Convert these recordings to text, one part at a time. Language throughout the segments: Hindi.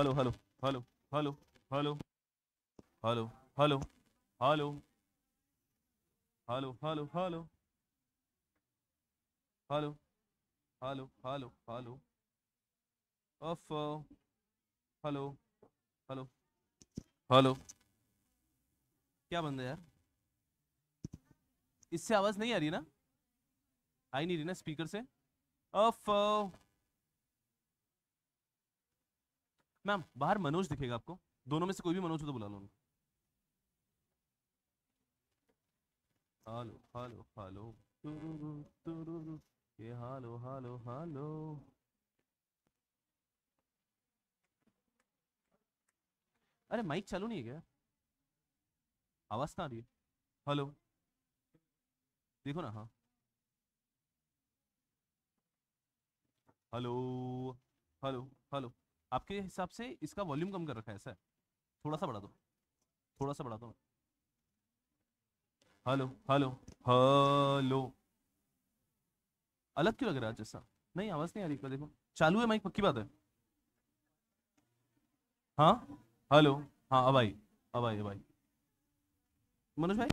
Hello hello hello hello hello hello hello hello hello hello hello hello hello hello hello अफ हेलो हेलो हेलो क्या बंदा यार इससे आवाज़ नहीं आ रही ना आई नहीं रही ना स्पीकर से अफ मैम बाहर मनोज दिखेगा आपको दोनों में से कोई भी मनोज हो तो बुला लो हेलो हेलो हेलो ये हेलो हेलो हेलो अरे माइक चालू नहीं है क्या आवाज कहाँ आ रही है हेलो देखो ना हाँ हेलो हेलो हेलो आपके हिसाब से इसका वॉल्यूम कम कर रखा है ऐसा थोड़ा सा बढ़ा दो थोड़ा सा बढ़ा दो हेलो हेलो हेलो अलग क्यों लग रहा है जैसा नहीं आवाज नहीं आ रही देखो चालू है माइक पक्की बात है हाँ हेलो हाँ अब आई अब आई अब आई मनोज भाई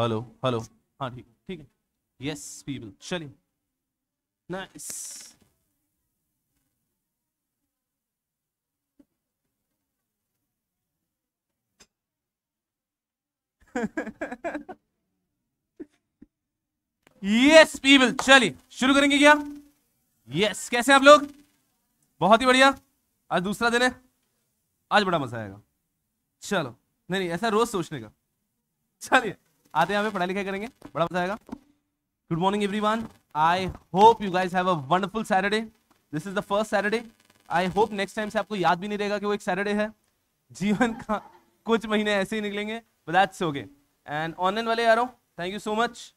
हेलो हेलो हाँ ठीक ठीक है यस पीपल चलिए Nice. yes people चलिए शुरू करेंगे क्या यस yes, कैसे हैं आप लोग बहुत ही बढ़िया आज दूसरा दिन है आज बड़ा मजा आएगा चलो नहीं नहीं ऐसा रोज सोचने का चलिए आते हैं यहाँ पे पढ़ाई लिखाई करेंगे बड़ा मजा आएगा Good morning, everyone. I hope you guys have a wonderful Saturday. This is the first Saturday. I hope next time से आपको याद भी नहीं रहेगा कि वो एक Saturday है जीवन का कुछ महीने ऐसे ही निकलेंगे but that's okay. And online वाले यारों thank you so much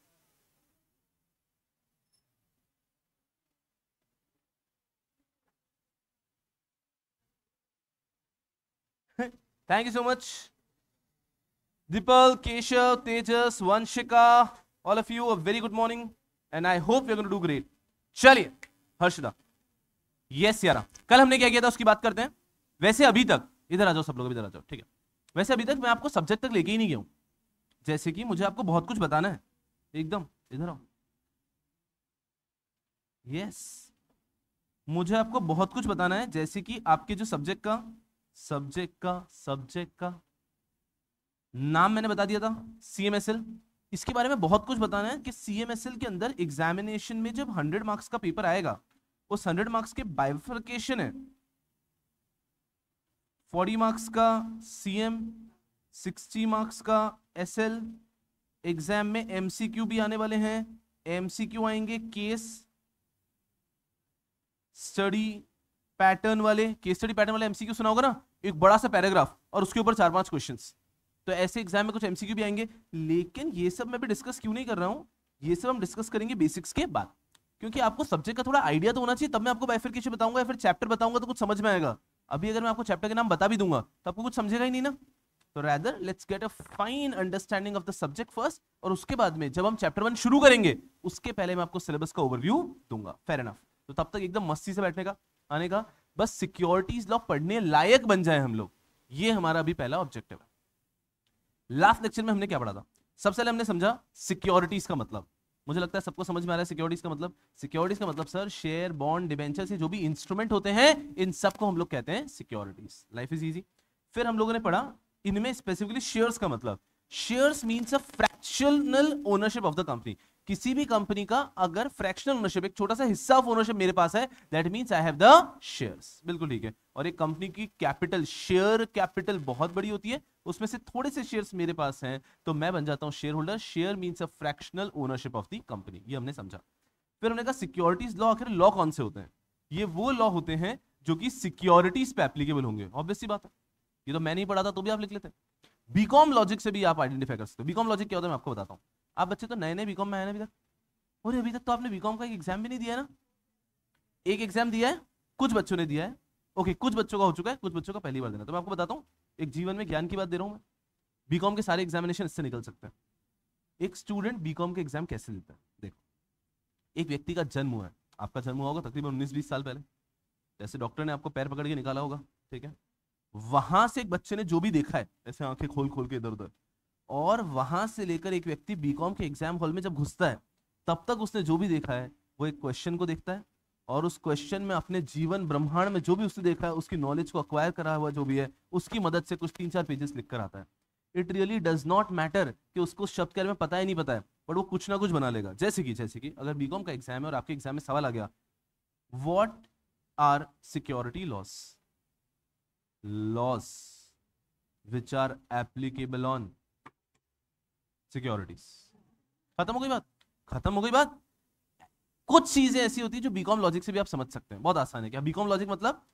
thank you so much Deepal Keshav Tejas Vanshika all of you a very good morning and I hope you do great चलिए हर्षदा यस यारा कल हमने क्या किया था उसकी बात करते हैं वैसे अभी तक इधर आ जाओ सब लोग इधर आ जाओ ठीक है वैसे अभी तक मैं आपको सब्जेक्ट तक लेके ही नहीं गया हूं जैसे कि मुझे आपको बहुत कुछ बताना है एकदम इधर आओ यस मुझे आपको बहुत कुछ बताना है जैसे कि आपके जो सब्जेक्ट का सब्जेक्ट का सब्जेक्ट का नाम मैंने बता दिया था सी इसके बारे में बहुत कुछ बताना है कि सी के अंदर एग्जामिनेशन में जब हंड्रेड मार्क्स का पेपर आएगा उस हंड्रेड मार्क्स के बाइफर्केशन है फोर्टी मार्क्स का सी एम सिक्सटी मार्क्स का एस एल एग्जाम में एम सी क्यू भी आने वाले हैं एम सी क्यू आएंगे केस स्टडी पैटर्न वाले केस स्टडी पैटर्न वाले एमसीक्यू सुना होगा ना एक बड़ा सा पैराग्राफ और उसके ऊपर चार पांच क्वेश्चंस तो ऐसे एग्जाम में कुछ एमसीक्यू भी आएंगे लेकिन ये सब मैं भी डिस्कस क्यों नहीं कर रहा हूँ ये सब हम डिस्कस करेंगे बेसिक्स के बाद क्योंकि आपको सब्जेक्ट का थोड़ा आइडिया तो होना चाहिए तब मैं आपको बाइफर किसी बताऊंगा या फिर चैप्टर बताऊंगा तो कुछ समझ में आएगा अभी अगर मैं आपको चैप्टर के नाम बता भी दूंगा तो आपको कुछ समझेगा ही नहीं ना तो rather let's get a fine understanding of the subject first और उसके बाद में जब हम चैप्टर वन शुरू करेंगे उसके पहले मैं आपको सिलेबस का ओवरव्यू दूंगा फेर एनफ तो तब तक एकदम मस्ती से बैठने का आने का बस सिक्योरिटीज लॉ पढ़ने लायक बन जाए हम लोग ये हमारा अभी पहला ऑब्जेक्टिव है लास्ट लेक्चर में हमने क्या पढ़ा था सबसे पहले हमने समझा सिक्योरिटीज का मतलब मुझे लगता है सबको समझ में आ रहा है सिक्योरिटीज का मतलब सिक्योरिटीज का मतलब सर शेयर बॉन्ड डिबेंचर से जो भी इंस्ट्रूमेंट होते हैं इन सबको हम लोग कहते हैं सिक्योरिटीज लाइफ इज इजी फिर हम लोगों ने पढ़ा इनमें स्पेसिफिकली शेयर्स का मतलब shares means a fractional ownership of the company किसी भी कंपनी का अगर फ्रैक्शनल ओनरशिप एक छोटा सा हिस्सा ऑफ ओनरशिप मेरे पास है that means I have the shares बिल्कुल ठीक है और एक कंपनी की कैपिटल शेयर कैपिटल बहुत बड़ी होती है उसमें से थोड़े से शेयर्स मेरे पास हैं तो मैं बन जाता हूं share holder share means a fractional ownership of the company ये हमने समझा फिर हमने कहा सिक्योरिटीज लॉ आखिर लॉ कौन से होते हैं ये वो लॉ होते हैं जो कि सिक्योरिटीज पे एप्लीकेबल होंगे ऑब्वियसली बात है ये तो मैं नहीं पढ़ा था तो भी आप लिख लेते हैं बीकॉम लॉजिक से भी आप आइडेंटिफाई कर सकते हो बीकॉम लॉजिक क्या होता है मैं आपको बताता हूँ आप बच्चे तो नए नए बीकॉम में आए ना अभी तक और अभी तक तो आपने बीकॉम का एक एग्जाम भी नहीं दिया ना एक एग्जाम दिया है कुछ बच्चों ने दिया है ओके कुछ बच्चों का हो चुका है कुछ बच्चों का पहली बार देना तो मैं आपको बताता हूँ एक जीवन में ज्ञान की बात दे रहा हूँ मैं बीकॉम के सारे एग्जामिनेशन इससे निकल सकते हैं एक स्टूडेंट बीकॉम के एग्जाम कैसे देता है देखो एक व्यक्ति का जन्म हुआ है आपका जन्म हुआ होगा तकरीबन उन्नीस बीस साल पहले जैसे डॉक्टर ने आपको पैर पकड़ के निकाला होगा ठीक है वहां से एक बच्चे ने जो भी देखा है ऐसे आंखें खोल खोल के इधर उधर और वहां से लेकर एक व्यक्ति बीकॉम के एग्जाम हॉल में जब घुसता है तब तक उसने जो भी देखा है वो एक क्वेश्चन को देखता है और उस क्वेश्चन में अपने जीवन ब्रह्मांड में जो भी उसने देखा है उसकी नॉलेज को अक्वायर करा हुआ जो भी है उसकी मदद से कुछ तीन चार पेजेस लिख कर आता है it really does not matter कि उसको शब्द के बारे में पता ही नहीं पता है बट वो कुछ ना कुछ बना लेगा जैसे कि जैसे कि अगर बीकॉम का एग्जाम है और आपके एग्जाम में सवाल आ गया what are security laws laws which are applicable on securities खत्म हो गई बात खत्म हो गई बात कुछ चीजें ऐसी होती है जो बीकॉम लॉजिक से भी आप समझ सकते हैं बहुत आसान है क्या बीकॉम लॉजिक मतलब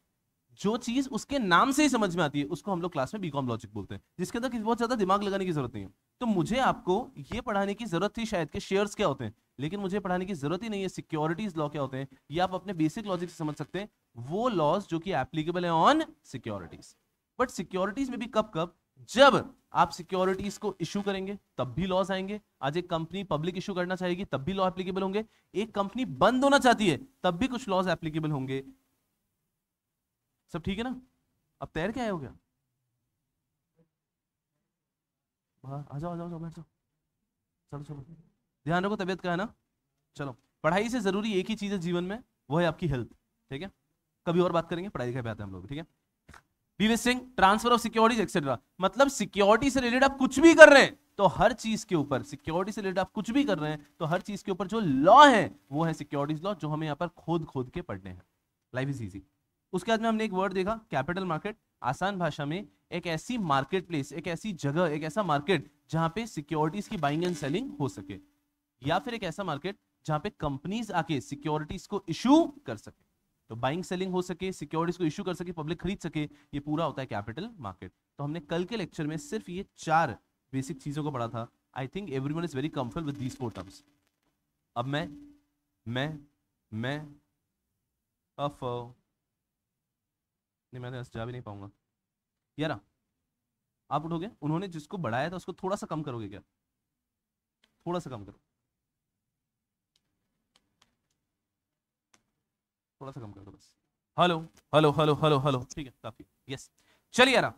जो चीज उसके नाम से ही समझ में आती है उसको हम लोग क्लास में बीकॉम लॉजिक बोलते हैं जिसके अंदर बहुत ज्यादा दिमाग लगाने की जरूरत नहीं है तो मुझे आपको ये पढ़ाने की जरूरत थी शायद कि शेयर्स क्या होते हैं लेकिन मुझे पढ़ाने की जरूरत ही नहीं है सिक्योरिटीज लॉ क्या होते हैं ये आप अपने बेसिक लॉजिक से समझ सकते हैं वो लॉज जो कि एप्लीकेबल है ऑन सिक्योरिटीज बट सिक्योरिटीज में भी कब कब जब आप सिक्योरिटीज को इशू करेंगे तब भी लॉस आएंगे आज एक कंपनी पब्लिक इशू करना चाहेगी तब भी लॉ एप्लीकेबल होंगे एक कंपनी बंद होना चाहती है तब भी कुछ लॉस एप्लीकेबल होंगे सब ठीक है ना अब तैर क्या हो गया आ जाओ आ जाओ बैठ जाओ चलो चलो ध्यान रखो तबियत का है ना चलो पढ़ाई से जरूरी एक ही चीज है जीवन में वो है आपकी हेल्थ ठीक है कभी और बात करेंगे पढ़ाई लिखाई पे आते हैं हम लोग ठीक है सिंह ट्रांसफर ऑफ सिक्योरिटीज एक्सेट्रा मतलब सिक्योरिटी से रिलेटेड आप कुछ भी कर रहे हैं तो हर चीज के ऊपर सिक्योरिटी से रिलेटेड आप कुछ भी कर रहे हैं तो हर चीज के ऊपर जो लॉ है वो है सिक्योरिटीज लॉ जो हमें यहाँ पर खोद खोद के पढ़ने हैं लाइफ इज इजी उसके बाद में हमने एक वर्ड देखा कैपिटल मार्केट आसान भाषा में एक ऐसी मार्केट प्लेस एक ऐसी जगह एक ऐसा मार्केट जहां पे सिक्योरिटीज की बाइंग एंड सेलिंग हो सके या फिर एक ऐसा मार्केट जहां पे कंपनीज आके सिक्योरिटीज को इशू कर सके तो बाइंग सेलिंग हो सके सिक्योरिटीज को इश्यू कर सके पब्लिक खरीद सके ये पूरा होता है कैपिटल मार्केट तो हमने कल के लेक्चर में सिर्फ ये चार बेसिक चीज़ों को पढ़ा था I think every one is very comfort with these four terms अब मैं मैं मैं अफ नहीं मैं जा भी नहीं पाऊंगा यार आप उठोगे उन्होंने जिसको बढ़ाया था उसको थोड़ा सा कम करोगे क्या थोड़ा सा कम करोगे थोड़ा सा कम कर दो बस hello hello hello hello hello ठीक है काफी यस चलिए ना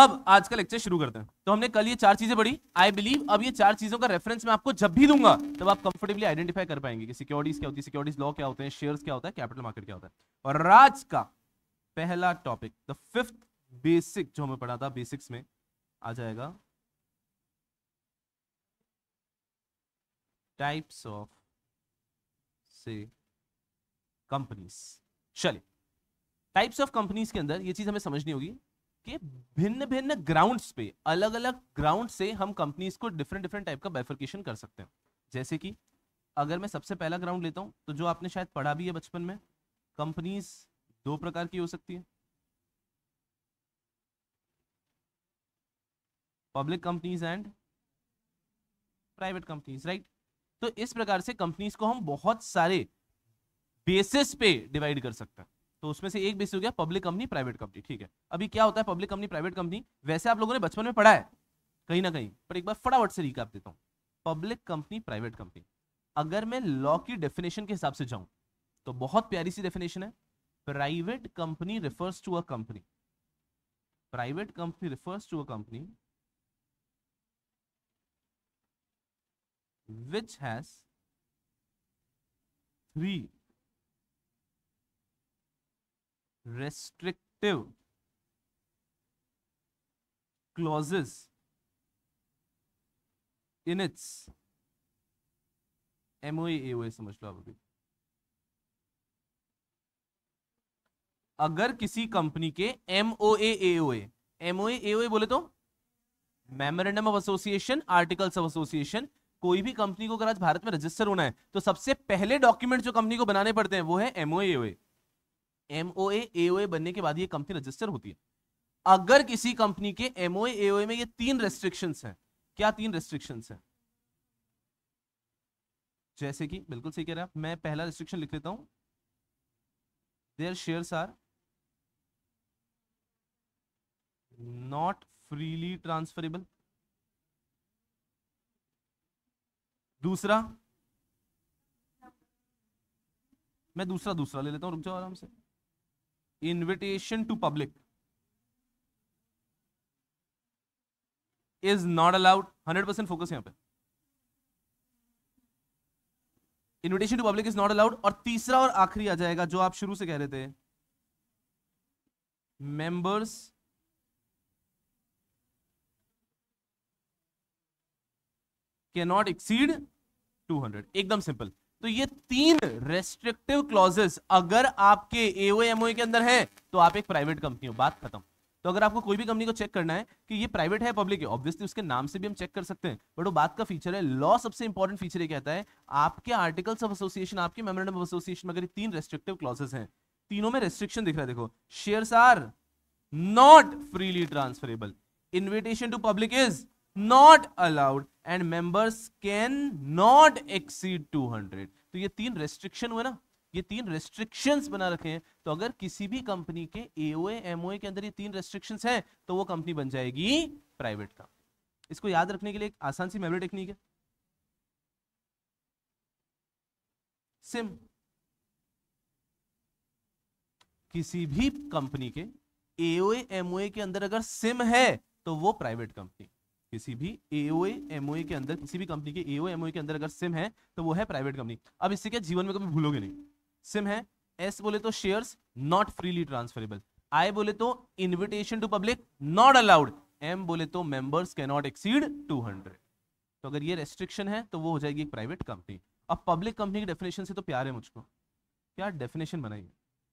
अब आज का लेक्चर शुरू करते हैं तो हमने कल ये चार चीजें पढ़ी आई बिलीव अब ये चार चीजों का रेफरेंस मैं आपको जब भी दूंगा तब आप कंफर्टेबली आइडेंटिफाई कर पाएंगे कि सिक्योरिटीज क्या होती है सिक्योरिटीज लॉ क्या होते हैं शेयर्स क्या होता है कैपिटल मार्केट क्या होता है और राज का पहला टॉपिक द फिफ्थ बेसिक जो हमें पढ़ा था बेसिक्स में आ जाएगा टाइप्स ऑफ से कंपनीज चलिए टाइप्स ऑफ कंपनीज के अंदर ये चीज हमें समझनी होगी कि भिन्न भिन्न ग्राउंड्स पे अलग अलग ग्राउंड से हम कंपनीज को डिफरेंट डिफरेंट टाइप का बाइफर्केशन कर सकते हैं जैसे कि अगर मैं सबसे पहला ग्राउंड लेता हूं तो जो आपने शायद पढ़ा भी है बचपन में कंपनीज दो प्रकार की हो सकती है public companies and private companies right तो इस प्रकार से कंपनीज को हम बहुत सारे बेसिस पे डिवाइड कर सकता है तो उसमें से एक बेसिस हो गया पब्लिक कंपनी प्राइवेट कंपनी ठीक है अभी क्या होता है पब्लिक कंपनी प्राइवेट कंपनी वैसे आप लोगों ने बचपन में पढ़ा है कहीं ना कहीं पर एक बार फटाफट से रिकाप देता हूँ पब्लिक कंपनी प्राइवेट कंपनी अगर मैं लॉ की डेफिनेशन के हिसाब से जाऊं तो बहुत प्यारी सी डेफिनेशन है private company refers to a company private company refers to a company which has three restrictive clauses in its MOA AOA e, e समझ लो आप अभी अगर किसी कंपनी के एमओए एओए एमओए एओए बोले तो memorandum of association articles of association कोई भी कंपनी को अगर आज भारत में रजिस्टर होना है तो सबसे पहले डॉक्यूमेंट जो कंपनी को बनाने पड़ते हैं वो है एमओए एओए एमओए एओए बनने के बाद ये कंपनी रजिस्टर होती है अगर किसी कंपनी के एमओए एओए में ये तीन रेस्ट्रिक्शन है क्या तीन रेस्ट्रिक्शन है जैसे कि बिल्कुल सही कह रहे हैं मैं पहला रेस्ट्रिक्शन लिख लेता हूं their shares are not freely transferable दूसरा मैं दूसरा दूसरा ले लेता हूं रुक जाओ आराम से invitation to public is not allowed 100% focus यहां पर invitation to public is not allowed और तीसरा और आखिरी आ जाएगा जो आप शुरू से कह रहे थे मेंबर्स कैन नॉट एक्सीड 200 एकदम सिंपल तो ये तीन रेस्ट्रिक्टिव क्लॉजेस अगर आपके एओ एमओए के अंदर हैं तो आप एक प्राइवेट कंपनी हो बात खत्म तो अगर आपको कोई भी कंपनी को चेक करना है कि ये प्राइवेट है पब्लिक है ऑब्वियसली उसके नाम से भी हम चेक कर सकते हैं बट वो बात का फीचर है लॉ सबसे इंपॉर्टेंट फीचर ये कहता है आपके आर्टिकल्स ऑफ एसोसिएशन आपके मेमोरेंडम ऑफ एसोसिएशन में अगर तीन रेस्ट्रिक्टिव क्लॉजेस हैं तीनों में रेस्ट्रिक्शन दिख रहा है देखो share are not freely transferable invitation to public is not allowed and members can not exceed 200 तो ये तीन रेस्ट्रिक्शन हुए ना ये तीन रेस्ट्रिक्शंस बना रखे हैं तो अगर किसी भी कंपनी के एओए एमओए के अंदर ये तीन रेस्ट्रिक्शंस हैं तो वो कंपनी बन जाएगी प्राइवेट का इसको याद रखने के लिए एक आसान सी मेमोरी टेक्निक है सिम किसी भी कंपनी के एओए एमओए के अंदर अगर सिम है तो वो प्राइवेट कंपनी किसी भी एओ एमओए के अंदर किसी भी कंपनी के एओ एमओए के अंदर अगर सिम है तो वो है प्राइवेट कंपनी अब इससे क्या जीवन में कभी भूलोगे नहीं सिम है एस बोले तो share not freely transferable I बोले तो invitation to public not allowed M बोले तो मेंबर्स कैन नॉट एक्सीड 200 तो अगर ये रेस्ट्रिक्शन है तो वो हो जाएगी एक प्राइवेट कंपनी अब पब्लिक कंपनी की डेफिनेशन से तो प्यार है मुझको क्या डेफिनेशन बनाई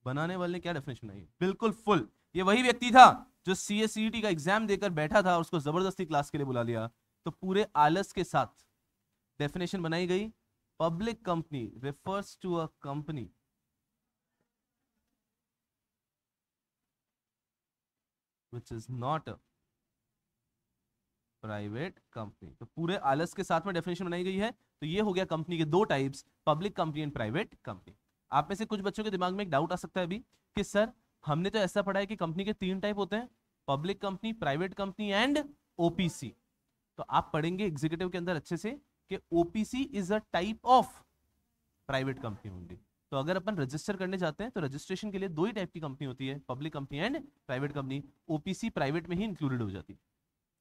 बनाने वाले क्या डेफिनेशन बनाई बिल्कुल फुल ये वही व्यक्ति था जो सी एस e का एग्जाम देकर बैठा था उसको जबरदस्ती क्लास के लिए बुला लिया तो पूरे आलस के साथ डेफिनेशन बनाई गई public company refers to a company which is not a private company तो पूरे आलस के साथ में डेफिनेशन बनाई गई है तो ये हो गया कंपनी के दो types public company and private company आप में से कुछ बच्चों के दिमाग में एक डाउट आ सकता है अभी कि सर हमने तो ऐसा पढ़ा है कि कंपनी के तीन टाइप होते हैं public company private company and OPC तो आप पढ़ेंगे एग्जीक्यूटिव के अंदर अच्छे से कि OPC is a type of private company होंगी तो अगर अपन रजिस्टर करने जाते हैं तो रजिस्ट्रेशन के लिए दो ही टाइप की कंपनी होती है public company and private company OPC private में ही इंक्लूडेड हो जाती है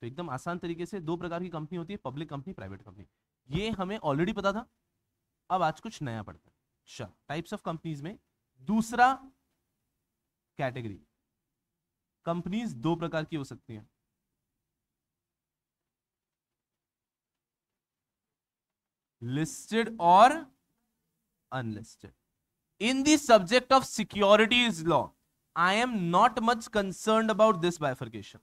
तो एकदम आसान तरीके से दो प्रकार की कंपनी होती है पब्लिक कंपनी प्राइवेट कंपनी ये हमें ऑलरेडी पता था अब आज कुछ नया पड़ता है टाइप्स ऑफ कंपनीज में दूसरा कैटेगरी कंपनीज दो प्रकार की हो सकती हैं लिस्टेड और unlisted in the of of securities law I am not much concern about this bifurcation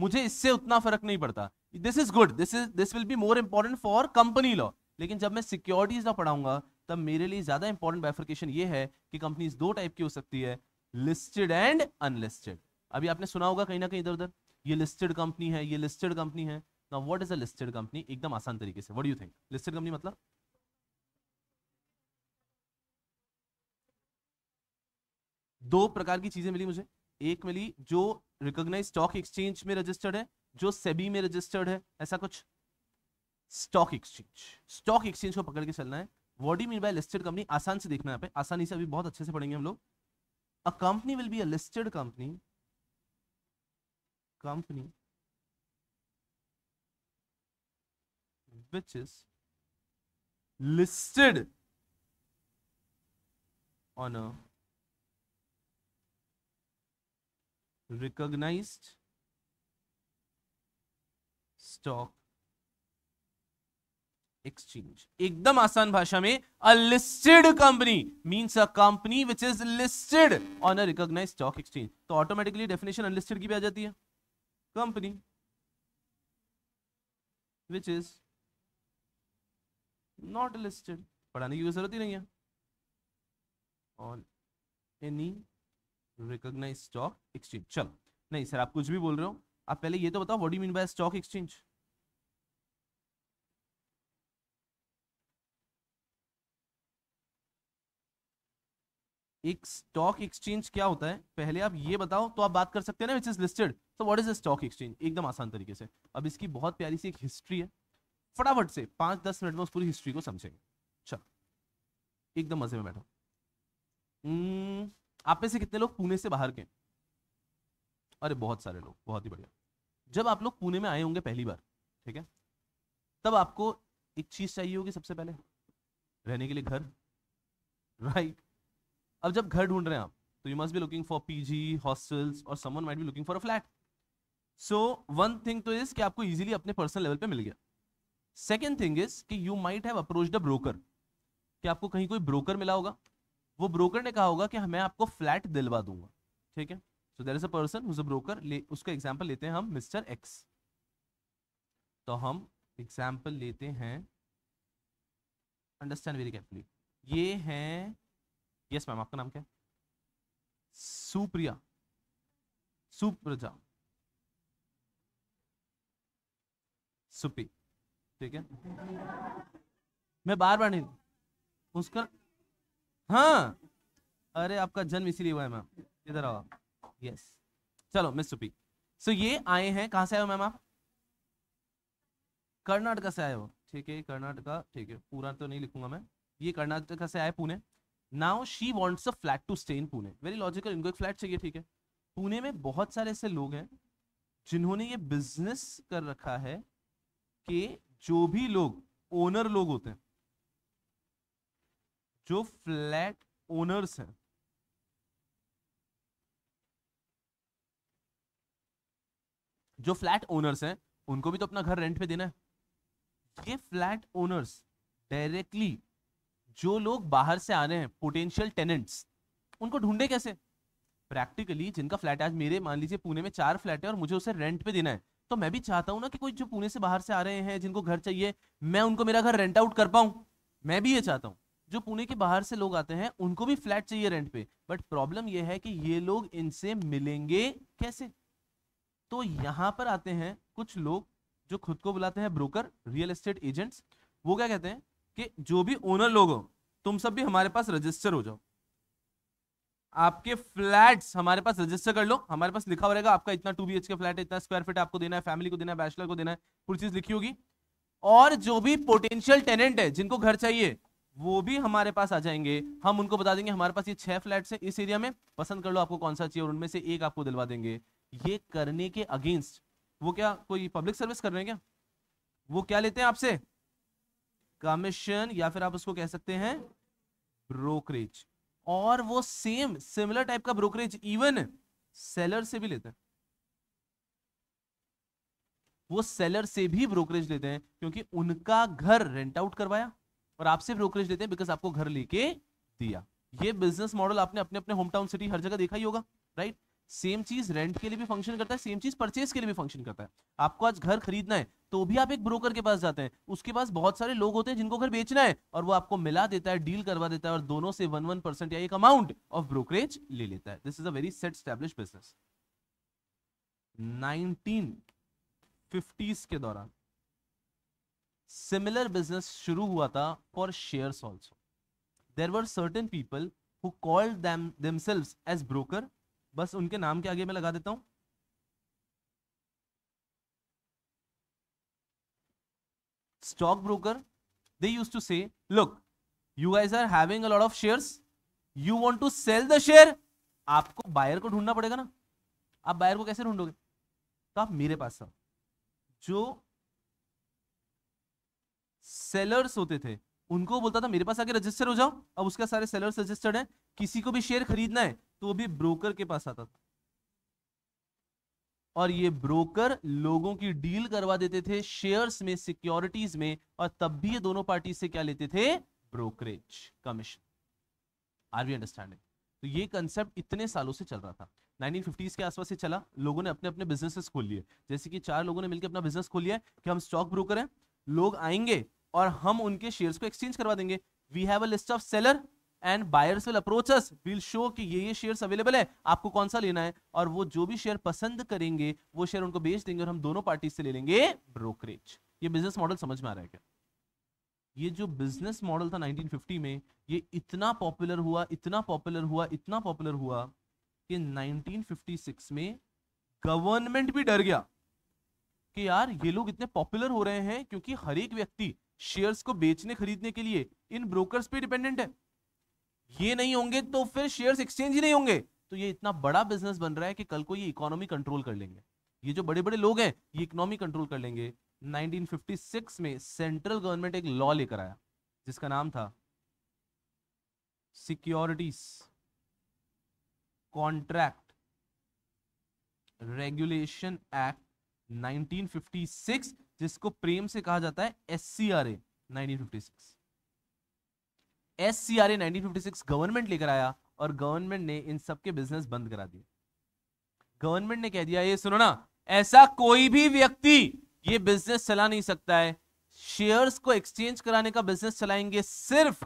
मुझे इससे उतना फर्क नहीं पड़ता this is good this is this will be more important for company law लेकिन जब मैं सिक्योरिटीज लॉ पढ़ाऊंगा तब मेरे लिए ज्यादा इंपॉर्टेंट बायफर्केशन ये है कि कंपनीज दो टाइप की हो सकती है लिस्टेड एंड अनलिस्टेड अभी आपने सुना होगा कहीं ना कहीं इधर उधर ये लिस्टेड कंपनी है ये लिस्टेड कंपनी है ना what is a listed company एकदम आसान तरीके से what you think listed company मतलब दो प्रकार की चीजें मिली मुझे एक मिली जो रिकॉग्नाइज स्टॉक एक्सचेंज में रजिस्टर्ड है जो सेबी में रजिस्टर्ड है ऐसा कुछ स्टॉक एक्सचेंज स्टॉक एक्सचेंज को पकड़ के चलना है what do mean by listed company आसान से देखना है आसानी से अभी बहुत अच्छे से पढ़ेंगे हम लोग a company will be a listed company company which is listed on a recognized stock exchange एकदम आसान भाषा में a listed company means a company which is listed on a recognize stock exchange तो ऑटोमेटिकली डेफिनेशन अनलिस्टेड की भी आ जाती है company which is not listed पढ़ाने की जरूरत ही नहीं है on any recognize stock exchange चलो नहीं सर आप कुछ भी बोल रहे हो आप पहले ये तो बताओ what do mean by stock exchange एक स्टॉक एक्सचेंज क्या होता है पहले आप ये बताओ तो आप बात कर सकते हैं ना विच इज लिस्टेड तो what is a stock exchange एकदम आसान तरीके से अब इसकी बहुत प्यारी सी एक हिस्ट्री है फटाफट से पांच दस मिनट में उस पूरी हिस्ट्री को समझेंगे चलो एकदम मजे में बैठो हम्म, आप में से कितने लोग पुणे से बाहर के अरे बहुत सारे लोग बहुत ही बढ़िया जब आप लोग पुणे में आए होंगे पहली बार ठीक है तब आपको एक चीज चाहिए होगी सबसे पहले रहने के लिए घर राइट अब जब घर ढूंढ रहे हैं आप तो you must be looking for PG hostels और someone might be looking for a flat so one thing तो इज कि आपको इजीली अपने पर्सनल लेवल पे मिल गया सेकेंड थिंग इज कि you might have approach the broker कि आपको कहीं कोई ब्रोकर मिला होगा वो ब्रोकर ने कहा होगा कि मैं आपको फ्लैट दिलवा दूंगा ठीक है so there is a person who a broker ले उसका एग्जाम्पल लेते हैं हम मिस्टर एक्स तो हम एग्जाम्पल लेते हैं अंडरस्टैंड वेरी कैपली ये हैं यस मैम आपका नाम क्या सुप्रिया सुप्रजा सुपी ठीक है मैं बार बार नहीं उसका हाँ अरे आपका जन्म इसीलिए हुआ है मैम इधर आओ यस चलो मैं सुपी सो ये आए हैं कहाँ से आए हो मैम आप कर्नाटका से आए हो ठीक है कर्नाटका ठीक है पूरा तो नहीं लिखूंगा मैं ये कर्नाटका से आए Pune now she wants a flat to stay in Pune very logical इनको एक फ्लैट चाहिए ठीक है पुणे में बहुत सारे ऐसे लोग हैं जिन्होंने ये बिजनेस कर रखा है कि जो भी लोग ओनर लोग होते हैं जो फ्लैट ओनर्स हैं जो फ्लैट ओनर्स हैं उनको भी तो अपना घर रेंट पे देना है ये फ्लैट ओनर्स डायरेक्टली जो लोग बाहर से आ रहे हैं पोटेंशियल टेनेंट्स उनको ढूंढे कैसे प्रैक्टिकली जिनका फ्लैट आज मेरे मान लीजिए पुणे में चार फ्लैट है और मुझे उसे रेंट पे देना है तो मैं भी चाहता हूँ ना कि कोई जो पुणे से बाहर से आ रहे हैं जिनको घर चाहिए मैं उनको मेरा घर रेंट आउट कर पाऊँ मैं भी ये चाहता हूँ जो पुणे के बाहर से लोग आते हैं उनको भी फ्लैट चाहिए रेंट पे बट प्रॉब्लम यह है कि ये लोग इनसे मिलेंगे कैसे तो यहाँ पर आते हैं कुछ लोग जो खुद को बुलाते हैं ब्रोकर रियल एस्टेट एजेंट्स वो क्या कहते हैं कि जो भी ओनर लोग हो तुम सब भी हमारे पास रजिस्टर हो जाओ आपके फ्लैट्स हमारे पास रजिस्टर कर लो हमारे पास लिखा रहेगा आपका इतना two B H K flat है इतना स्क्वायर फीट आपको देना है फैमिली को देना है बैचलर को देना है पूरी चीज लिखी होगी और जो भी पोटेंशियल टेनेंट है जिनको घर चाहिए वो भी हमारे पास आ जाएंगे हम उनको बता देंगे हमारे पास ये छह फ्लैट है इस एरिया में पसंद कर लो आपको कौन सा चाहिए और उनमें से एक आपको दिलवा देंगे ये करने के अगेंस्ट वो क्या कोई पब्लिक सर्विस कर रहे हैं क्या वो क्या लेते हैं आपसे कमीशन या फिर आप उसको कह सकते हैं ब्रोकरेज और वो सेम सिमिलर टाइप का ब्रोकरेज इवन सेलर से भी लेते हैं वो सेलर से भी ब्रोकरेज लेते हैं क्योंकि उनका घर रेंट आउट करवाया और आपसे ब्रोकरेज लेते हैं बिकॉज आपको घर लेके दिया ये बिजनेस मॉडल आपने अपने अपने होम टाउन सिटी हर जगह देखा ही होगा राइट सेम चीज रेंट के लिए भी फंक्शन करता है सेम चीज परचेज के लिए भी फंक्शन करता है आपको आज घर खरीदना है तो भी आप एक ब्रोकर के पास जाते हैं उसके पास बहुत सारे लोग होते हैं जिनको घर बेचना है और वो आपको मिला देता है डील करवा देता है और दोनों से वन वन परसेंट या एक अमाउंट ऑफ ब्रोकरेज ले लेता है this is a very set stablish business nineteen के दौरान सिमिलर बिजनेस शुरू हुआ था for share also there were certain people who called as broker बस उनके नाम के आगे मैं लगा देता हूं stock broker they use to say look you guys are having a lot of share you want to sell the share आपको बायर को ढूंढना पड़ेगा ना आप बायर को कैसे ढूंढोगे तो आप मेरे पास आओ जो सेलर्स होते थे उनको बोलता था मेरे पास आके रजिस्टर हो जाओ अब उसका सारे सेलर्स रजिस्टर्ड है किसी को भी शेयर खरीदना है तो वो भी ब्रोकर के पास आता था और ये ब्रोकर लोगों की डील करवा देते थे शेयर्स में सिक्योरिटीज में और तब भी ये दोनों पार्टी से क्या लेते थे brokerage commission are we understanding तो ये कंसेप्ट इतने सालों से चल रहा था 1950s के आसपास से चला लोगों ने अपने अपने बिजनेसेस खोल लिए जैसे कि चार लोगों ने मिलकर अपना बिजनेस खोल लिया कि हम स्टॉक ब्रोकर हैं लोग आएंगे और हम उनके शेयर्स को एक्सचेंज करवा देंगे we have a list of seller and buyers will approach us will show कि ये ये शेयर्स अवेलेबल है आपको कौन सा लेना है और वो जो भी शेयर पसंद करेंगे वो शेयर उनको बेच देंगे और हम दोनों पार्टी से ले लेंगे ब्रोकरेज ये बिजनेस मॉडल समझ में आ रहा है क्या ये जो बिजनेस मॉडल था 1950 में ये इतना पॉपुलर हुआ इतना पॉपुलर हुआ इतना पॉपुलर हुआ कि 1956 में गवर्नमेंट भी डर गया कि यार ये लोग इतने पॉपुलर हो रहे हैं क्योंकि हर एक व्यक्ति शेयर्स को बेचने खरीदने के लिए इन ब्रोकर्स पे डिपेंडेंट है ये नहीं होंगे तो फिर शेयर्स एक्सचेंज ही नहीं होंगे तो ये इतना बड़ा बिजनेस बन रहा है कि कल को ये इकोनॉमी कंट्रोल कर लेंगे ये जो बड़े बड़े लोग हैं ये इकोनॉमी कंट्रोल कर लेंगे 1956 में सेंट्रल गवर्नमेंट एक लॉ लेकर आया जिसका नाम था सिक्योरिटीज कॉन्ट्रैक्ट रेगुलेशन एक्ट 1956 जिसको प्रेम से कहा जाता है S C R A nineteen fifty six S C R A nineteen fifty six government लेकर आया और गवर्नमेंट ने इन सबके बिजनेस बंद करा दिए गवर्नमेंट ने कह दिया ये सुनो ना ऐसा कोई भी व्यक्ति ये बिजनेस चला नहीं सकता है शेयर्स को एक्सचेंज कराने का बिजनेस चलाएंगे सिर्फ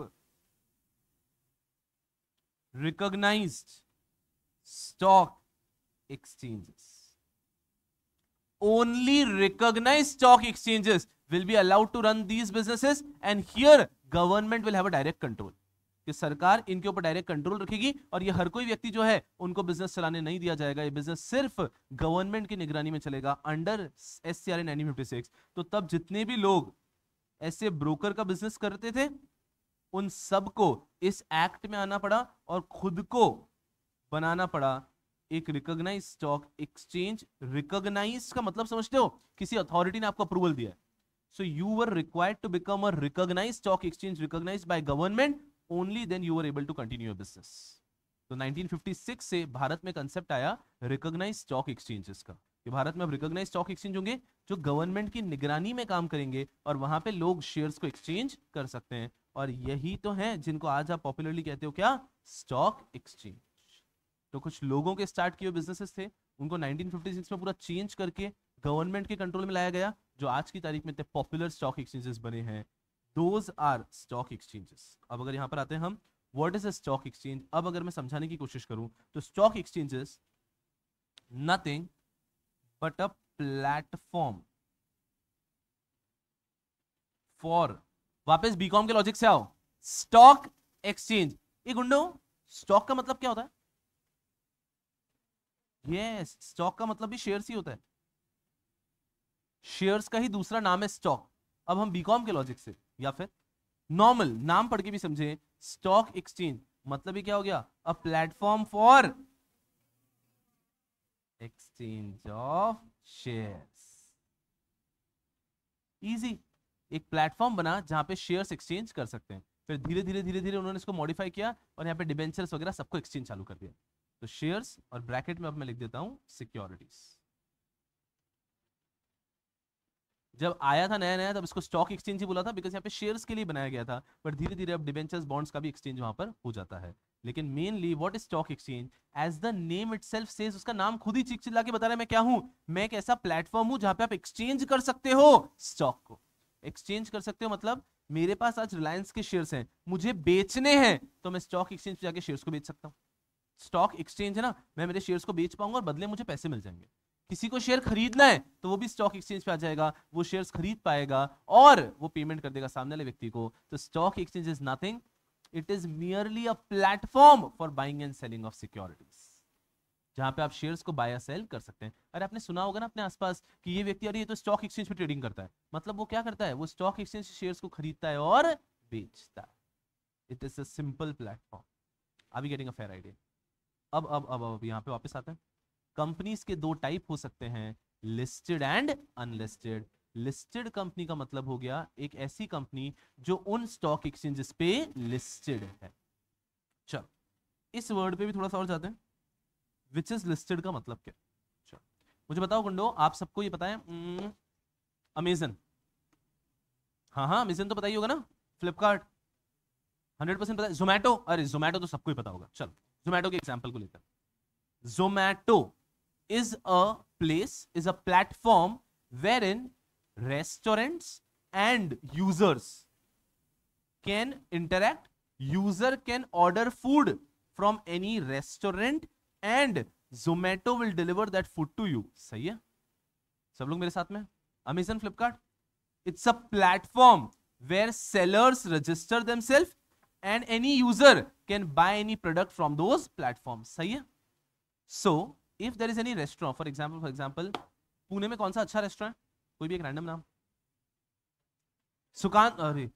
recognized stock exchanges only recognized stock exchanges will be allowed to run these businesses and here government will have a direct control कि सरकार इनके ऊपर डायरेक्ट कंट्रोल रखेगी और ये हर कोई व्यक्ति जो है उनको बिजनेस चलाने नहीं दिया जाएगा ये बिजनेस सिर्फ गवर्नमेंट की निगरानी में चलेगा अंडर एस सी आर तो तब जितने भी लोग ऐसे ब्रोकर का बिजनेस करते थे उन सबको इस एक्ट में आना पड़ा और खुद को बनाना पड़ा एक रिकॉग्नाइज स्टॉक एक्सचेंज रिकॉग्नाइज का मतलब समझते हो किसी अथॉरिटी ने आपको अप्रूवल दिया so you were required to become a recognize stock exchange recognize by government only then you are able to continue your business तो 1956 से भारत में कंसेप्ट आया रिकॉग्नाइज स्टॉक एक्सचेंजेस का कि भारत में अब रिकॉग्नाइज स्टॉक एक्सचेंज होंगे जो गवर्नमेंट की निगरानी में काम करेंगे और वहां पे लोग शेयर्स को एक्सचेंज कर सकते हैं और यही तो हैं जिनको आज आप पॉपुलरली कहते हो क्या स्टॉक एक्सचेंज तो कुछ लोगों के स्टार्ट किए बिजनेसेस थे उनको 1956 में पूरा चेंज करके गवर्नमेंट के कंट्रोल में लाया गया जो आज की तारीख में इतने पॉपुलर स्टॉक एक्सचेंजेस बने हैं दोज आर स्टॉक एक्सचेंजेस अब अगर यहाँ पर आते हैं हम what is a stock exchange अब अगर मैं समझाने की कोशिश करूं तो stock exchanges nothing but a platform for वापस बीकॉम के लॉजिक से आओ स्टॉक एक्सचेंज ये गुंडो स्टॉक का मतलब क्या होता है यस स्टॉक का मतलब भी शेयर्स ही होता है शेयर्स का ही दूसरा नाम है स्टॉक अब हम बीकॉम के लॉजिक से या फिर नॉर्मल नाम पढ़ के भी समझे स्टॉक एक्सचेंज मतलब ही क्या हो गया a platform for exchange of shares easy एक प्लेटफॉर्म बना जहां पे शेयर्स एक्सचेंज कर सकते हैं फिर धीरे धीरे धीरे धीरे उन्होंने इसको मॉडिफाई किया और यहाँ पे डिबेंचर्स वगैरह सबको एक्सचेंज चालू कर दिया तो शेयर्स और ब्रैकेट में अब मैं लिख देता हूं सिक्योरिटीज जब आया था नया नया तब इसको स्टॉक एक्सचेंज ही बोला था बिकॉज यहाँ पे शेयर्स के लिए बनाया गया था बट धीरे धीरे अब डिबेंचर्स बॉन्ड्स का भी एक्सचेंज वहां पर हो जाता है लेकिन mainly what is stock exchange as the name itself says उसका नाम खुद ही चिक चिल्ला के बता रहे मैं क्या हूं मैं एक ऐसा प्लेटफॉर्म हूं जहां पे आप एक्सचेंज कर सकते हो स्टॉक को एक्सचेंज कर सकते हो मतलब मेरे पास आज रिलायंस के शेयर्स हैं मुझे बेचने हैं तो मैं स्टॉक एक्सचेंज पे जाके शेयर्स को बेच सकता हूँ स्टॉक एक्सचेंज है ना मैं मेरे शेयर्स को बेच पाऊंगा और बदले मुझे पैसे मिल जाएंगे किसी को शेयर खरीदना है तो वो भी स्टॉक एक्सचेंज पे आ जाएगा वो शेयर्स खरीद पाएगा और वो पेमेंट कर देगा सामने वाले व्यक्ति को तो stock exchange is nothing it is merely a platform for buying and selling of securities जहां पे आप शेयर्स को बाय या सेल कर सकते हैं अरे आपने सुना होगा ना अपने आसपास कि ये व्यक्ति अरे ये तो स्टॉक एक्सचेंज पे ट्रेडिंग करता है मतलब वो क्या करता है वो स्टॉक एक्सचेंज शेयर्स को खरीदता है और बेचता है it is a simple platform are we getting a fair idea अब अब अब अब यहाँ पे वापस आते हैं कंपनीज के दो टाइप हो सकते हैं listed and unlisted listed company का मतलब हो गया एक ऐसी कंपनी जो उन स्टॉक एक्सचेंजेस पे लिस्टेड है चल इस वर्ड पे भी थोड़ा सा और जाते हैं विच इज लिस्टेड का मतलब क्या चल मुझे बताओ गुंडो आप सबको ये पता है अमेजन hmm, हाँ हाँ अमेजन तो पता ही होगा ना फ्लिपकार्ट हंड्रेड परसेंट पता है जोमेटो अरे जोमेटो तो सबको ही पता होगा चलो जोमैटो के एग्जाम्पल को लेकर Zomato is a place is a platform where in restaurants and users can interact user can order food from any restaurant and Zomato will deliver that food to you सही है सब लोग मेरे साथ में Amazon Flipkart it's a platform sellers register themself and any user can buy any product from those platform सही है so if there is any restaurant for example for example Pune में कौन सा अच्छा रेस्टोरेंट कोई भी एक रैंडम नाम सुकांत अरे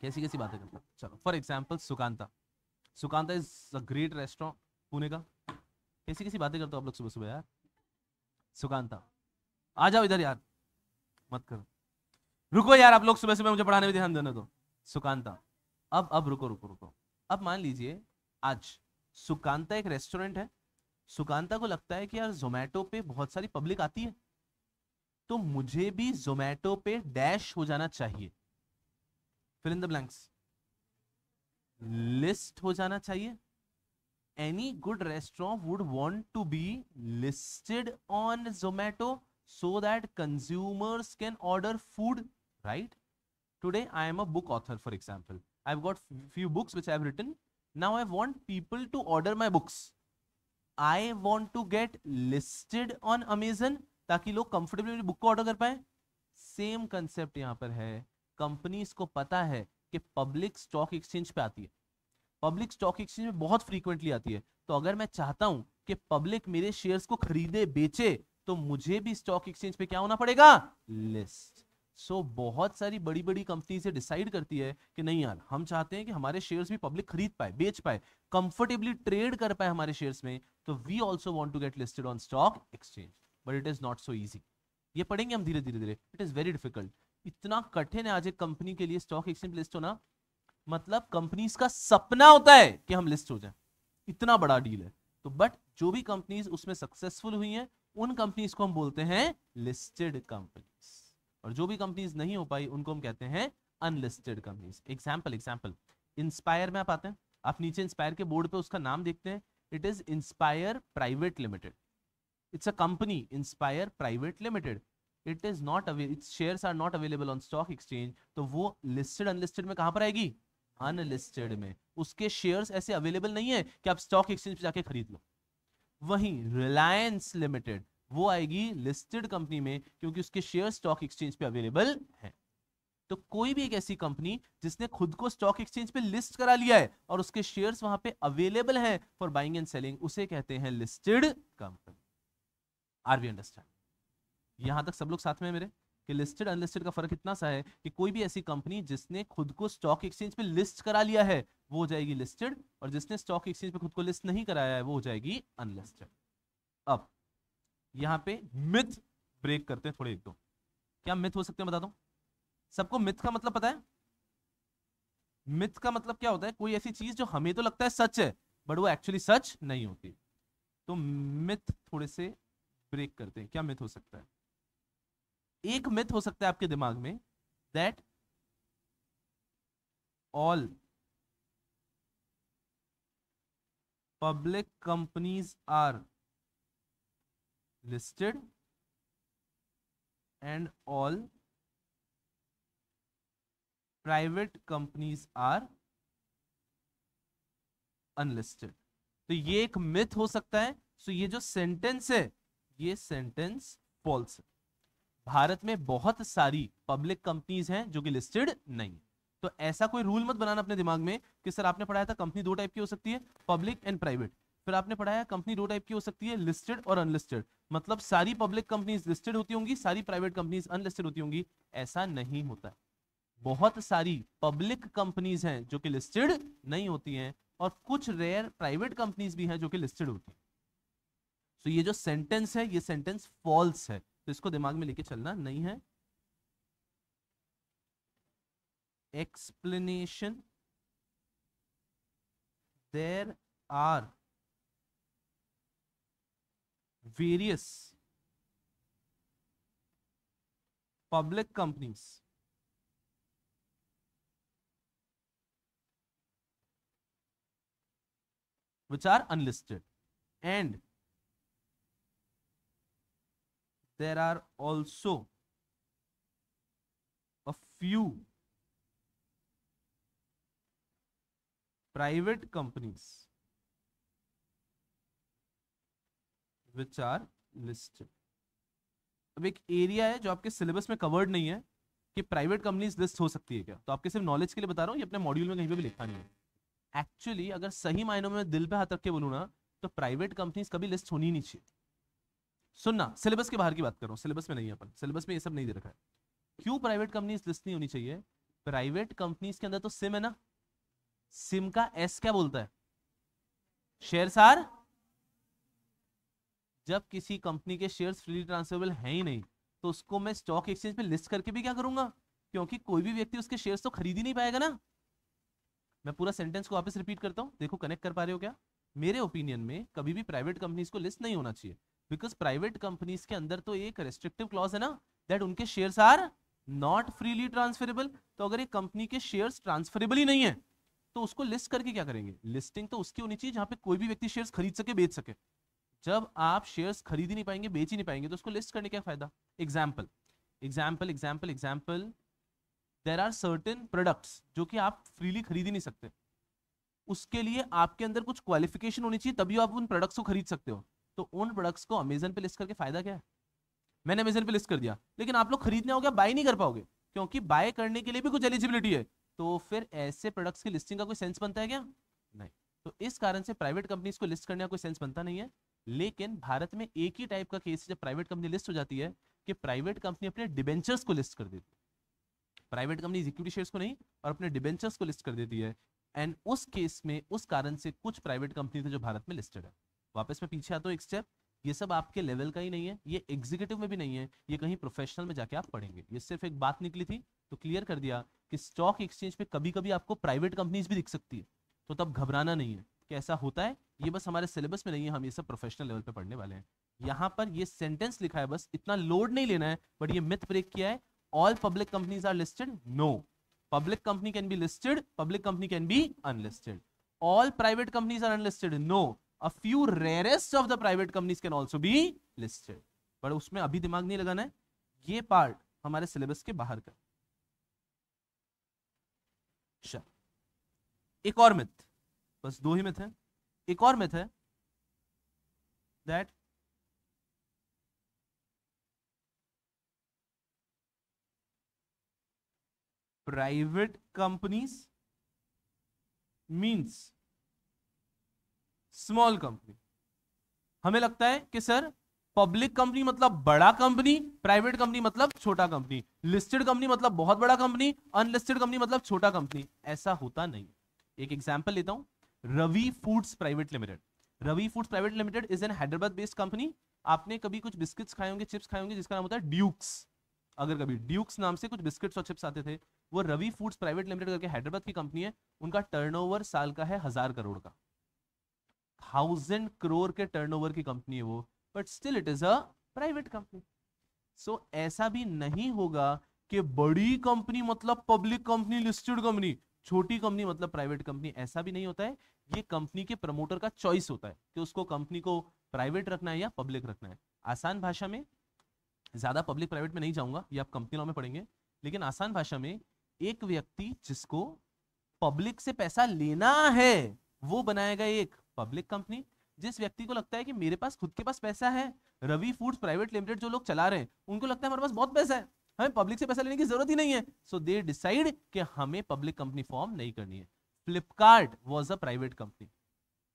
कैसी कैसी बातें करते चलो for example Sukanta Sukanta is a great restaurant Pune का कैसी कैसी बातें करते हो आप लोग सुबह सुबह यार सुकांता आ जाओ इधर यार मत करो रुको यार आप लोग सुबह सुबह मुझे पढ़ाने में ध्यान देने दो सुकांता अब अब रुको रुको रुको अब मान लीजिए आज सुकांता एक रेस्टोरेंट है सुकांता को लगता है कि यार जोमेटो पे बहुत सारी पब्लिक आती है तो मुझे भी जोमेटो पे डैश हो जाना चाहिए फिर इन द ब्लैंक्स लिस्ट हो जाना चाहिए any good restaurant would want to be listed on Zomato so that consumers can order food right today I am a book author for example I've got few books which I've written. Now I want people to order my books. I want to get listed on Amazon ताकि लोग कंफर्टेबली मेरी बुक को ऑर्डर कर पाए सेम कंसेप्ट यहाँ पर है कंपनीज को पता है कि पब्लिक स्टॉक एक्सचेंज पे आती है पब्लिक स्टॉक एक्सचेंज में बहुत फ्रीक्वेंटली आती है तो अगर मैं चाहता हूं कि पब्लिक मेरे शेयर्स को खरीदे बेचे तो मुझे भी स्टॉक एक्सचेंज पे क्या होना पड़ेगा लिस्ट सो so, बहुत सारी बड़ी बड़ी कंपनी से डिसाइड करती है कि नहीं यार हम चाहते हैं कि हमारे शेयर्स भी पब्लिक खरीद पाए बेच पाए कंफर्टेबली ट्रेड कर पाए हमारे शेयर्स में तो we also want to get listed on stock exchange but it is not so easy ये पढ़ेंगे हम धीरे धीरे धीरे इट इज वेरी डिफिकल्ट इतना कठिन है आज एक कंपनी के लिए स्टॉक एक्सचेंज लिस्ट होना मतलब कंपनीज का सपना होता है कि हम लिस्ट हो जाए इतना बड़ा डील है तो बट जो भी कंपनीज उसमें सक्सेसफुल हुई हैं उन कंपनीज को हम बोलते हैं लिस्टेड कंपनीज और जो भी कंपनीज नहीं हो पाई उनको हम कहते हैं unlisted companies example example Inspire में आप आते हैं आप नीचे इंस्पायर के बोर्ड पे उसका नाम देखते हैं it is Inspire private limited it's a company Inspire private limited it is not it's share are not available on stock exchange तो वो लिस्टेड अनलिस्टेड में कहां पर आएगी अनलिस्टेड में उसके शेयर्स ऐसे अवेलेबल नहीं है कि आप स्टॉक एक्सचेंज पे जाके खरीद लो वहीं रिलायंस लिमिटेड वो आएगी लिस्टेड कंपनी में क्योंकि उसके शेयर स्टॉक एक्सचेंज पे अवेलेबल है तो कोई भी एक ऐसी कंपनी जिसने खुद को स्टॉक एक्सचेंज पे लिस्ट करा लिया है और उसके शेयर्स वहां पे अवेलेबल हैं फॉर बाइंग एंड सेलिंग उसे कहते हैं listed company are we understand यहां तक सब लोग साथ में मेरे कि लिस्टेड अनलिस्टेड का फर्क इतना सा है कि कोई भी ऐसी कंपनी जिसने खुद को स्टॉक एक्सचेंज पे लिस्ट करा लिया है वो हो जाएगी लिस्टेड और जिसने स्टॉक एक्सचेंज पे खुद को लिस्ट नहीं कराया है वो हो जाएगी अनलिस्टेड अब यहाँ पे मिथ ब्रेक करते हैं थोड़े एक दो क्या मिथ हो सकते हैं बता दो सबको मिथ का मतलब पता है मिथ का मतलब क्या होता है कोई ऐसी चीज जो हमें तो लगता है सच है बट वो एक्चुअली सच नहीं होती तो मिथ थोड़े से ब्रेक करते हैं क्या मिथ हो सकता है एक मिथ हो सकता है आपके दिमाग में that all public companies are listed and all private companies are unlisted तो ये एक मिथ हो सकता है सो so ये जो सेंटेंस है ये सेंटेंस फॉल्स है भारत में बहुत सारी पब्लिक कंपनीज हैं जो कि लिस्टेड नहीं है तो ऐसा कोई रूल मत बनाना अपने दिमाग में कि सर आपने पढ़ाया था कंपनी दो टाइप की हो सकती है पब्लिक एंड प्राइवेट फिर आपने पढ़ाया कंपनी दो टाइप की हो सकती है लिस्टेड और अनलिस्टेड मतलब सारी पब्लिक कंपनीज लिस्टेड होती होंगी सारी प्राइवेट कंपनीज अनलिस्टेड होती होंगी ऐसा नहीं होता है बहुत सारी पब्लिक कंपनीज हैं जो कि लिस्टेड नहीं होती हैं और कुछ रेयर प्राइवेट कंपनीज भी हैं जो कि लिस्टेड होती हैं सो तो ये जो सेंटेंस है ये सेंटेंस फॉल्स है तो इसको दिमाग में लेके चलना नहीं है explanation there are various public companies which are unlisted and there are also a few private companies which are listed अब एक एरिया है जो आपके सिलेबस में कवर्ड नहीं है कि प्राइवेट कंपनीज लिस्ट हो सकती है क्या तो आपके सिर्फ नॉलेज के लिए बता रहा हूँ ये अपने मॉड्यूल में कहीं पे भी लिखा नहीं है एक्चुअली अगर सही मायनों में दिल पे हाथ रख के बोलू ना तो प्राइवेट कंपनीज कभी लिस्ट होनी नहीं चाहिए सुनना सिलेबस के बाहर की बात कर रहा हूँ सिलेबस में नहीं है अपन सिलेबस में ये सब नहीं दे रखा है क्यों प्राइवेट कंपनीज लिस्ट नहीं होनी चाहिए प्राइवेट कंपनीज के अंदर तो सिम है ना सिम का एस क्या बोलता है शेयर सार जब किसी कंपनी के शेयर्स फ्रीली ट्रांसफरेबल है ही नहीं तो उसको मैं स्टॉक एक्सचेंज पे लिस्ट करके भी क्या करूंगा क्योंकि कोई भी व्यक्ति उसके शेयर्स तो खरीद ही नहीं पाएगा ना मैं पूरा सेंटेंस को वापस रिपीट करता हूँ देखो कनेक्ट कर पा रहे हो क्या मेरे ओपिनियन में कभी भी प्राइवेट कंपनीज को लिस्ट नहीं होना चाहिए बिकॉज प्राइवेट कंपनीज के अंदर तो एक रेस्ट्रिक्टिव क्लॉज है ना दैट उनके share are not freely transferable तो अगर एक कंपनी के शेयर ट्रांसफरेबल ही नहीं है तो उसको लिस्ट करके क्या करेंगे लिस्टिंग तो उसकी होनी चाहिए जहां पे कोई भी व्यक्ति शेयर्स खरीद सके बेच सके जब आप शेयर्स खरीद ही नहीं पाएंगे बेच ही नहीं पाएंगे तो उसको लिस्ट करने का फायदा example example example example there are certain products जो कि आप फ्रीली खरीद ही नहीं सकते उसके लिए आपके अंदर कुछ क्वालिफिकेशन होनी चाहिए तभी आप उन प्रोडक्ट्स को खरीद सकते हो तो उन प्रोडक्ट्स को अमेजन पे लिस्ट करके फायदा क्या है मैंने अमेजन पे लिस्ट कर दिया लेकिन आप लोग खरीदने हो गया बाय नहीं कर पाओगे क्योंकि बाय करने के लिए भी कुछ एलिजिबिलिटी है तो फिर ऐसे प्रोडक्ट्स की लिस्टिंग का कोई सेंस बनता है क्या नहीं तो इस कारण से प्राइवेट कंपनीज को लिस्ट करने का कोई सेंस बनता नहीं है लेकिन भारत में एक ही टाइप का केस जब प्राइवेट कंपनी लिस्ट हो जाती है कि प्राइवेट कंपनी अपने डिबेंचर्स को लिस्ट कर देती है प्राइवेट कंपनी इक्विटी शेयर्स को नहीं और अपने डिबेंचर्स को लिस्ट कर देती है एंड उस केस में उस कारण से कुछ प्राइवेट कंपनी थे जो भारत में लिस्टेड है वापस में पीछे आता हूँ एक स्टेप ये सब आपके लेवल का ही नहीं है ये एग्जीक्यूटिव में भी नहीं है ये कहीं प्रोफेशनल में जाके आप पढ़ेंगे ये सिर्फ एक बात निकली थी तो क्लियर कर दिया कि स्टॉक एक्सचेंज पे कभी कभी आपको प्राइवेट कंपनीज भी दिख सकती है तो तब घबराना नहीं है कैसा होता है ये बस हमारे सिलेबस में नहीं है हम ये सब प्रोफेशनल लेवल पे पढ़ने वाले हैं यहाँ पर ये सेंटेंस लिखा है बस इतना लोड नहीं लेना है बट ये मिथ ब्रेक किया है all public companies are listed no public company can be listed public company can be unlisted all private companies are unlisted no a few rarest of the private companies can also be listed but उसमें अभी दिमाग नहीं लगाना है ये पार्ट हमारे सिलेबस के बाहर का एक और मिथ बस दो ही मिथ है एक और मिथ है that private companies means small company हमें लगता है कि सर पब्लिक कंपनी मतलब बड़ा कंपनी प्राइवेट कंपनी मतलब छोटा कंपनी लिस्टेड कंपनी मतलब बहुत बड़ा कंपनी अनलिस्टेड कंपनी मतलब छोटा कंपनी ऐसा होता नहीं एक एग्जांपल लेता हूं Ravi Foods private limited Ravi Foods private limited is an Hyderabad based company आपने कभी कुछ बिस्किट्स खाए होंगे चिप्स खाए होंगे जिसका नाम होता है ड्यूक्स अगर कभी ड्यूक्स नाम से कुछ बिस्किट्स और चिप्स आते थे वो रवि फूड्स प्राइवेट लिमिटेड करके हैदराबाद की कंपनी है उनका टर्नओवर साल का है हजार करोड़ का थाउजेंड करोड़ के टर्नओवर की कंपनी है वो but still it is a private company so ऐसा भी नहीं होगा कि बड़ी कंपनी मतलब पब्लिक कंपनी लिस्टेड कंपनी छोटी कंपनी मतलब प्राइवेट कंपनी ऐसा भी नहीं होता है ये कंपनी के प्रमोटर का चॉइस होता है कि उसको कंपनी को प्राइवेट रखना है या पब्लिक रखना है आसान भाषा में ज्यादा पब्लिक प्राइवेट में नहीं जाऊंगा ये आप कंपनी लॉ में पढ़ेंगे लेकिन आसान भाषा में एक व्यक्ति जिसको पब्लिक से पैसा लेना है वो बनाएगा एक पब्लिक कंपनी जिस व्यक्ति को लगता है कि मेरे पास खुद के पास पैसा है रवि फूड्स प्राइवेट लिमिटेड जो लोग चला रहे हैं उनको लगता है हमारे पास बहुत पैसा है हमें पब्लिक से पैसा लेने की जरूरत ही नहीं है सो दे डिसाइड कि हमें पब्लिक कंपनी फॉर्म नहीं करनी है Flipkart was a private company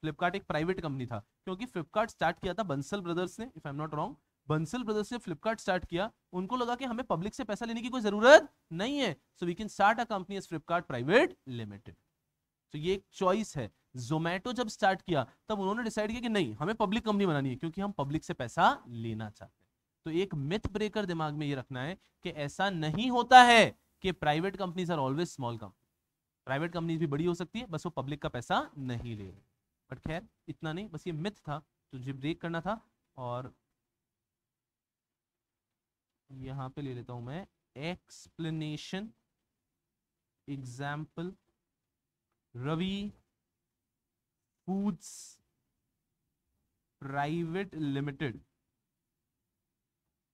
Flipkart एक प्राइवेट कंपनी था क्योंकि फ्लिपकार्ट स्टार्ट किया था बंसल ब्रदर्स ने if I am not wrong Bansal brothers ने फ्लिपकार्ट स्टार्ट किया उनको लगा कि हमें पब्लिक से पैसा लेने की कोई जरूरत नहीं है so we can start a company as Flipkart private limited तो ये एक चॉइस है जोमेटो जब स्टार्ट किया तब उन्होंने डिसाइड किया कि नहीं हमें पब्लिक कंपनी बनानी है क्योंकि हम पब्लिक से पैसा लेना चाहते हैं तो एक मिथ ब्रेकर दिमाग में ये रखना है कि ऐसा नहीं होता है कि private companies are always small company private companies भी बड़ी हो सकती है बस वो पब्लिक का पैसा नहीं ले बट खैर इतना नहीं बस ये मिथ था जो जी ब्रेक करना था और यहाँ पे ले लेता हूँ मैं explanation example Ravi Foods private limited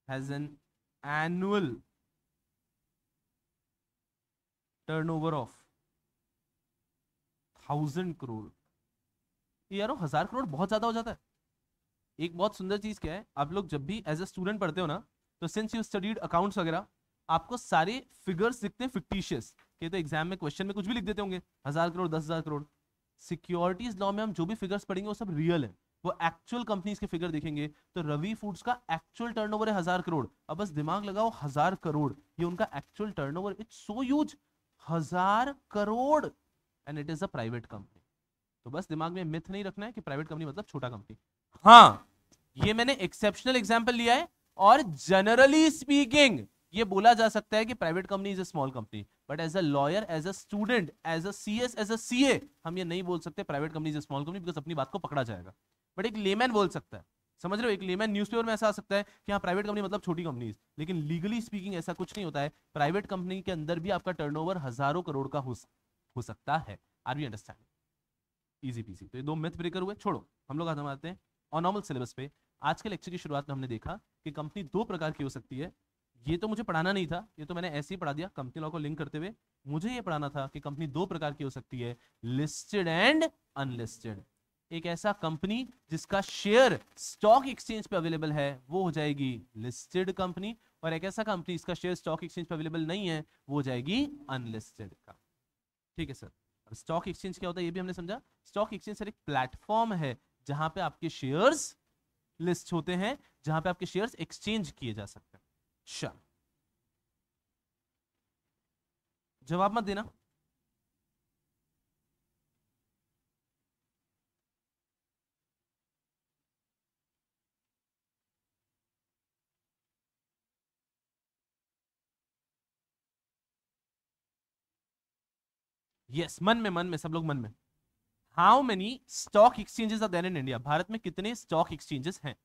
has an annual turnover of thousand crore यार हजार करोड़ बहुत ज्यादा हो जाता है एक बहुत सुंदर चीज क्या है आप लोग जब भी एज ए स्टूडेंट पढ़ते हो ना तो सिंस यू स्टडीड अकाउंट्स वगैरह आपको सारे फिगर्स दिखते हैं फिक्टिशियस के तो एग्जाम में क्वेश्चन में कुछ भी लिख देते होंगे हजार करोड़ दस हजार करोड़ सिक्योरिटीज लॉ में हम जो भी फिगर्स पढ़ेंगे वो सब रियल है वो एक्चुअल कंपनीज के फिगर देखेंगे तो रवि फूड्स का एक्चुअल टर्नओवर है हजार करोड़ अब बस दिमाग लगाओ हजार करोड़ ये उनका actual turnover it's so huge हजार crore and it is a private company तो बस दिमाग में मिथ नहीं रखना है कि प्राइवेट कंपनी मतलब छोटा कंपनी हाँ ये मैंने एक्सेप्शनल एग्जाम्पल लिया है और जनरली स्पीकिंग ये बोला जा सकता है कि private company is a small company but as a lawyer as a student as a C S as a C A हम ये नहीं बोल सकते private company is a small company because अपनी बात को पकड़ा जाएगा बट एक लेमैन बोल सकता है समझ रहे हो एक लेमैन न्यूज़पेपर में ऐसा आ सकता है कि हाँ प्राइवेट कंपनी मतलब छोटी कंपनीज लेकिन लीगली स्पीकिंग ऐसा कुछ नहीं होता है प्राइवेट कंपनी के अंदर भी आपका टर्नओवर हजारों करोड़ का हो सकता है हो सकता है are we understanding easy peasy तो ये दो मिथ ब्रेकर हुए छोड़ो हम लोग आदम आते हैं और नॉर्मल सिलेबस पे आज के लेक्चर की शुरुआत में हमने देखा कि कंपनी दो प्रकार की हो सकती है ये तो मुझे पढ़ाना नहीं था ये तो मैंने ऐसे ही पढ़ा दिया कंपनी लॉ को लिंक करते हुए मुझे ये पढ़ाना था कि कंपनी दो प्रकार की हो सकती है लिस्टेड एंड अनलिस्टेड एक ऐसा कंपनी जिसका शेयर स्टॉक एक्सचेंज पे अवेलेबल है वो हो जाएगी लिस्टेड कंपनी और एक ऐसा कंपनी इसका शेयर स्टॉक एक्सचेंज पे अवेलेबल नहीं है वो हो जाएगी अनलिस्टेड कंपनी ठीक है सर स्टॉक एक्सचेंज क्या होता है ये भी हमने समझा स्टॉक एक्सचेंज सर एक प्लेटफॉर्म है जहां पे आपके शेयर्स लिस्ट होते हैं जहां पे आपके शेयर्स एक्सचेंज किए जा सकते हैं जवाब मत देना यस मन में मन में सब लोग मन में how many stock exchanges are then in India Bharat में कितने स्टॉक एक्सचेंजेस हैं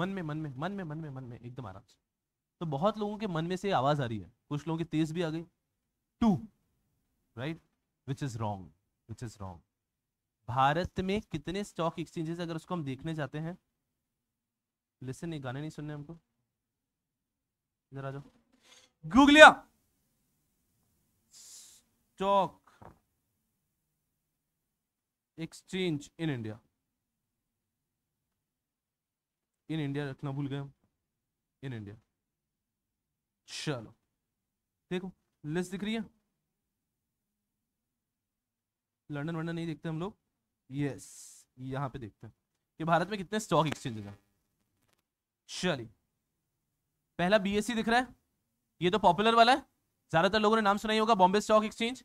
मन में मन में मन में मन में मन में एकदम आराम से तो बहुत लोगों के मन में से आवाज आ रही है कुछ लोगों की तेज भी आ गई to right which is wrong which is wrong Bharat में कितने स्टॉक एक्सचेंजेस अगर उसको हम देखने जाते हैं लिसन ये गाने नहीं सुनने हमको इधर आ जाओ गूगलिया stock exchange in India in India रखना भूल गए हम इन इंडिया चलो देखो लिस्ट दिख रही है लंडन वंडन नहीं देखते हम लोग यस यहां पे देखते हैं कि भारत में कितने स्टॉक एक्सचेंज हैं चलिए पहला बीएससी e दिख रहा है ये तो पॉपुलर वाला है ज्यादातर लोगों ने नाम सुना ही होगा बॉम्बे स्टॉक एक्सचेंज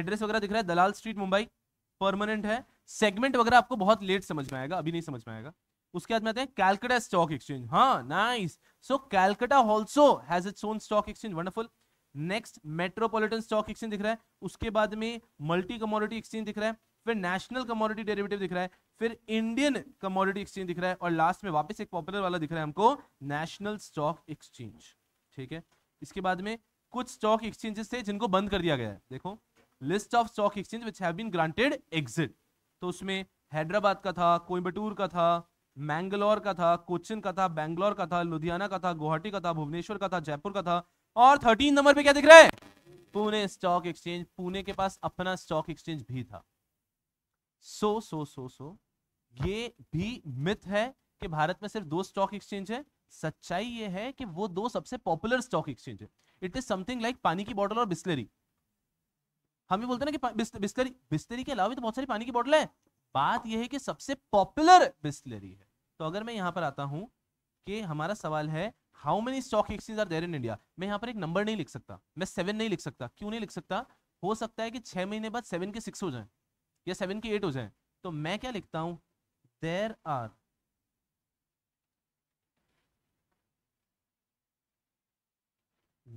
एड्रेस वगैरह दिख रहा है दलाल स्ट्रीट मुंबई परमानेंट है सेगमेंट वगैरह आपको बहुत लेट समझ में आएगा अभी नहीं समझ में आएगा उसके बाद में आते हैं कैलकटा स्टॉक एक्सचेंज हाँ nice so Calcutta also has its own stock exchange wonderful next metropolitan stock exchange दिख रहा है उसके बाद में मल्टी कमोडिटी एक्सचेंज दिख रहा है फिर नेशनल कमोडिटी डेरिवेटिव दिख रहा है फिर इंडियन कमोडिटी एक्सचेंज दिख रहा है और लास्ट में वापस एक पॉपुलर वाला दिख रहा है हमको नेशनल स्टॉक एक्सचेंज ठीक है इसके बाद में कुछ स्टॉक एक्सचेंजेस थे जिनको बंद कर दिया गया है देखो list of stock exchange which have been granted exit तो उसमें हैदराबाद का था कोयम्बटूर का था मैंगलोर का था कोचिन का था बैंगलोर का था लुधियाना का था गुवाहाटी का था भुवनेश्वर का था जयपुर का था और थर्टीन नंबर पे क्या दिख रहा है पुणे स्टॉक एक्सचेंज पुणे के पास अपना स्टॉक एक्सचेंज भी था सो सो सो सो ये भी मिथ है कि भारत में सिर्फ दो स्टॉक एक्सचेंज है सच्चाई ये है कि वो दो सबसे पॉपुलर स्टॉक एक्सचेंज है इट इज समथिंग लाइक पानी की बॉटल और बिस्लरी हम ये बोलते हैं ना कि बिस्लरी बिस्लरी के अलावा भी तो बहुत सारी पानी की बॉटल है बात यह है कि सबसे पॉपुलर बिस्लरी है तो अगर मैं यहाँ पर आता हूँ कि हमारा सवाल है how many stock exchange are there in India मैं यहाँ पर एक नंबर नहीं लिख सकता मैं सेवन नहीं लिख सकता क्यों नहीं लिख सकता हो सकता है कि छह महीने बाद सेवन के सिक्स हो जाए या सेवन के एट हो जाए तो मैं क्या लिखता हूँ there are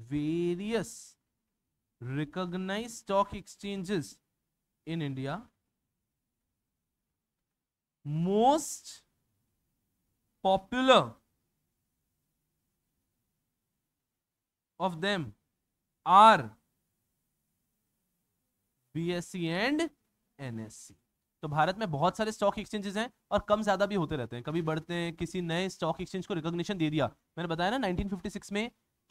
various recognized stock exchanges in India, most popular of them are BSE and NSE. तो भारत में बहुत सारे स्टॉक एक्सचेंजेस हैं और कम ज्यादा भी होते रहते हैं कभी बढ़ते हैं किसी नए स्टॉक एक्सचेंज को रिकॉग्निशन दे दिया मैंने बताया ना 1956 में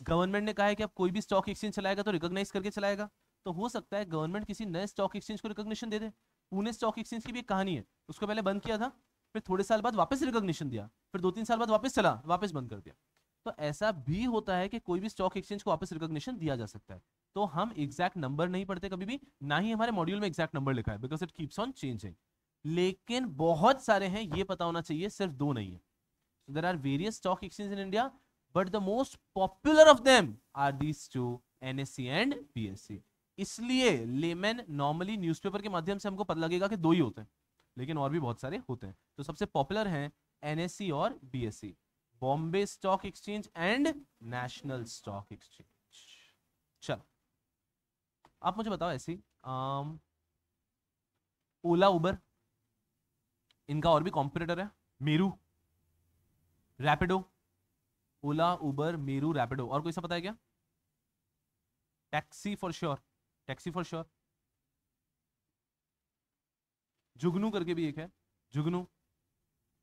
गवर्नमेंट ने कहा है कि आप कोई भी स्टॉक एक्सचेंज चलाएगा तो रिकॉग्नाइज करके चलाएगा तो हो सकता है गवर्नमेंट किसी नए स्टॉक एक्सचेंज को रिकॉग्निशन दे दे पुणे स्टॉक एक्सचेंज की भी एक कहानी है उसको पहले बंद किया था फिर थोड़े साल बाद वापस रिकॉग्निशन दिया फिर दो तीन साल बाद वापस चला वापस बंद कर दिया तो ऐसा भी होता है कि कोई भी स्टॉक एक्सचेंज को वापस रिकॉग्निशन दिया जा सकता है तो हम एग्जैक्ट नंबर नहीं पढ़ते कभी भी ना ही हमारे मॉड्यूल में एग्जैक्ट नंबर लिखा है because it keeps on changing लेकिन बहुत सारे हैं ये पता होना चाहिए सिर्फ दो नहीं है there are various stock exchange in India but the most popular of them are these two N S C and S C इसलिए लेमेन नॉर्मली न्यूज़पेपर के माध्यम से हमको पता लगेगा कि दो ही होते हैं लेकिन और भी बहुत सारे होते हैं तो सबसे पॉपुलर हैं एनएससी और B S C Bombay stock exchange and national stock exchange चलो आप मुझे बताओ ऐसी um, ओला उबर इनका और भी कॉम्पिटेटर है मेरू रैपिडो ओला उबर मेरू रैपिडो और कोई सा पता है क्या taxi for sure taxi for sure Jugnoo करके भी एक है जुगनू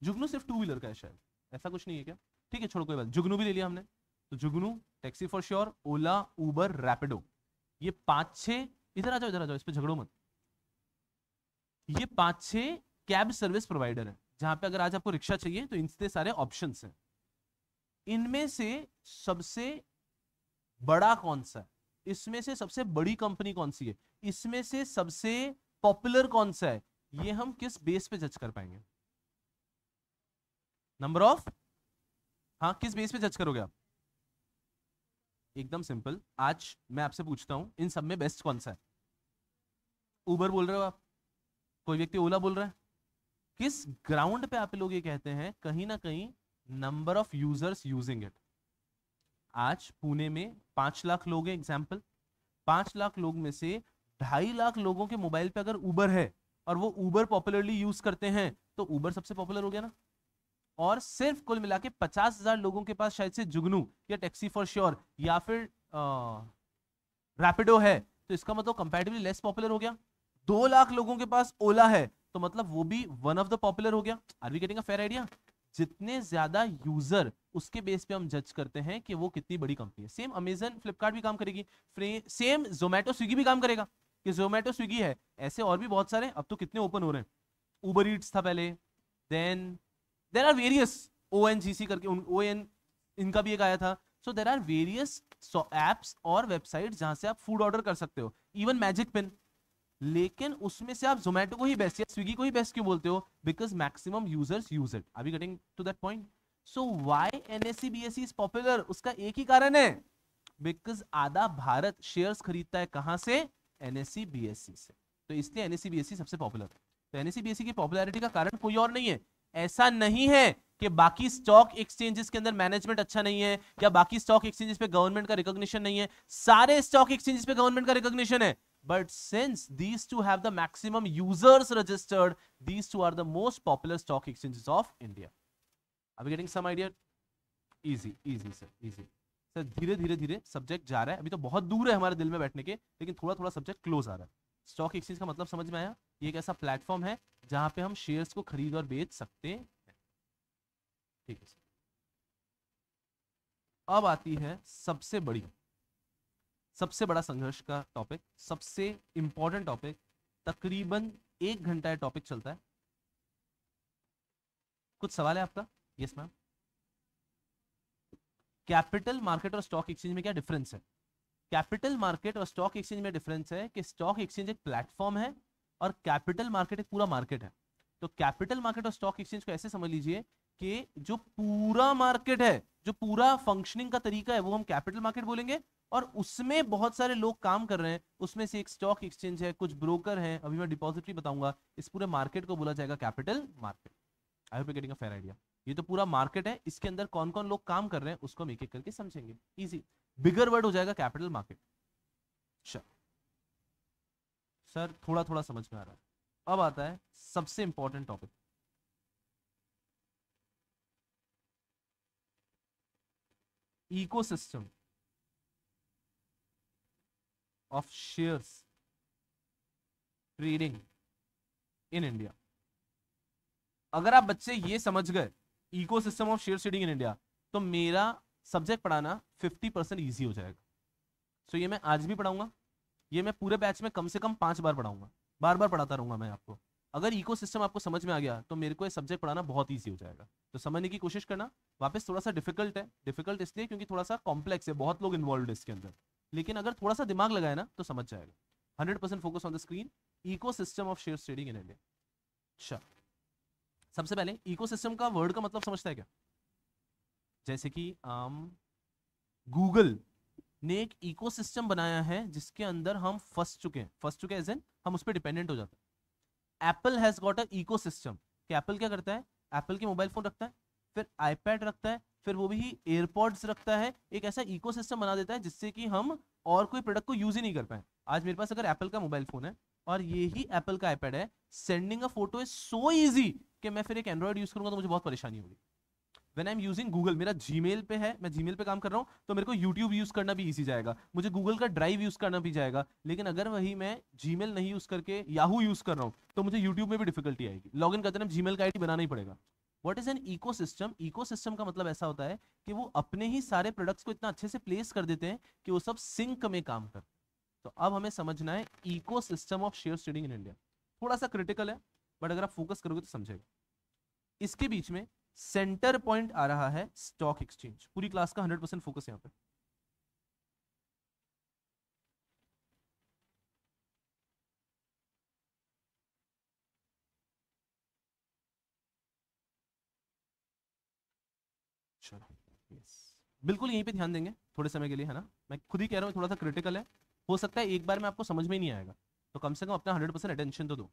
जुगनू सिर्फ टू व्हीलर का है शायद ऐसा कुछ नहीं है क्या ठीक है छोड़ो कोई बात जुगनू भी ले लिया हमने तो Jugnoo taxi for sure Ola Uber Rapido ये पांच छह इधर आ जाओ इधर आ जाओ इस पर झगड़ो मत ये पांच छह कैब सर्विस प्रोवाइडर है जहां पे अगर आज आपको रिक्शा चाहिए तो इनसे सारे ऑप्शन हैं इनमें से सबसे बड़ा कौन सा है इसमें से सबसे बड़ी कंपनी कौन सी है इसमें से सबसे पॉपुलर कौन सा है ये हम किस बेस पे जज कर पाएंगे नंबर ऑफ हाँ किस बेस पे जज करोगे आप एकदम सिंपल आज मैं आपसे पूछता हूं इन सब में बेस्ट कौन सा है उबर बोल रहे हो आप कोई व्यक्ति ओला बोल रहा है किस ग्राउंड पे आप लोग ये कहते हैं कहीं ना कहीं number of users using it आज पुणे में पांच लाख लोग हैं एग्जाम्पल पांच लाख लोग में से ढाई लाख लोगों के मोबाइल पे अगर उबर है और वो उबर पॉपुलरली यूज करते हैं तो उबर सबसे पॉपुलर हो गया ना और सिर्फ कुल मिला के पचास हजार लोगों के पास शायद से जुगनू या टैक्सी फॉर श्योर या फिर रैपिडो है तो इसका मतलब कंपेरेटिवली लेस पॉपुलर हो गया दो लाख लोगों के पास ओला है तो मतलब वो भी वन ऑफ द पॉपुलर हो गया are we getting a fair idea जितने ज्यादा यूजर उसके बेस पे हम जज करते हैं कि वो कितनी बड़ी कंपनी है सेम अमेजन फ्लिपकार्ट भी काम करेगी सेम जोमेटो स्विगी भी काम करेगा कि जोमेटो स्विगी है ऐसे और भी बहुत सारे अब तो कितने ओपन हो रहे हैं उबर ईट्स था पहले then there are various O N G C करके ओ एन इनका भी एक आया था so there are various apps और वेबसाइट जहां से आप फूड ऑर्डर कर सकते हो इवन मैजिक पिन लेकिन उसमें से आप जोमेटो को ही बेस्ट या स्विगी को ही बेस्ट क्यों बोलते हो because maximum users use it are getting to that point so why N S C B S C is popular उसका एक ही कारण है बिकॉज आधा भारत शेयर खरीदता है कहां से एनएससी सी e से तो इसलिए एनएससी सी e सबसे पॉपुलर है तो एनएससी सी e की पॉपुलरिटी का कारण कोई और नहीं है ऐसा नहीं है कि बाकी स्टॉक एक्सचेंजेस के अंदर मैनेजमेंट अच्छा नहीं है या बाकी स्टॉक एक्सचेंजेस पे गवर्नमेंट का रिकॉग्निशन नहीं है सारे स्टॉक एक्सचेंजेस पे गवर्नमेंट का रिकॉग्निशन है But since these two have the maximum users registered, these two are the most popular stock exchanges of India. Are we getting some idea? Easy, easy sir, easy. Sir धीरे धीरे धीरे सब्जेक्ट जा रहा है अभी तो बहुत दूर है हमारे दिल में बैठने के लेकिन थोड़ा थोड़ा सब्जेक्ट क्लोज आ रहा है स्टॉक एक्सचेंज का मतलब समझ में आया ये एक ऐसा प्लेटफॉर्म है जहां पे हम शेयर्स को खरीद और बेच सकते हैं ठीक है अब आती है सबसे बड़ी सबसे बड़ा संघर्ष का टॉपिक सबसे इंपॉर्टेंट टॉपिक तकरीबन एक घंटा यह टॉपिक चलता है कुछ सवाल है आपका यस मैम कैपिटल मार्केट और स्टॉक एक्सचेंज में क्या डिफरेंस है कैपिटल मार्केट और स्टॉक एक्सचेंज में डिफरेंस है कि स्टॉक एक्सचेंज एक प्लेटफॉर्म है और कैपिटल मार्केट एक पूरा मार्केट है तो कैपिटल मार्केट और स्टॉक एक्सचेंज को ऐसे समझ लीजिए कि जो पूरा मार्केट है जो पूरा फंक्शनिंग का तरीका है वो हम कैपिटल मार्केट बोलेंगे और उसमें बहुत सारे लोग काम कर रहे हैं उसमें से एक स्टॉक एक्सचेंज है कुछ ब्रोकर हैं अभी मैं डिपॉजिटरी बताऊंगा इस पूरे मार्केट को बोला जाएगा capital market I hope getting a fair idea ये तो पूरा मार्केट है इसके अंदर कौन कौन लोग काम कर रहे हैं उसको हम एक एक करके समझेंगे इजी बिगर वर्ड हो जाएगा कैपिटल मार्केट चल सर थोड़ा थोड़ा समझ में आ रहा है अब आता है सबसे important topic ecosystem of shares trading in India. अगर आप बच्चे ये समझ गए ecosystem of share trading in India तो मेरा सब्जेक्ट पढ़ाना 50 परसेंट ईजी हो जाएगा सो so ये मैं आज भी पढ़ाऊंगा ये मैं पूरे बैच में कम से कम पांच बार पढ़ाऊंगा बार बार पढ़ाता रहूंगा मैं आपको अगर इको सिस्टम आपको समझ में आ गया तो मेरे को ये सब्जेक्ट पढ़ाना बहुत ईजी हो जाएगा तो समझने की कोशिश करना वापस थोड़ा सा डिफिकल्ट है डिफिकल्ट इसलिए क्योंकि थोड़ा सा कॉम्प्लेक्स है बहुत लोग इन्वॉल्व है इसके अंदर लेकिन अगर थोड़ा सा दिमाग लगाए ना तो समझ जाएगा hundred percent focus on the screen ecosystem of share trading in India अच्छा सबसे पहले इको सिस्टम का वर्ड का मतलब समझता है क्या जैसे कि गूगल um, ने एक इको सिस्टम बनाया है जिसके अंदर हम फंस चुके हैं फंस चुके हैं हम उस पर डिपेंडेंट हो जाते हैं Apple has got a ecosystem कि एप्पल क्या करता है एप्पल के मोबाइल फोन रखता है फिर आईपैड रखता है फिर वो भी एयरपोर्ट्स रखता है एक ऐसा इकोसिस्टम बना देता है जिससे कि हम और कोई प्रोडक्ट को यूज ही नहीं कर पाए आज मेरे पास अगर एप्पल का मोबाइल फोन है और ये ही एप्पल का आईपैड है sending a photo is so easy कि मैं फिर एक एंड्रॉइड यूज करूंगा तो मुझे बहुत परेशानी होगी when I am using Google मेरा मेल पे है मैं मेल पे काम कर रहा हूँ तो मेरे को यूट्यूब यूज करना भी ईजी जाएगा मुझे गूगल का ड्राइव यूज करना भी जाएगा लेकिन अगर वही मैं जी नहीं यूज करके याहू यूज कर रहा हूँ तो मुझे यूट्यूब में भी डिफिकल्टी आएगी लॉग इन करते ना मेल का आई बनाना ही पड़ेगा what is an ecosystem ecosystem का मतलब ऐसा होता है कि वो अपने ही सारे प्रोडक्ट्स को इतना अच्छे से प्लेस कर देते हैं कि वो सब सिंक में काम कर तो अब हमें समझना है system of share trading in India थोड़ा सा क्रिटिकल है बट अगर आप फोकस करोगे तो समझेगा इसके बीच में सेंटर पॉइंट आ रहा है स्टॉक एक्सचेंज पूरी क्लास का हंड्रेड परसेंट फोकस यहाँ पर बिल्कुल यहीं पे ध्यान देंगे थोड़े समय के लिए है ना मैं खुद ही कह रहा हूँ थोड़ा सा क्रिटिकल है हो सकता है एक बार में आपको समझ में नहीं आएगा तो कम से कम अपना हंड्रेड परसेंट अटेंशन तो दो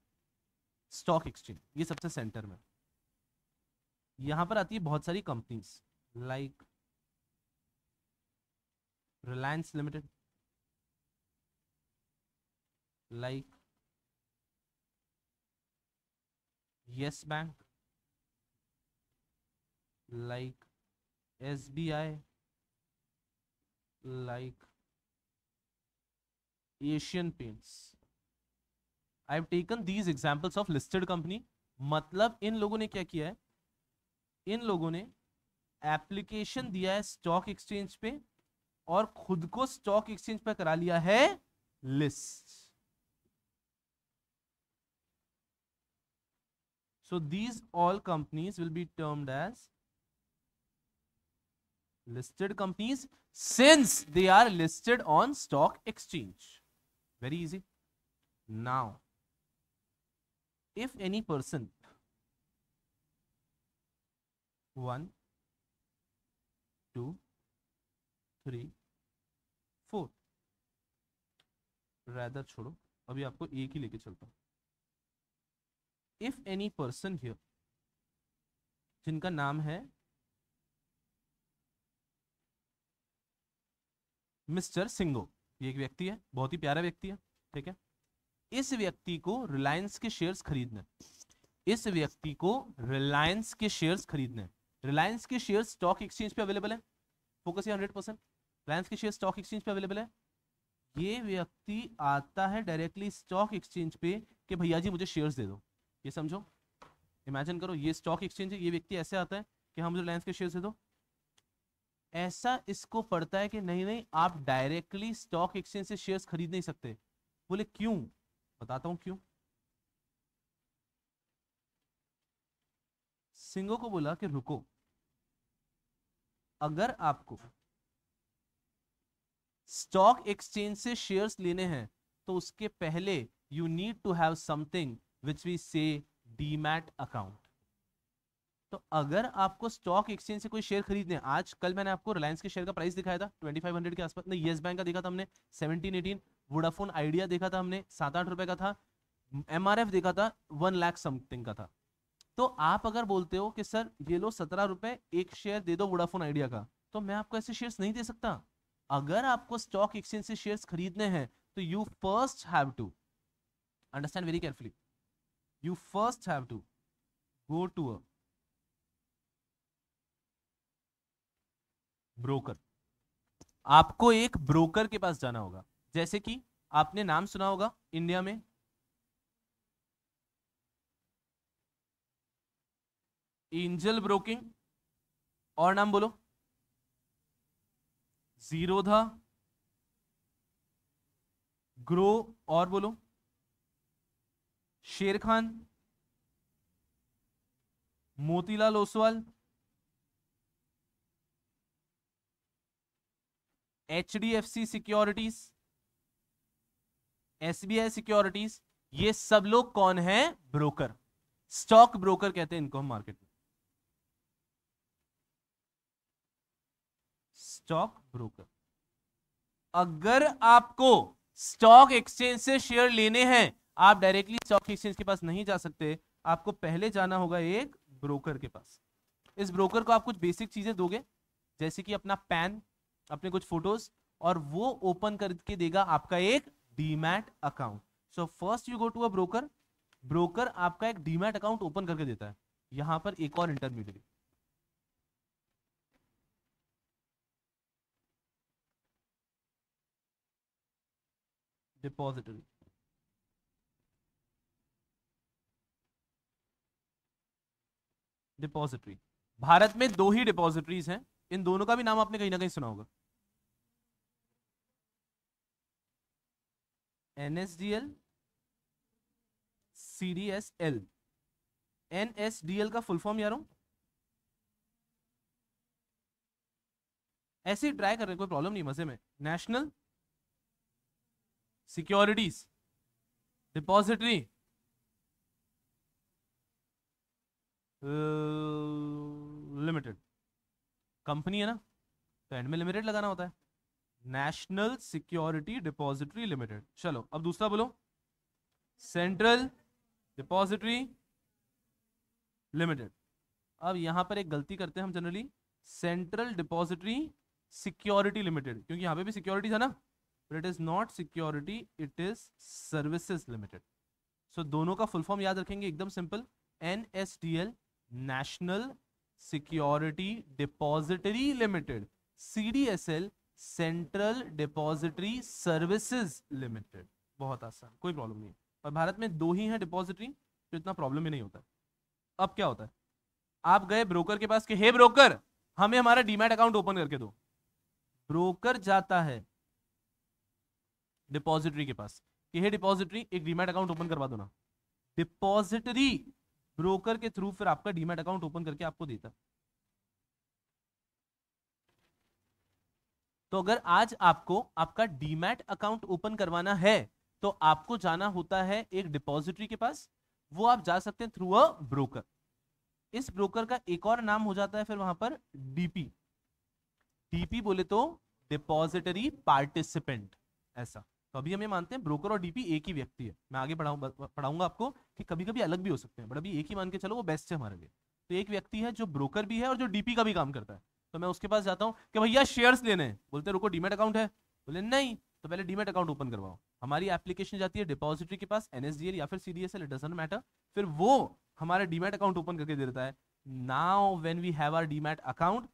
स्टॉक एक्सचेंज ये सबसे सेंटर में यहाँ पर आती है बहुत सारी companies like Reliance limited like Yes Bank like S B I like Asian Paints. I have taken these examples of listed company. मतलब इन लोगों ने क्या किया है इन लोगों ने एप्लीकेशन दिया है स्टॉक एक्सचेंज पे और खुद को स्टॉक एक्सचेंज पे करा लिया है list so these all companies will be termed as listed companies since they are listed on stock exchange. Very easy. Now, if any person one, two, three, four. Rather छोड़ो अभी आपको एक ही लेके चलता हूँ इफ एनी पर्सन हियर जिनका नाम है मिस्टर सिंगो ये एक व्यक्ति है बहुत ही प्यारा व्यक्ति है ठीक है इस व्यक्ति को रिलायंस के शेयर्स खरीदने इस व्यक्ति को रिलायंस के शेयर्स खरीदने रिलायंस के शेयर्स स्टॉक एक्सचेंज पे अवेलेबल है फोकस हंड्रेड परसेंट रिलायंस के शेयर स्टॉक एक्सचेंज पे अवेलेबल है ये व्यक्ति आता है डायरेक्टली स्टॉक एक्सचेंज पे कि भैया जी मुझे शेयर्स दे दो ये समझो इमेजिन करो ये स्टॉक एक्सचेंज है ये व्यक्ति ऐसे आता है कि हम हाँ, रिलायंस के शेयर्स दे दो ऐसा इसको पड़ता है कि नहीं नहीं आप डायरेक्टली स्टॉक एक्सचेंज से शेयर्स खरीद नहीं सकते बोले क्यों बताता हूं क्यों सिंगो को बोला कि रुको अगर आपको स्टॉक एक्सचेंज से शेयर्स लेने हैं तो उसके पहले you need to have something which we say demat account तो अगर आपको स्टॉक एक्सचेंज से कोई शेयर खरीदने आज कल मैंने आपको रिलायंस के शेयर का प्राइस दिखाया था ट्वेंटी फाइव हंड्रेड के आसपास नहीं येस बैंक का देखा था हमने सेवनटीन एटीन वोडाफोन आइडिया देखा था हमने सात आठ रुपए का था एम देखा था वन लाख समथिंग का था तो आप अगर बोलते हो कि सर ये लो सत्रह रुपए एक शेयर दे दो वोडाफोन आइडिया का तो मैं आपको ऐसे शेयर्स नहीं दे सकता अगर आपको स्टॉक एक्सचेंज से शेयर्स खरीदने हैं तो you first have to understand very carefully you first have to go to a broker आपको एक ब्रोकर के पास जाना होगा जैसे कि आपने नाम सुना होगा इंडिया में एंजल ब्रोकिंग और नाम बोलो जीरोधा ग्रो और बोलो Sharekhan Motilal Oswal H D F C securities S B I securities ये सब लोग कौन है ब्रोकर स्टॉक ब्रोकर कहते हैं इनको हम मार्केट में स्टॉक ब्रोकर अगर आपको स्टॉक एक्सचेंज से शेयर लेने हैं आप डायरेक्टली स्टॉक एक्सचेंज के पास नहीं जा सकते आपको पहले जाना होगा एक ब्रोकर के पास इस ब्रोकर को आप कुछ बेसिक चीजें दोगे जैसे कि अपना पैन अपने कुछ फोटोज और वो ओपन करके देगा आपका एक demat account so first you go to a broker broker आपका एक डीमैट अकाउंट ओपन करके देता है यहां पर एक और इंटरमीडिएट डिपॉजिटरी डिपॉजिटरी भारत में दो ही डिपॉजिटरीज हैं इन दोनों का भी नाम आपने कहीं ना कहीं सुना होगा एनएसडीएल सीडीएसएल एनएसडीएल का फुल फॉर्म यार ऐसे ही ट्राई कर रहे कोई प्रॉब्लम नहीं मजे में national securities depository limited company है ना तो एंड में लिमिटेड लगाना होता है नेशनल सिक्योरिटी डिपॉजिटरी लिमिटेड चलो अब दूसरा बोलो सेंट्रल डिपॉजिटरी लिमिटेड अब यहां पर एक गलती करते हैं हम generally central depository security limited क्योंकि यहां पे भी सिक्योरिटी था ना but it is not security it is services limited so दोनों का फुल फॉर्म याद रखेंगे एकदम simple N S D L national security depository limited CDSL central depository services limited बहुत आसान कोई प्रॉब्लम नहीं और भारत में दो ही हैं डिपॉजिटरी तो इतना प्रॉब्लम ही नहीं होता अब क्या होता है आप गए ब्रोकर के पास कि हे ब्रोकर हमें हमारा डीमैट अकाउंट ओपन करके दो ब्रोकर जाता है डिपॉजिटरी के पास कि हे डिपॉजिटरी एक डीमैट अकाउंट ओपन करवा दो ना डिपॉजिटरी ब्रोकर के थ्रू फिर आपका डीमेट अकाउंट ओपन करके आपको देता तो अगर आज आपको आपका डीमैट अकाउंट ओपन करवाना है तो आपको जाना होता है एक डिपॉजिटरी के पास वो आप जा सकते हैं थ्रू अ ब्रोकर इस ब्रोकर का एक और नाम हो जाता है फिर वहां पर डीपी डीपी बोले तो डिपॉजिटरी पार्टिसिपेंट ऐसा तो अभी हम ये मानते हैं ब्रोकर और डीपी एक ही व्यक्ति है मैं आगे पढ़ाऊँ पढ़ाऊंगा आपको कि कभी कभी अलग भी हो सकते हैं बट अभी एक ही मान के चलो वो बेस्ट है हमारे लिए तो एक व्यक्ति है जो ब्रोकर भी है और जो डीपी का भी काम करता है तो मैं उसके पास जाता हूँ कि भैया शेयर्स लेने हैं बोलते रुको डीमेट अकाउंट है बोले नहीं तो पहले डीमेट अकाउंट ओपन करवाओ हमारी एप्लीकेशन जाती है डिपॉजिटरी के पास एनएसडीएल या फिर सीडीएसएल इट डजंट मैटर फिर वो हमारा डीमेट अकाउंट ओपन करके दे देता है now when we have our demat account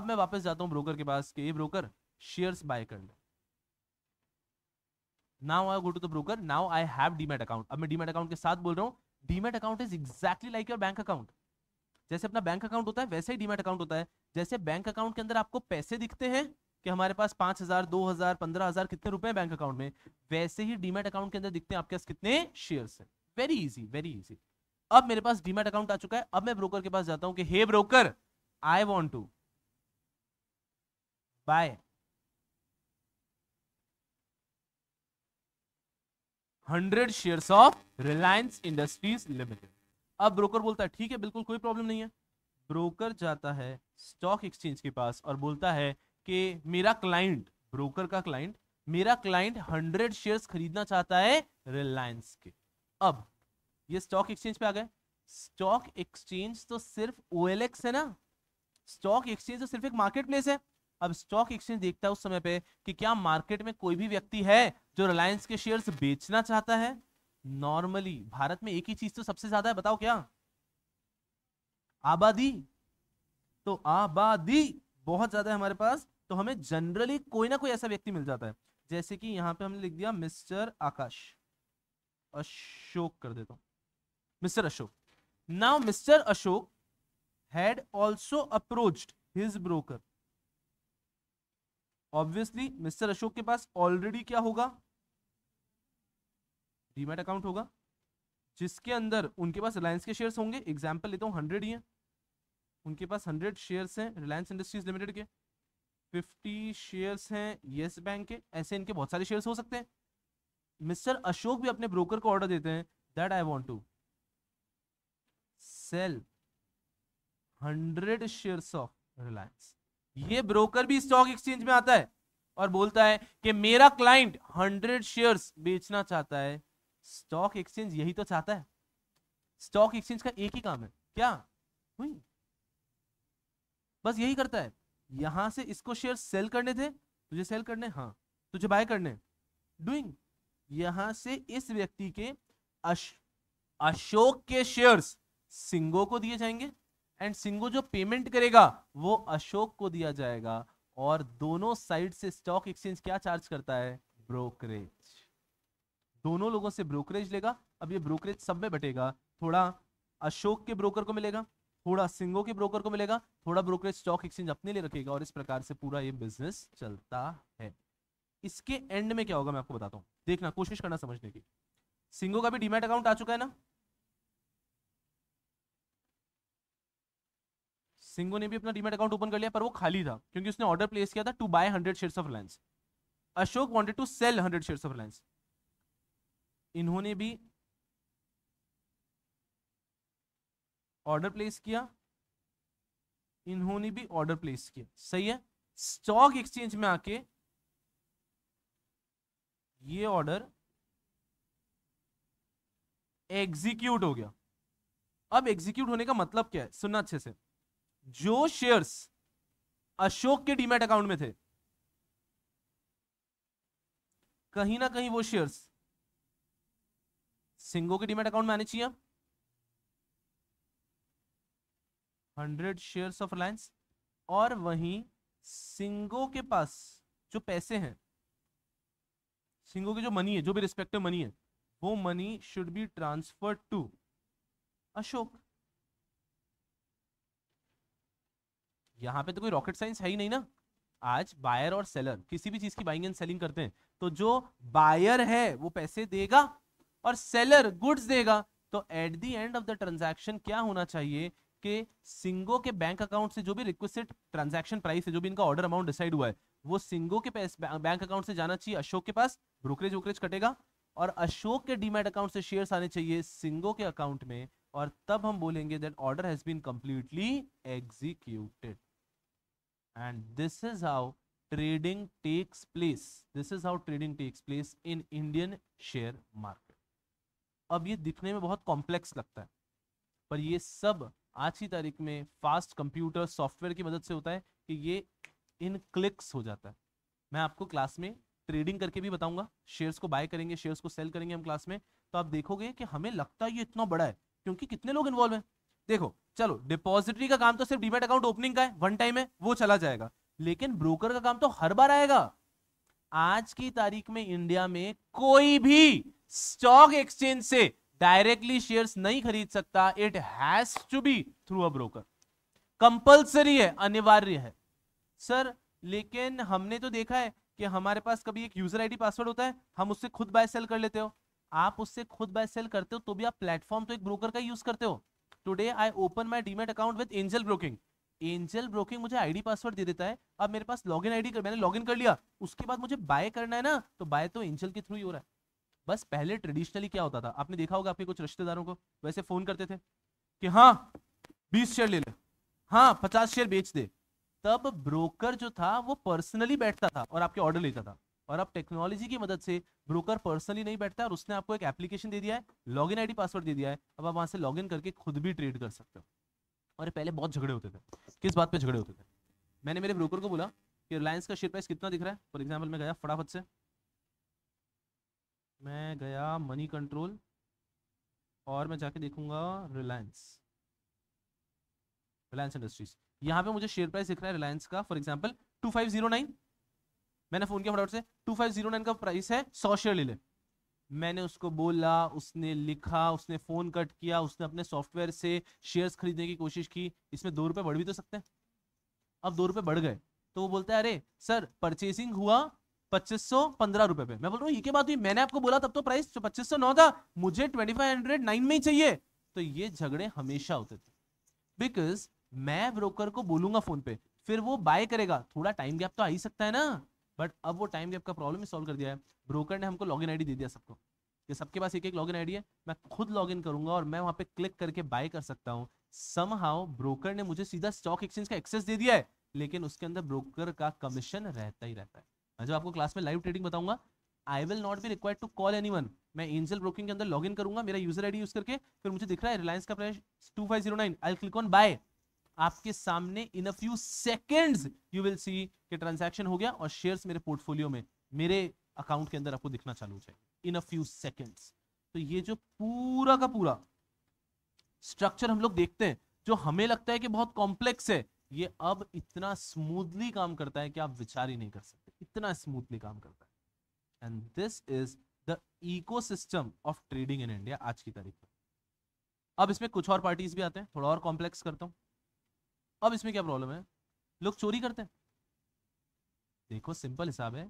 अब मैं वापस जाता हूँ ब्रोकर के पास कि ये ब्रोकर शेयर्स बाय कर ले now I go to the broker now I have demat account अब मैं डीमेट अकाउंट के साथ बोल रहा हूँ demat account is exactly like your bank account जैसे अपना बैंक अकाउंट होता है वैसे ही डीमेट अकाउंट होता है जैसे बैंक अकाउंट के अंदर आपको पैसे दिखते हैं कि हमारे पास पांच हजार दो हजार पंद्रह हजार कितने रुपए हैं बैंक अकाउंट में वैसे ही डीमेट अकाउंट के अंदर दिखते हैं आपके पास कितने शेयर है वेरी इजी वेरी इजी अब मेरे पास डीमेट अकाउंट आ चुका है अब मैं ब्रोकर के पास जाता हूं कि hey broker I want to buy hundred share of Reliance industries limited अब ब्रोकर बोलता है ठीक है बिल्कुल कोई प्रॉब्लम नहीं है ब्रोकर जाता है स्टॉक एक्सचेंज के पास और बोलता है कि मेरा क्लाइंट ब्रोकर का क्लाइंट मेरा क्लाइंट हंड्रेड शेयर्स खरीदना चाहता है रिलायंस के अब ये स्टॉक एक्सचेंज पे आ गए स्टॉक एक्सचेंज तो सिर्फ ओ है ना स्टॉक एक्सचेंज तो सिर्फ एक मार्केट प्लेस है अब स्टॉक एक्सचेंज देखता है उस समय पे कि क्या मार्केट में कोई भी व्यक्ति है जो रिलायंस के शेयर्स बेचना चाहता है नॉर्मली भारत में एक ही चीज तो सबसे ज्यादा है बताओ क्या आबादी तो आबादी बहुत ज्यादा है हमारे पास तो हमें जनरली कोई ना कोई ऐसा व्यक्ति मिल जाता है जैसे कि यहाँ पे हमने लिख दिया मिस्टर आकाश अशोक कर देता हूं mister Ashok now mister Ashok had also approached his broker obviously mister Ashok के पास ऑलरेडी क्या होगा डीमेट अकाउंट होगा जिसके अंदर उनके पास रिलायंस के शेयर्स होंगे एग्जाम्पल लेता हूँ हंड्रेड ही हैं उनके पास हंड्रेड शेयर्स हैं रिलायंस इंडस्ट्रीज लिमिटेड के फिफ्टी शेयर्स हैं येस बैंक के ऐसे इनके बहुत सारे शेयर्स हो सकते हैं मिस्टर अशोक भी अपने ब्रोकर को ऑर्डर देते हैं that I want to sell hundred shares of Reliance ये ब्रोकर भी स्टॉक एक्सचेंज में आता है और बोलता है कि मेरा क्लाइंट हंड्रेड शेयर्स बेचना चाहता है स्टॉक एक्सचेंज यही तो चाहता है स्टॉक एक्सचेंज का एक ही काम है क्या हुई बस यही करता है यहां से इसको शेयर सेल करने थे तुझे सेल करने हाँ तुझे बाय करने डूइंग यहां से इस व्यक्ति के अश, अशोक के शेयर्स सिंगो को दिए जाएंगे एंड सिंगो जो पेमेंट करेगा वो अशोक को दिया जाएगा और दोनों साइड से स्टॉक एक्सचेंज क्या चार्ज करता है ब्रोकरेज दोनों लोगों से ब्रोकरेज लेगा अब ये ब्रोकरेज सब में बटेगा थोड़ा अशोक के ब्रोकर को मिलेगा थोड़ा सिंगो के ब्रोकर को मिलेगा थोड़ा ब्रोकरेज स्टॉक एक्सचेंज अपने लिए रखेगा और इस प्रकार से पूरा ये बिजनेस चलता है इसके एंड में क्या होगा मैं आपको बताता हूँ देखना कोशिश करना समझने की सिंगो का भी डीमेट अकाउंट आ चुका है ना सिंगो ने भी अपना डीमेट अकाउंट ओपन कर लिया पर वो खाली था क्योंकि उसने ऑर्डर प्लेस किया था to buy hundred shares of Reliance Ashok wanted to sell hundred shares of Reliance इन्होंने भी ऑर्डर प्लेस किया इन्होंने भी ऑर्डर प्लेस किया सही है स्टॉक एक्सचेंज में आके ये ऑर्डर एग्जीक्यूट हो गया अब एग्जीक्यूट होने का मतलब क्या है सुनना अच्छे से जो शेयर्स अशोक के डीमेट अकाउंट में थे कहीं ना कहीं वो शेयर्स सिंगो के डीमेट अकाउंट में आने चाहिए हंड्रेड शेयर्स ऑफ रिलायंस और वहीं सिंगो के पास जो पैसे हैं सिंगो के जो मनी है जो भी रिस्पेक्टिव मनी है वो money should be transfer to Ashok यहाँ पे तो कोई रॉकेट साइंस है ही नहीं ना आज बायर और सेलर किसी भी चीज की बाइंग एंड सेलिंग करते हैं तो जो बायर है वो पैसे देगा और सेलर गुड्स देगा तो at the end of the transaction क्या होना चाहिए कि सिंगो के बैंक अकाउंट से जो भी रिक्वेस्टेड ट्रांजैक्शन प्राइस है जो भी इनका ऑर्डर अमाउंट डिसाइड हुआ है वो सिंगो के बैंक अकाउंट से जाना चाहिए अशोक के पास ब्रोकरेज वोकरेज कटेगा और अशोक के डीमेट अकाउंट से शेयर आने चाहिए सिंगो के अकाउंट में और तब हम बोलेंगे that order has been completely executed and this is how trading takes place this is how trading takes place in indian share market अब ये दिखने में बहुत कॉम्प्लेक्स लगता है पर ये सब आज की तारीख में फास्ट कंप्यूटर सॉफ्टवेयर की मदद से होता है कि ये इन क्लिक्स हो जाता है मैं आपको क्लास में ट्रेडिंग करके भी बताऊंगा शेयर्स को बाय करेंगे शेयर्स को सेल करेंगे हम क्लास में तो आप देखोगे कि हमें लगता है ये इतना बड़ा है क्योंकि कितने लोग इन्वॉल्व हैं देखो चलो डिपॉजिटरी का काम तो सिर्फ डीमेट अकाउंट ओपनिंग का है वन टाइम है वो चला जाएगा लेकिन ब्रोकर का काम तो हर बार आएगा आज की तारीख में इंडिया में कोई भी स्टॉक एक्सचेंज से डायरेक्टली शेयर्स नहीं खरीद सकता it has to be through a broker compulsory है अनिवार्य है सर लेकिन हमने तो देखा है कि हमारे पास कभी एक यूजर आईडी पासवर्ड होता है हम उससे खुद बाय सेल कर लेते हो आप उससे खुद बाय सेल करते हो तो भी आप प्लेटफॉर्म तो एक ब्रोकर का यूज करते हो today I open my demat account with Angel broking Angel broking मुझे आईडी पासवर्ड दे देता है अब मेरे पास लॉगिन आईडी कर मैंने लॉगिन कर लिया उसके बाद मुझे बाय करना है ना तो बाय तो एंजल के थ्रू ही हो रहा है बस पहले ट्रेडिशनली क्या होता था आपने देखा होगा आपके कुछ रिश्तेदारों को वैसे फोन करते थे कि हाँ बीस शेयर ले ले हाँ पचास शेयर बेच दे तब ब्रोकर जो था वो पर्सनली बैठता था और आपके ऑर्डर लेता था और अब टेक्नोलॉजी की मदद से ब्रोकर पर्सनली नहीं बैठता और उसने आपको एक एप्लीकेशन दे दिया है लॉग इन पासवर्ड दे दिया है अब आप वहां से लॉग करके खुद भी ट्रेड कर सकते हो और पहले बहुत झगड़े होते थे किस बात पर झगड़े होते थे मैंने मेरे ब्रोकर को बोला कि रिलायंस का शेयर प्राइस कितना दिख रहा है फॉर एग्जाम्पल मैं गया फटाफट से मैं गया मनी कंट्रोल और मैं जाके देखूंगा रिलायंस रिलायंस इंडस्ट्रीज यहाँ पे मुझे शेयर प्राइस दिख रहा है रिलायंस का for example two five zero nine मैंने फोन किया फटाफट से टू फाइव जीरो नाइन का प्राइस है सौ शेयर ले ले मैंने उसको बोला उसने लिखा उसने फोन कट किया उसने अपने सॉफ्टवेयर से शेयर्स खरीदने की कोशिश की इसमें दो रुपए बढ़ भी तो सकते हैं अब दो रुपए बढ़ गए तो वो बोलता है अरे सर परचेसिंग हुआ पच्चीस सौ पंद्रह रुपए पे मैं बोल रहा हूँ ये बात हुई मैंने आपको बोला तब तो प्राइस पच्चीस सौ नौ था मुझे ट्वेंटी फाइव हंड्रेड नाइन में ही चाहिए तो ये झगड़े हमेशा होते थे बिकॉज मैं ब्रोकर को बोलूंगा फोन पे फिर वो बाय करेगा थोड़ा टाइम गैप तो आ ही सकता है ना बट अब वो टाइम गैप का प्रॉब्लम सॉल्व कर दिया है ब्रोकर ने हमको लॉग इन दे दिया सबको कि सबके पास एक एक लॉग इन है मैं खुद लॉग इन करूंगा और मैं वहां पे क्लिक करके बाय कर सकता हूँ सम ब्रोकर ने मुझे सीधा स्टॉक एक्सचेंज का एक्सेस दे दिया है लेकिन उसके अंदर ब्रोकर का कमीशन रहता ही रहता है मैं जब आपको क्लास में लाइव ट्रेडिंग बताऊंगा I will not be required to call any मैं एंजल ब्रोकिंग के अंदर लॉग इन करूंगा मेरा यूजर आईडी यूज करके फिर मुझे दिख रहा है रिलायंस का price two five zero nine I click on buy आपके सामने in a few second you will see कि ट्रांजेक्शन हो गया और शेयर मेरे पोर्टफोलियो में मेरे अकाउंट के अंदर आपको दिखना चालू हो जाएगा इन अ फ्यू सेकेंड तो ये जो पूरा का पूरा स्ट्रक्चर हम लोग देखते हैं जो हमें लगता है कि बहुत कॉम्प्लेक्स है ये अब इतना स्मूथली काम करता है कि आप विचार ही नहीं कर सकते इतना स्मूथली काम करता है and this is the ecosystem of trading in India आज की तारीख में अब इसमें कुछ और पार्टीज भी आते हैं थोड़ा और कॉम्प्लेक्स करता हूँ अब इसमें क्या प्रॉब्लम है लोग चोरी करते हैं देखो सिंपल हिसाब है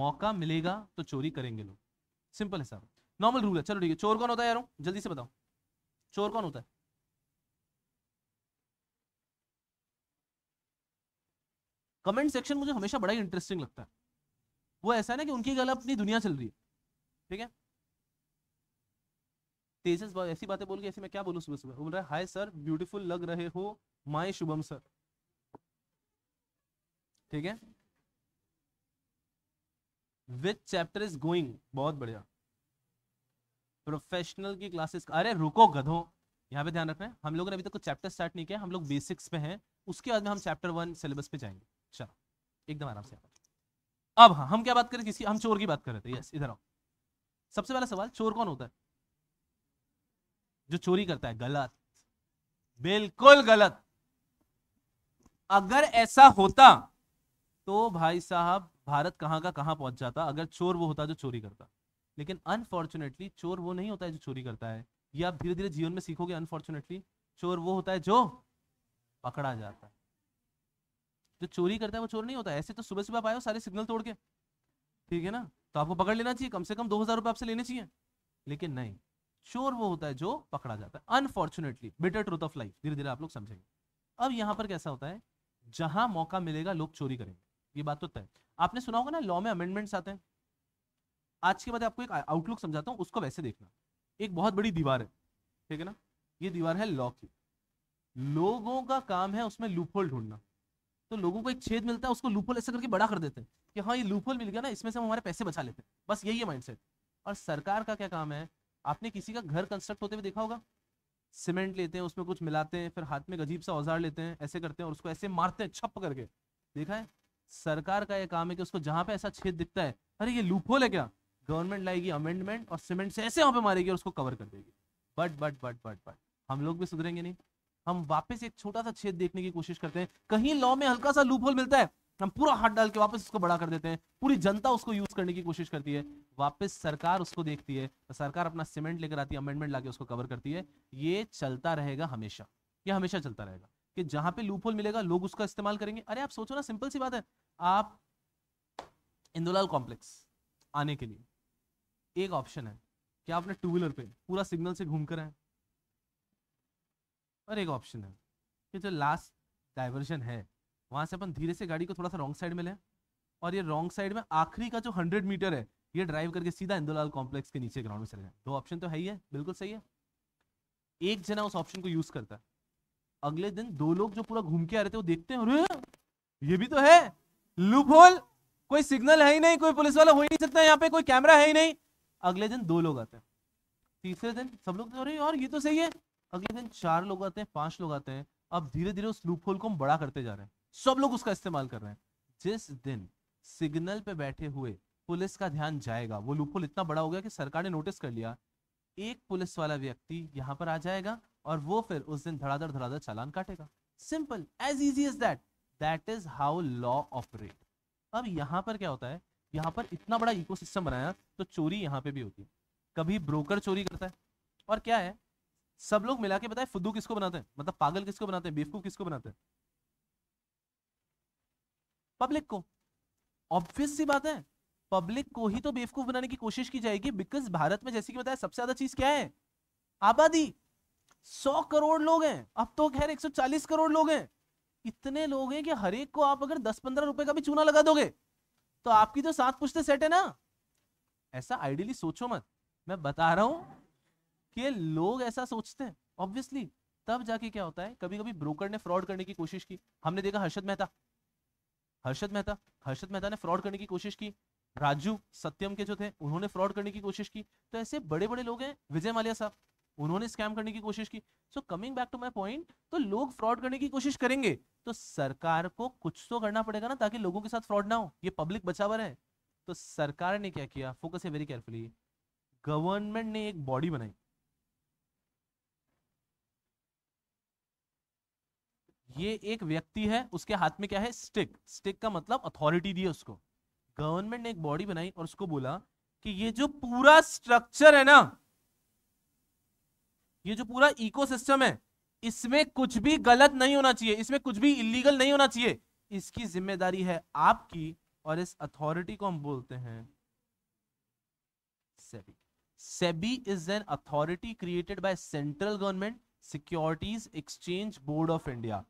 मौका मिलेगा तो चोरी करेंगे लोग सिंपल हिसाब नॉर्मल रूल है चलो ठीक है चोर कौन होता है यारों जल्दी से बताओ चोर कौन होता है कमेंट सेक्शन मुझे हमेशा बड़ा ही इंटरेस्टिंग लगता है वो ऐसा है ना कि उनकी गल अपनी दुनिया चल रही है ठीक है तेजस ऐसी बातें बोल गए ऐसी मैं क्या बोलूँ सुबह सुबह बोल रहा है हाय सर ब्यूटीफुल लग रहे हो माय शुभम सर ठीक है विच चैप्टर इज गोइंग बहुत बढ़िया प्रोफेशनल की क्लासेस अरे रुको गधो यहाँ पे ध्यान रखना हम लोगों ने अभी तक कुछ चैप्टर स्टार्ट नहीं किया हम लोग बेसिक्स पे हैं उसके बाद में हम चैप्टर वन सिलेबस पे जाएंगे चलो एकदम आराम से अब हाँ हम क्या बात करें किसी हम चोर की बात कर रहे थे यस इधर आओ सबसे पहला सवाल चोर कौन होता है जो चोरी करता है गलत बिल्कुल गलत अगर ऐसा होता तो भाई साहब भारत कहाँ का कहां पहुंच जाता अगर चोर वो होता जो चोरी करता लेकिन अनफॉर्चुनेटली चोर वो नहीं होता है जो चोरी करता है ये आप धीरे धीरे जीवन में सीखोगे अनफॉर्चुनेटली चोर वो होता है जो पकड़ा जाता है जो चोरी करता है वो चोर नहीं होता ऐसे तो सुबह सुबह आप आए हो सारे सिग्नल तोड़ के ठीक है ना तो आपको पकड़ लेना चाहिए कम से कम दो हजार रुपये आपसे लेने चाहिए लेकिन नहीं चोर वो होता है जो पकड़ा जाता है unfortunately better truth of life धीरे धीरे आप लोग समझेंगे अब यहाँ पर कैसा होता है जहां मौका मिलेगा लोग चोरी करेंगे ये बात तो तय आपने सुना होगा ना लॉ में अमेंडमेंट्स आते हैं आज के बाद आपको एक आउटलुक समझाता हूँ उसको वैसे देखना एक बहुत बड़ी दीवार है ठीक है ना ये दीवार है लॉ की लोगों का काम है उसमें लूपहोल ढूंढना तो लोगों को एक छेद मिलता है उसको लूपहोल ऐसे करके बड़ा कर देते हैं कि हाँ ये लूपहोल मिल गया ना इसमें से हम हमारे पैसे बचा लेते हैं बस यही है माइंडसेट और सरकार का क्या काम है आपने किसी का घर कंस्ट्रक्ट होते हुए देखा होगा सीमेंट लेते हैं उसमें कुछ मिलाते हैं फिर हाथ में अजीब सा औजार लेते हैं ऐसे करते हैं और उसको ऐसे मारते हैं छप करके देखा है सरकार का यह काम है कि उसको जहां पे ऐसा छेद दिखता है अरे ये लूप होल है क्या गवर्नमेंट लाएगी अमेंडमेंट और सीमेंट से ऐसे वहां पे मारेगी और उसको कवर कर देगी but but but but but हम लोग भी सुधरेंगे नहीं हम वापस एक छोटा सा छेद देखने की कोशिश करते हैं कहीं लॉ में हल्का सा लूप होल मिलता है हम पूरा हाथ डाल के वापस उसको बड़ा कर देते हैं पूरी जनता उसको यूज करने की कोशिश करती है वापस सरकार उसको देखती है तो सरकार अपना सीमेंट लेकर आती है अमेंडमेंट लाके उसको कवर करती है ये चलता रहेगा हमेशा ये हमेशा चलता रहेगा कि जहां पे लूपोल मिलेगा लोग उसका इस्तेमाल करेंगे अरे आप सोचो ना सिंपल सी बात है आप इंदोलाल कॉम्प्लेक्स आने के लिए एक ऑप्शन है कि आपने टू व्हीलर पे पूरा सिग्नल से घूम कर आए और एक ऑप्शन है कि जो लास्ट डाइवर्जन है वहां से अपन धीरे से गाड़ी को थोड़ा सा रॉन्ग साइड में ले और ये रॉन्ग साइड में आखिरी का जो हंड्रेड मीटर है ये ड्राइव करके सीधा इंदोलाल कॉम्प्लेक्स के नीचे ग्राउंड में चले जाए दो ऑप्शन तो है ही है बिल्कुल सही है एक जना उस ऑप्शन को यूज करता है अगले दिन दो लोग जो पूरा घूम के आ रहे थे वो देखते हैं अरे ये भी तो है लूप होल कोई सिग्नल है ही नहीं कोई पुलिस वाला हो ही नहीं सकता यहाँ पे कोई कैमरा है ही नहीं अगले दिन दो लोग आते हैं तीसरे दिन सब लोग अरे यार ये तो सही है अगले दिन चार लोग आते हैं पांच लोग आते हैं अब धीरे धीरे उस लूप होल को हम बड़ा करते जा रहे हैं सब लोग उसका इस्तेमाल कर रहे हैं जिस दिन सिग्नल पे बैठे हुए पुलिस का ध्यान जाएगा वो लूपोल इतना बड़ा हो गया कि सरकार ने नोटिस कर लिया एक पुलिस वाला व्यक्ति यहाँ पर आ जाएगा और वो फिर उस दिन धड़ाधड़ धड़ाधड़ चालान काटेगा simple as easy as that that is how law operate अब यहाँ पर क्या होता है यहाँ पर इतना बड़ा इकोसिस्टम बनाया तो चोरी यहाँ पे भी होती है कभी ब्रोकर चोरी करता है और क्या है सब लोग मिला के बताए फुद्दू किसको बनाते हैं मतलब पागल किसको बनाते हैं बेवकूफ किसको बनाते हैं पब्लिक को ऑब्वियस सी बात है पब्लिक को ही तो बेवकूफ बनाने की कोशिश की जाएगी बिकॉज भारत में जैसे कि बताया सबसे ज्यादा चीज क्या है आबादी सौ करोड़ लोग हैं अब तो खैर एक करोड़ लोग हैं इतने लोग हैं कि हर एक को आप अगर 10-15 रुपए का भी चूना लगा दोगे तो आपकी तो सात पुश्ते सेट है ना ऐसा आइडियली सोचो मत मैं बता रहा हूं कि लोग ऐसा सोचते हैं ऑब्वियसली तब जाके क्या होता है कभी कभी ब्रोकर ने फ्रॉड करने की कोशिश की हमने देखा हर्षद मेहता हर्षद मेहता हर्षद मेहता ने फ्रॉड करने की कोशिश की राजू सत्यम के जो थे उन्होंने फ्रॉड करने की कोशिश की तो ऐसे बड़े बड़े लोग हैं विजय मालिया साहब उन्होंने स्कैम करने की कोशिश की so coming back to my point तो लोग फ्रॉड करने की कोशिश करेंगे तो सरकार को कुछ तो करना पड़ेगा ना ताकि लोगों के साथ फ्रॉड ना हो ये पब्लिक बचावर है तो सरकार ने क्या किया फोकस है वेरी केयरफुली गवर्नमेंट ने एक बॉडी बनाई ये एक व्यक्ति है उसके हाथ में क्या है स्टिक स्टिक का मतलब अथॉरिटी दी है उसको गवर्नमेंट ने एक बॉडी बनाई और उसको बोला कि ये जो पूरा स्ट्रक्चर है ना ये जो पूरा इकोसिस्टम है इसमें कुछ भी गलत नहीं होना चाहिए इसमें कुछ भी इलीगल नहीं होना चाहिए इसकी जिम्मेदारी है आपकी और इस अथॉरिटी को हम बोलते हैं SEBI SEBI is an authority created by central government securities exchange board of India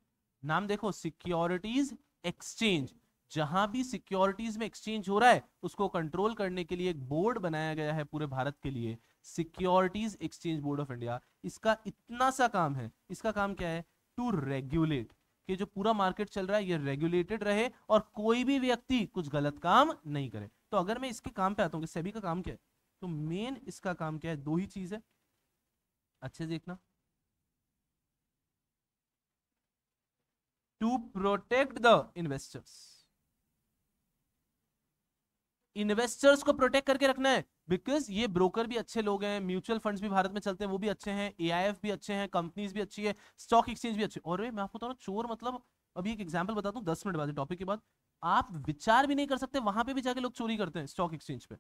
नाम देखो सिक्योरिटीज एक्सचेंज जहां भी सिक्योरिटीज में एक्सचेंज हो रहा है उसको कंट्रोल करने के लिए एक बोर्ड बनाया गया है पूरे भारत के लिए securities exchange board of India इसका इतना सा काम है इसका काम क्या है टू रेगुलेट कि जो पूरा मार्केट चल रहा है ये रेगुलेटेड रहे और कोई भी व्यक्ति कुछ गलत काम नहीं करे तो अगर मैं इसके काम पे आता हूँ सेबी का काम क्या है तो मेन इसका काम क्या है दो ही चीज है अच्छे देखना to protect the investors investors को प्रोटेक्ट करके रखना है बिकॉज ये ब्रोकर भी अच्छे लोग हैं म्यूचुअल फंड्स भी भारत में चलते हैं वो भी अच्छे हैं ए भी अच्छे हैं कंपनीज भी अच्छी है स्टॉक एक्सचेंज भी अच्छे और मैं आपको बता रहा हूँ चोर मतलब अभी एक एग्जाम्पल बता हूँ दस मिनट बाद टॉपिक के बाद आप विचार भी नहीं कर सकते वहां पर भी जाके लोग चोरी करते हैं स्टॉक एक्सचेंज पे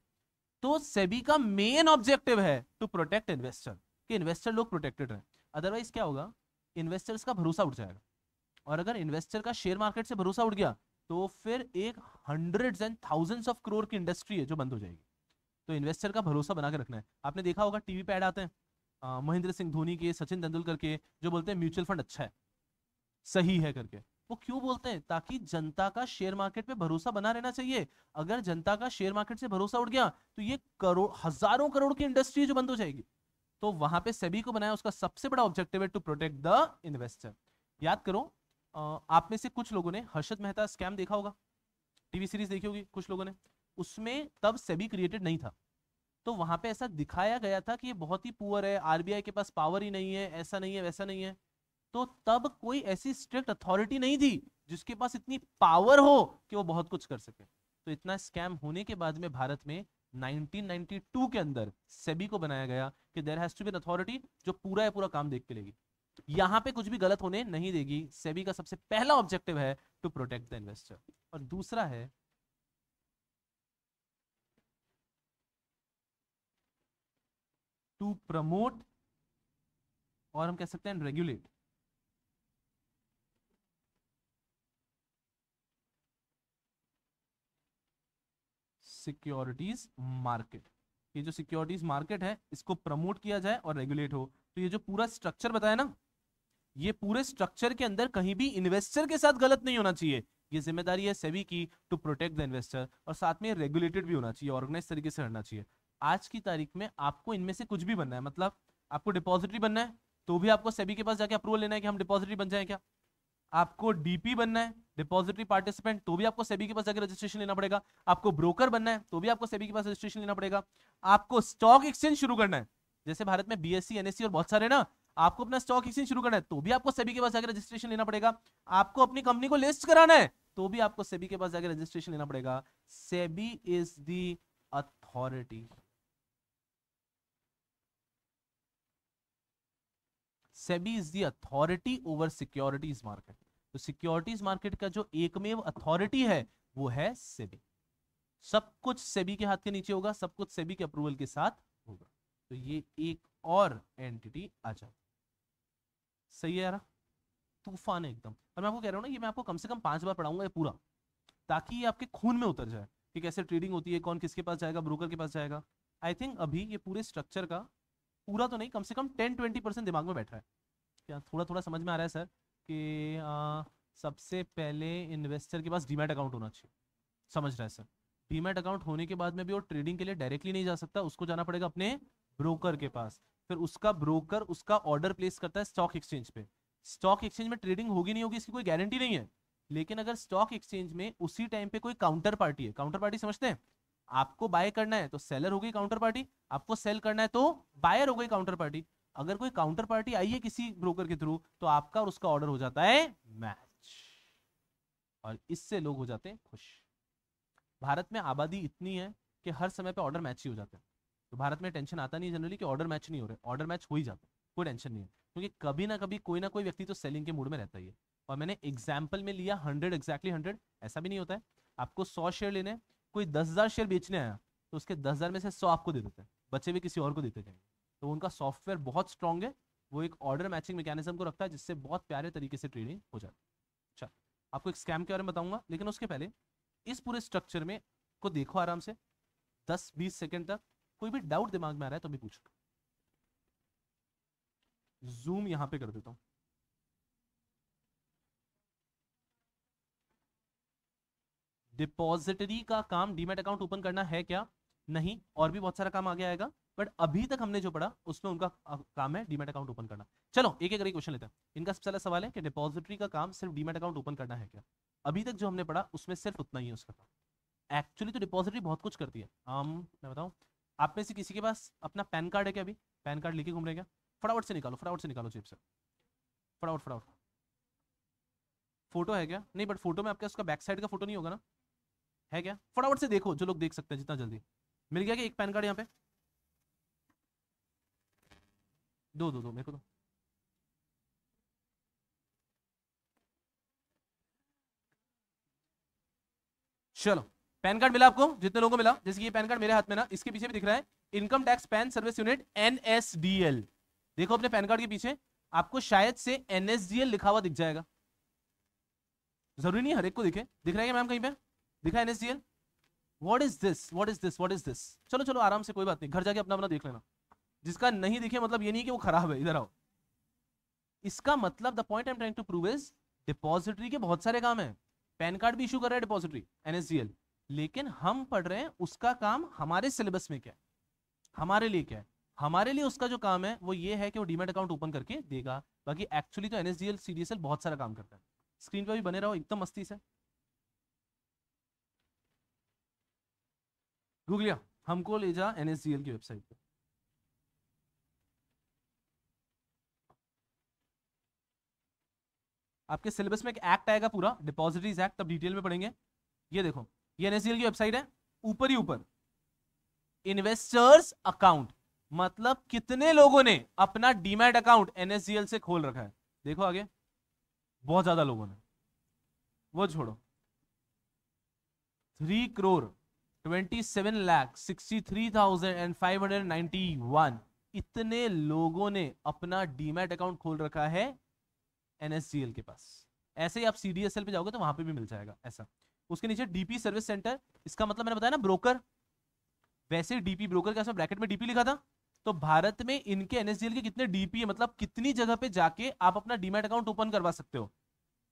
तो सेबी का मेन ऑब्जेक्टिव है टू प्रोटेक्ट इन्वेस्टर कि इन्वेस्टर लोग प्रोटेक्टेड रहे अदरवाइज क्या होगा इन्वेस्टर्स का भरोसा उठ जाएगा और अगर इन्वेस्टर का शेयर मार्केट से भरोसा उठ गया तो फिर एक hundreds and thousands of crore की इंडस्ट्री है जो बंद हो जाएगी तो इन्वेस्टर का भरोसा बना के रखना है आपने देखा होगा टीवी पे ऐड आते हैं महेंद्र सिंह धोनी के सचिन तेंदुलकर के जो बोलते हैं म्यूचुअल फंड अच्छा है सही है करके वो क्यों बोलते हैं ताकि जनता का शेयर मार्केट पे भरोसा बना रहना चाहिए अगर जनता का शेयर मार्केट से भरोसा उठ गया तो ये करोड़ हजारों करोड़ की इंडस्ट्री जो बंद हो जाएगी तो वहां पे सेबी को बनाया उसका सबसे बड़ा ऑब्जेक्टिव है टू प्रोटेक्ट द इन्वेस्टर याद करो आप में से कुछ लोगों ने हर्षद मेहता स्कैम देखा होगा टीवी सीरीज देखी होगी कुछ लोगों ने उसमें तब सेबी क्रिएटेड नहीं था तो वहां पे ऐसा दिखाया गया था कि ये बहुत ही पुअर है आरबीआई के पास पावर ही नहीं है ऐसा नहीं है वैसा नहीं है तो तब कोई ऐसी स्ट्रिक्ट अथॉरिटी नहीं थी जिसके पास इतनी पावर हो कि वो बहुत कुछ कर सके तो इतना स्कैम होने के बाद में भारत में 1992 के अंदर सेबी को बनाया गया कि there has to be authority जो पूरा है पूरा काम देख के लेगी यहाँ पे कुछ भी गलत होने नहीं देगी सेबी का सबसे पहला ऑब्जेक्टिव है टू प्रोटेक्ट द इन्वेस्टर और दूसरा है टू प्रमोट और हम कह सकते हैं रेगुलेट सिक्योरिटीज मार्केट ये जो सिक्योरिटीज मार्केट है इसको प्रमोट किया जाए और रेगुलेट हो तो ये जो पूरा स्ट्रक्चर बताया ना ये पूरे स्ट्रक्चर के अंदर कहीं भी इन्वेस्टर के साथ गलत नहीं होना चाहिए ये जिम्मेदारी है सेवी की टू प्रोटेक्ट द इन्वेस्टर और साथ में रेगुलेटेड भी होना चाहिए ऑर्गेनाइज तरीके से रहना चाहिए आज की तारीख में आपको इनमें से कुछ भी बनना है मतलब आपको डिपॉजिटरी बनना है तो भी आपको सेबी के पास जाके अप्रूवल लेना है कि हम डिपॉजिटरी बन जाए क्या आपको डीपी बनना है डिपॉजिटरी पार्टिसिपेंट तो भी आपको सेबी के पास जाकर रजिस्ट्रेशन लेना पड़ेगा आपको ब्रोकर बनना है तो भी आपको सेबी के पास रजिस्ट्रेशन लेना पड़ेगा आपको स्टॉक एक्सचेंज शुरू करना है जैसे भारत में बीएससी एनएससी e, e और बहुत सारे ना आपको अपना स्टॉक एक्सचेंज शुरू करना है तो भी आपको सेबी के पास जाकर रजिस्ट्रेशन लेना पड़ेगा आपको अपनी कंपनी को लिस्ट कराना है तो भी आपको सेबी के पास जाकर रजिस्ट्रेशन लेना पड़ेगा SEBI is the authority SEBI is the authority over securities market तो सिक्योरिटीज मार्केट का जो एकमेव अथॉरिटी है वो है सेबी सब कुछ सेबी के हाथ के नीचे होगा सब कुछ सेबी के अप्रूवल के साथ होगा तो ये एक और एंटिटी आ जाती सही है यार तूफान है एकदम और मैं आपको कह रहा हूँ ना ये मैं आपको कम से कम पांच बार पढ़ाऊंगा ये पूरा ताकि ये आपके खून में उतर जाए कि कैसे ट्रेडिंग होती है कौन किसके पास जाएगा ब्रोकर के पास जाएगा आई थिंक अभी ये पूरे स्ट्रक्चर का पूरा तो नहीं कम से कम टेन ट्वेंटी परसेंट दिमाग में बैठ रहा है क्या थोड़ा थोड़ा समझ में आ रहा है सर कि आ, सबसे पहले इन्वेस्टर के पास डीमेट अकाउंट होना चाहिए समझ रहा है सर डीमेट अकाउंट होने के बाद में भी वो ट्रेडिंग के लिए डायरेक्टली नहीं जा सकता उसको जाना पड़ेगा अपने ब्रोकर के पास फिर उसका ब्रोकर उसका ऑर्डर प्लेस करता है स्टॉक एक्सचेंज पे स्टॉक एक्सचेंज में ट्रेडिंग होगी नहीं होगी इसकी कोई गारंटी नहीं है लेकिन अगर स्टॉक एक्सचेंज में उसी टाइम पे कोई काउंटर पार्टी है काउंटर पार्टी समझते हैं आपको बाय करना है तो सेलर हो गई काउंटर पार्टी आपको सेल करना है तो बायर हो गई काउंटर पार्टी अगर कोई काउंटर पार्टी आई है किसी ब्रोकर के थ्रू तो आपका और उसका ऑर्डर हो जाता है मैच और इससे लोग हो जाते हैं खुश भारत में आबादी इतनी है कि हर समय पे ऑर्डर मैच ही हो जाते हैं तो भारत में टेंशन आता नहीं है जनरली कि ऑर्डर मैच नहीं हो रहे ऑर्डर मैच हो ही जाता कोई टेंशन नहीं है क्योंकि कभी ना कभी कोई ना कोई व्यक्ति तो सेलिंग के मूड में रहता ही है और मैंने एग्जाम्पल में लिया हंड्रेड एक्जैक्टली हंड्रेड ऐसा भी नहीं होता है आपको सौ शेयर लेने कोई दस हज़ार शेयर बेचने आया तो उसके दस हज़ार में से सौ आपको दे देते हैं बच्चे भी किसी और को देते जाएंगे तो उनका सॉफ्टवेयर बहुत स्ट्रॉन्ग है वो एक ऑर्डर मैचिंग मैकेनिज्म को रखता है जिससे बहुत प्यारे तरीके से ट्रेडिंग हो जाती है अच्छा आपको एक स्कैम के बारे में बताऊंगा लेकिन उसके पहले इस पूरे स्ट्रक्चर में को देखो आराम से दस बीस सेकेंड तक कोई भी डाउट दिमाग में आ रहा है तो भी पूछ जूम यहां पे कर देता हूं डिपॉजिटरी का काम डीमेट अकाउंट ओपन करना है क्या नहीं और भी बहुत सारा काम आगे आएगा बट अभी तक हमने जो पढ़ा उसमें उनका काम है डीमेट अकाउंट ओपन करना चलो एक एक करके क्वेश्चन लेते हैं इनका सबसे पहला सवाल है कि डिपॉजिटरी का काम सिर्फ डीमेट अकाउंट ओपन करना है क्या अभी तक जो हमने पढ़ा उसमें सिर्फ उतना ही है उसका काम एक्चुअली तो डिपॉजिटरी बहुत कुछ करती है आम um, मैं बताऊं आप में से किसी के पास अपना पैन कार्ड है क्या अभी पैन कार्ड लेके घूम रहे क्या फटाफट से निकालो फटाफट से निकालो जेब से फटाफट फटाफट फोटो है क्या नहीं बट फोटो में आपके उसका बैक साइड का फोटो नहीं होगा ना है क्या फटाफट से देखो जो लोग देख सकते हैं जितना जल्दी मिल गया क्या एक पैन कार्ड यहाँ पे दो दो दो मेरे को दो चलो पैन कार्ड मिला आपको जितने लोगों को मिला जैसे ये पैन कार्ड मेरे हाथ में ना इसके पीछे भी दिख रहा है income tax PAN service unit NSDL देखो अपने पैन कार्ड के पीछे आपको शायद से एनएसडीएल लिखा हुआ दिख जाएगा जरूरी नहीं हर एक को दिखे दिख रहा है मैम कहीं पे दिखा NSDL what is this what is this what is this चलो चलो आराम से कोई बात नहीं घर जाके अपना अपना देख लेना जिसका नहीं दिखे मतलब ये नहीं कि वो खराब है इधर आओ इसका मतलब the point I am trying to prove is depository के बहुत सारे काम है पैन कार्ड भी इशू कर रहा है डिपॉजिटरी एनएसडीएल लेकिन हम पढ़ रहे हैं उसका काम हमारे सिलेबस में क्या है हमारे लिए क्या है हमारे लिए उसका जो काम है वो ये है कि वो डीमेट अकाउंट ओपन करके देगा बाकी एक्चुअली तो एनएसडीएल सीडीएसएल बहुत सारा काम करता है स्क्रीन पर भी बने रहो एकदम मस्ती से गूगलिया हमको ले जा एनएसडीएल की वेबसाइट पर आपके सिलेबस में एक एक्ट आएगा पूरा डिपॉजिटरीज एक्ट तब डिटेल में पढ़ेंगे ये देखो ये एनएसडीएल की वेबसाइट है ऊपर ही ऊपर इन्वेस्टर्स अकाउंट मतलब कितने लोगों ने अपना डीमैट अकाउंट एनएसडीएल से खोल रखा है देखो आगे बहुत ज्यादा लोगों ने वो छोड़ो three crore twenty seven lakh sixty three thousand and five hundred ninety one इतने लोगों ने अपना डीमैट अकाउंट खोल रखा है एनएससीएल के पास ऐसे ही आप सीडीएसएल पे जाओगे तो वहां पे भी मिल जाएगा ऐसा उसके नीचे डीपी सर्विस सेंटर इसका मतलब मैंने बताया ना ब्रोकर वैसे डीपी ब्रोकर क्या ब्रैकेट में डीपी लिखा था तो भारत में इनके एनएसडीएल के कितने डीपी है मतलब कितनी जगह पे जाके आप अपना डीमेट अकाउंट ओपन करवा सकते हो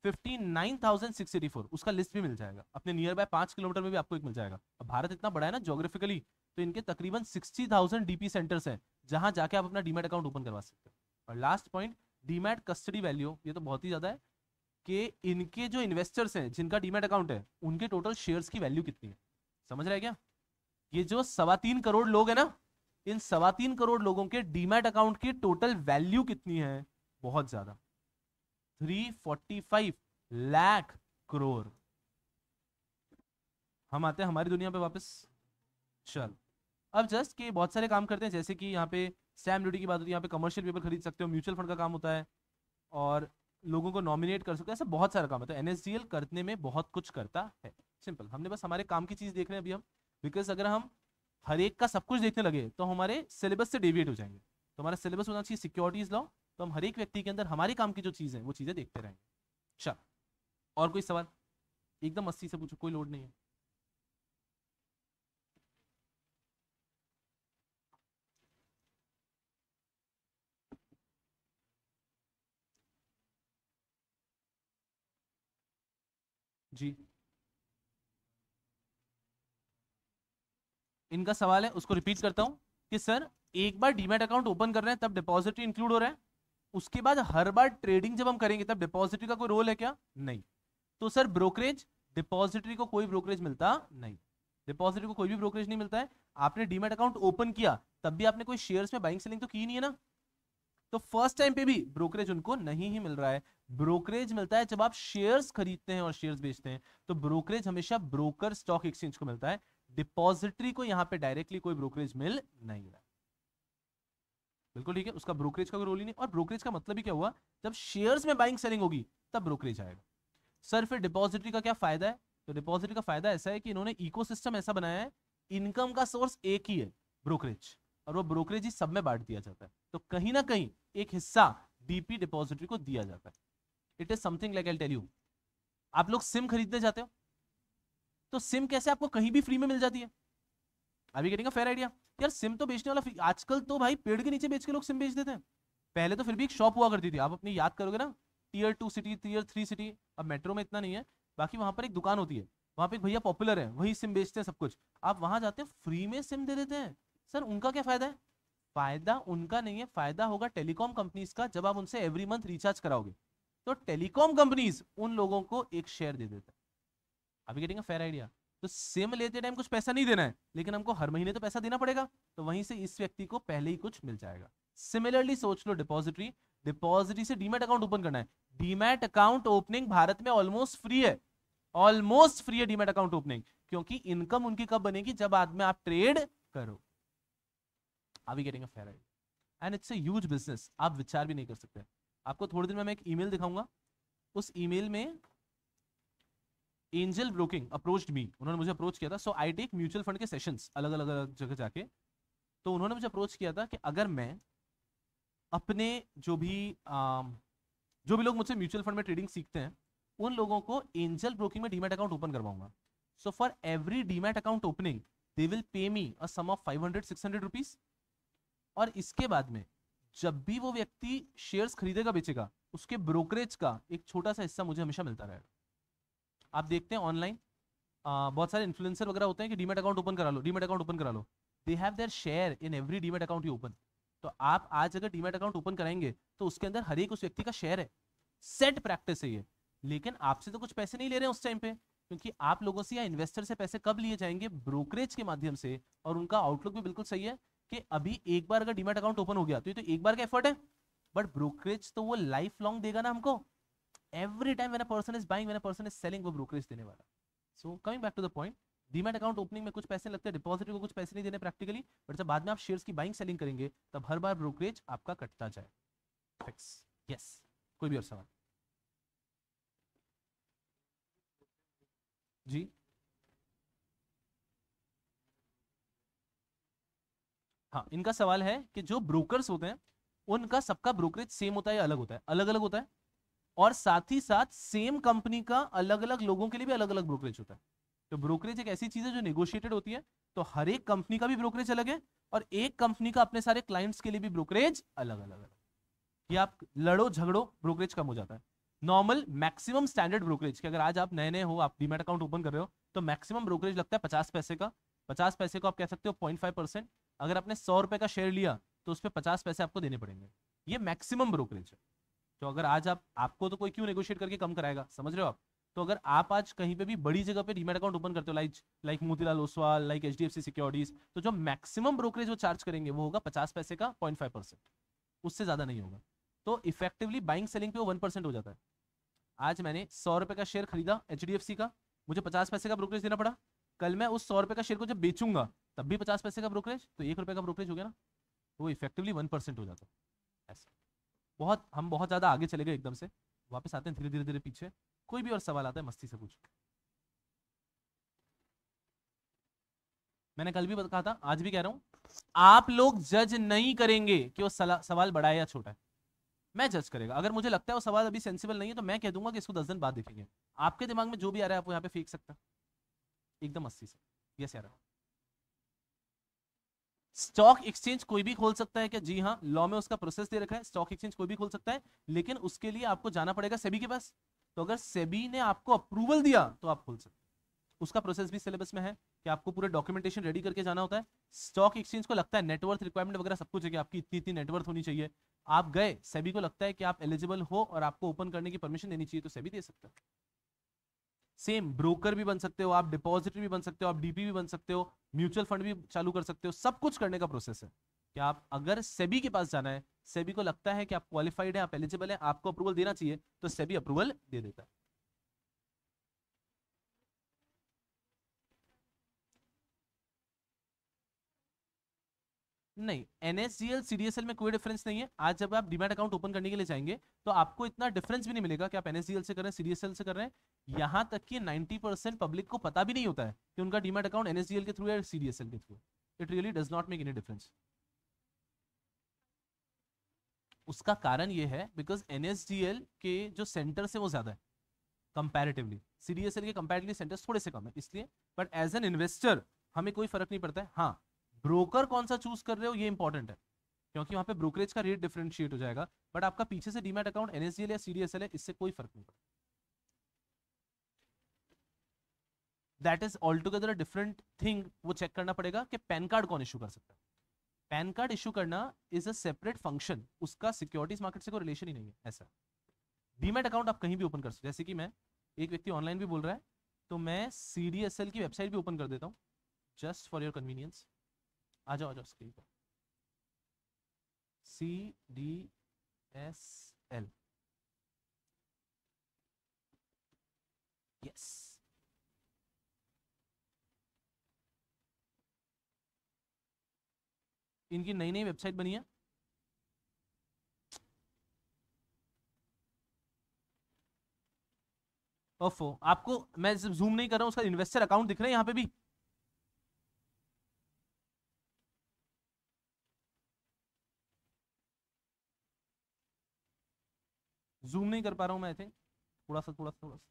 59,684 उसका लिस्ट भी मिल जाएगा अपने नियर बाय पांच किलोमीटर में भी आपको एक मिल जाएगा अब भारत इतना बड़ा है ना जोग्राफिकली तो इनके तकरीबन सिक्सटी थाउजेंड डीपी सेंटर्स हैं जहां जाके आप अपना डीमेट अकाउंट ओपन करवा सकते हो और last point demat custody value ये तो बहुत ही ज्यादा है कि इनके जो इन्वेस्टर्स हैं जिनका डीमेट अकाउंट है उनके टोटल शेयर्स की वैल्यू कितनी है समझ रहे क्या ये जो सवा तीन करोड़ लोग हैं ना इन सवा तीन करोड़ लोगों के डीमेट अकाउंट की टोटल वैल्यू कितनी है बहुत ज्यादा 345 लाख करोड़ हम आते हैं हमारी दुनिया पे वापस चल अब जस्ट के बहुत सारे काम करते हैं जैसे कि यहाँ पे स्टैम्प ड्यूटी की बात होती है यहाँ पे कमर्शियल पेपर खरीद सकते हो म्यूचुअल फंड का काम होता है और लोगों को नॉमिनेट कर सकते हैं ऐसा बहुत सारा काम होता है एनएसडीएल तो करने में बहुत कुछ करता है सिंपल हमने बस हमारे काम की चीज़ देख रहे हैं अभी हम बिकॉज अगर हम हर एक का सब कुछ देखने लगे तो हमारे सिलेबस से डेविएट हो जाएंगे तो हमारा सिलेबस होना चाहिए सिक्योरिटीज लॉ तो हम हर एक व्यक्ति के अंदर हमारे काम की जो चीज़ है वो चीज़ें देखते रहेंगे चल अच्छा। और कोई सवाल एकदम अस्सी से पूछो कोई लोड नहीं है जी इनका सवाल है उसको रिपीट करता हूं कि सर एक बार डीमेट अकाउंट ओपन कर रहे हैं तब डिपॉजिटरी इंक्लूड हो रहा है उसके बाद हर बार ट्रेडिंग जब हम करेंगे तब डिपॉजिटरी का कोई रोल है क्या नहीं तो सर ब्रोकरेज डिपॉजिटरी को कोई ब्रोकरेज मिलता नहीं डिपॉजिटरी को कोई भी ब्रोकरेज नहीं मिलता है आपने डीमेट अकाउंट ओपन किया तब भी आपने कोई शेयर्स में बाइंग सेलिंग तो की नहीं है ना तो फर्स्ट टाइम पे भी ब्रोकरेज उनको नहीं ही मिल रहा है ब्रोकरेज मिलता है जब आप शेयर्स खरीदते हैं और शेयर्स बेचते हैं तो ब्रोकरेज हमेशा ब्रोकर स्टॉक एक्सचेंज को मिलता है डिपॉजिटरी को यहाँ पे डायरेक्टली कोई ब्रोकरेज मिल नहीं रहा बिल्कुल ठीक है उसका ब्रोकरेज का रोल ही नहीं और ब्रोकरेज का मतलब ही क्या हुआ जब शेयर में बाइंग सेलिंग होगी तब ब्रोकरेज आएगा सर फिर डिपॉजिटरी का क्या फायदा है तो डिपॉजिटरी का फायदा ऐसा है कि इन्होंने इकोसिस्टम ऐसा बनाया है इनकम का सोर्स एक ही है ब्रोकरेज और वो ब्रोकरेज ही सब में बांट दिया जाता है तो कहीं ना कहीं एक हिस्सा डीपी डिपॉजिटरी को दिया जाता है it is something like I tell you आप लोग सिम खरीदने जाते हो तो सिम कैसे आपको कहीं भी फ्री में मिल जाती है अभी कहेंगे फेयर आइडिया यार सिम तो बेचने वाला आजकल तो भाई पेड़ के नीचे बेच के लोग सिम बेच देते हैं पहले तो फिर भी एक शॉप हुआ करती थी आप अपनी याद करोगे ना tier two city tier three city अब मेट्रो में इतना नहीं है बाकी वहां पर एक दुकान होती है वहां पे भैया पॉपुलर है वही सिम बेचते हैं सब कुछ आप वहां जाते हैं फ्री में सिम दे देते हैं सर उनका क्या फायदा है फायदा उनका नहीं है फायदा होगा टेलीकॉम कंपनीज का जब आप उनसे एवरी मंथ रिचार्ज कराओगे तो टेलीकॉम कंपनीज उन लोगों को एक शेयर दे देता है अभी गेटिंग फेयर आइडिया तो सिम लेते टाइम कुछ पैसा नहीं देना है लेकिन हमको हर महीने तो पैसा देना पड़ेगा तो वहीं से इस व्यक्ति को पहले ही कुछ मिल जाएगा सिमिलरली सोच लो डिपॉजिटरी डिपॉजिटरी से डीमेट अकाउंट ओपन करना है डीमेट अकाउंट ओपनिंग भारत में ऑलमोस्ट फ्री है ऑलमोस्ट फ्री है डीमेट अकाउंट ओपनिंग क्योंकि इनकम उनकी कब बनेगी जब आदमी आप ट्रेड करो are we getting a fair idea and it's a huge business आप विचार भी नहीं कर सकते आपको थोड़ी देर में मैं एक ईमेल दिखाऊंगा उस ईमेल में एंजल ब्रोकिंग अप्रोच मी उन्होंने मुझे अप्रोच किया था so I take mutual fund के सेशंस अलग अलग अलग जगह जाके तो उन्होंने मुझे अप्रोच किया था कि अगर मैं अपने जो भी आ, जो भी लोग मुझसे म्यूचुअल फंड में ट्रेडिंग सीखते हैं उन लोगों को एंजल ब्रोकिंग में डीमेट अकाउंट ओपन करवाऊंगा so for every demat account opening they will pay me a some of 500 600 rupees और इसके बाद में जब भी वो व्यक्ति शेयर्स खरीदेगा बेचेगा उसके ब्रोकरेज का एक छोटा सा हिस्सा मुझे हमेशा मिलता रहेगा आप देखते हैं ऑनलाइन बहुत सारे इन्फ्लुएंसर वगैरह होते हैं कि डीमेट अकाउंट ओपन करा लो डीमेट अकाउंट ओपन करा लो they have their share in every demat account you open तो आप आज अगर डीमेट अकाउंट ओपन कराएंगे तो उसके अंदर हर एक उस व्यक्ति का शेयर है सेट प्रैक्टिस है ये लेकिन आपसे तो कुछ पैसे नहीं ले रहे हैं उस टाइम पे क्योंकि आप लोगों से या इन्वेस्टर से पैसे कब लिए जाएंगे ब्रोकरेज के माध्यम से और उनका आउटलुक भी बिल्कुल सही है कि अभी एक बार अगर डिमेट अकाउंट ओपन हो गया तो ये तो एक बार का एफर्ट है बट ब्रोकरेज तो वो लाइफ लॉन्ग देगा ना हमको every time when a person is buying when a person is selling वो ब्रोकरेज देने वाला so coming back to the point demat account opening में कुछ पैसे लगते हैं डिपॉजिट को कुछ पैसे नहीं देने प्रैक्टिकली बट जब बाद में आप शेयर्स की बाइंग सेलिंग करेंगे तब हर बार ब्रोकरेज आपका कटता जाए फिक्स यस कोई भी और सवाल जी हाँ इनका सवाल है कि जो ब्रोकर्स होते हैं उनका सबका ब्रोकरेज सेम होता है या अलग होता है अलग अलग होता है और साथ ही साथ सेम कंपनी का अलग अलग लोगों के लिए भी अलग अलग ब्रोकरेज होता है तो ब्रोकरेज एक ऐसी चीज है जो नेगोशिएटेड होती है तो हर एक कंपनी का भी ब्रोकरेज अलग है और एक कंपनी का अपने सारे क्लाइंट्स के लिए भी ब्रोकरेज अलग अलग है आप लड़ो झगड़ो ब्रोकरेज कम हो जाता है नॉर्मल मैक्सिमम स्टैंडर्ड ब्रोकरेज की अगर आज आप नए नए हो आप डीमेट अकाउंट ओपन कर रहे हो तो मैक्सिमम ब्रोकरेज लगता है पचास पैसे का पचास पैसे को आप कह सकते हो पॉइंट फाइव परसेंट अगर आपने सौ रुपए का शेयर लिया तो उस पर पचास पैसे आपको देने पड़ेंगे ये मैक्सिमम ब्रोकरेज है तो अगर आज आप आपको तो कोई क्यों नेगोशिएट करके कम कराएगा समझ रहे हो आप तो अगर आप आज कहीं पे भी बड़ी जगह पे डीमेट अकाउंट ओपन करते हो like like Motilal Oswal like H D F C securities तो जो मैक्सिमम ब्रोकरेज वो चार्ज करेंगे वो होगा पचास पैसे का पॉइंट फाइव परसेंट उससे ज्यादा नहीं होगा तो इफेक्टिवली बाइंग सेलिंग पे वो वन परसेंट हो जाता है आज मैंने सौ रुपए का शेयर खरीदा एच डी एफ सी का मुझे पचास पैसे का ब्रोकरेज देना पड़ा कल मैं उस सौ रुपए का शेयर को जब बेचूंगा तब भी पचास पैसे का ब्रोकरेज तो एक रुपये का ब्रोकरेज हो गया ना तो वो इफेक्टिवली वन परसेंट हो जाता है बहुत हम बहुत ज़्यादा आगे चले गए एकदम से वापस आते हैं धीरे धीरे धीरे पीछे कोई भी और सवाल आता है मस्ती से पूछ मैंने कल भी कहा था आज भी कह रहा हूँ आप लोग जज नहीं करेंगे कि वो सवाल बड़ा है या छोटा है मैं जज करेगा अगर मुझे लगता है वो सवाल अभी सेंसिबल नहीं है तो मैं कह दूंगा कि इसको दस दिन बाद देखेंगे आपके दिमाग में जो भी आ रहा है आप यहाँ पे फेंक सकता एकदम अस्सी से यस यार स्टॉक एक्सचेंज कोई भी खोल सकता है क्या जी हाँ लॉ में उसका प्रोसेस दे रखा है स्टॉक एक्सचेंज कोई भी खोल सकता है लेकिन उसके लिए आपको जाना पड़ेगा सेबी के पास तो अगर सेबी ने आपको अप्रूवल दिया तो आप खोल सकते उसका प्रोसेस भी सिलेबस में है कि आपको पूरे डॉक्यूमेंटेशन रेडी करके जाना होता है स्टॉक एक्सचेंज को लगता है नेटवर्थ रिक्वायरमेंट वगैरह सब कुछ है कि आपकी इतनी इतनी नेटवर्थ होनी चाहिए आप गए सेबी को लगता है कि आप एलिजिबल हो और आपको ओपन करने की परमिशन देनी चाहिए तो सेबी दे सकता है सेम ब्रोकर भी बन सकते हो आप डिपॉजिटर भी बन सकते हो आप डीपी भी बन सकते हो म्यूचुअल फंड भी चालू कर सकते हो सब कुछ करने का प्रोसेस है कि आप अगर सेबी के पास जाना है सेबी को लगता है कि आप क्वालिफाइड है आप एलिजिबल है आपको अप्रूवल देना चाहिए तो सेबी अप्रूवल दे देता है नहीं एनएसजीएल सीडीएसएल में कोई डिफरेंस नहीं है आज जब आप डिमेट अकाउंट ओपन करने के लिए जाएंगे तो आपको इतना डिफरेंस भी नहीं मिलेगा कि आप एनएसजीएल से कर रहे हैं सीडीएसएल से कर रहे हैं यहाँ तक कि 90 परसेंट पब्लिक को पता भी नहीं होता है कि उनका डिमेट अकाउंट एनएसजीएल के थ्रू या सीडीएसएल के through it really does not make any difference उसका कारण ये है बिकॉज एनएसजीएल के जो सेंटर से वो ज्यादा है कंपेरेटिवली सीडीएसएल के कंपेरेटिवली सेंटर थोड़े से कम है इसलिए बट एज एन इन्वेस्टर हमें कोई फर्क नहीं पड़ता है हाँ ब्रोकर कौन सा चूज कर रहे हो ये इंपॉर्टेंट है क्योंकि वहां पे ब्रोकरेज का रेट डिफरेंशिएट हो जाएगा बट आपका पीछे से डीमेट अकाउंट एनएसडीएल या सीडीएसएल है इससे कोई फर्क नहीं पड़ता that is all a different thing वो चेक करना पड़ेगा कि पैन कार्ड कौन इशू कर सकता है पैन कार्ड इशू करना इज अ सेपरेट फंक्शन उसका सिक्योरिटीज मार्केट से कोई रिलेशन ही नहीं है ऐसा डीमेट अकाउंट आप कहीं भी ओपन कर सकते जैसे कि मैं एक व्यक्ति ऑनलाइन भी बोल रहा है तो मैं सी की वेबसाइट भी ओपन कर देता हूँ जस्ट फॉर योर कन्वीनियंस आ जाओ आ जाओ स्क्रीन पर C D S L yes इनकी नई नई वेबसाइट बनी है ओफो आपको मैं जूम नहीं कर रहा हूं उसका इन्वेस्टर अकाउंट दिख रहा है यहाँ पे भी जूम नहीं कर पा रहा हूं मैं आई थिंक थोड़ा सा थोड़ा सा थोड़ा सा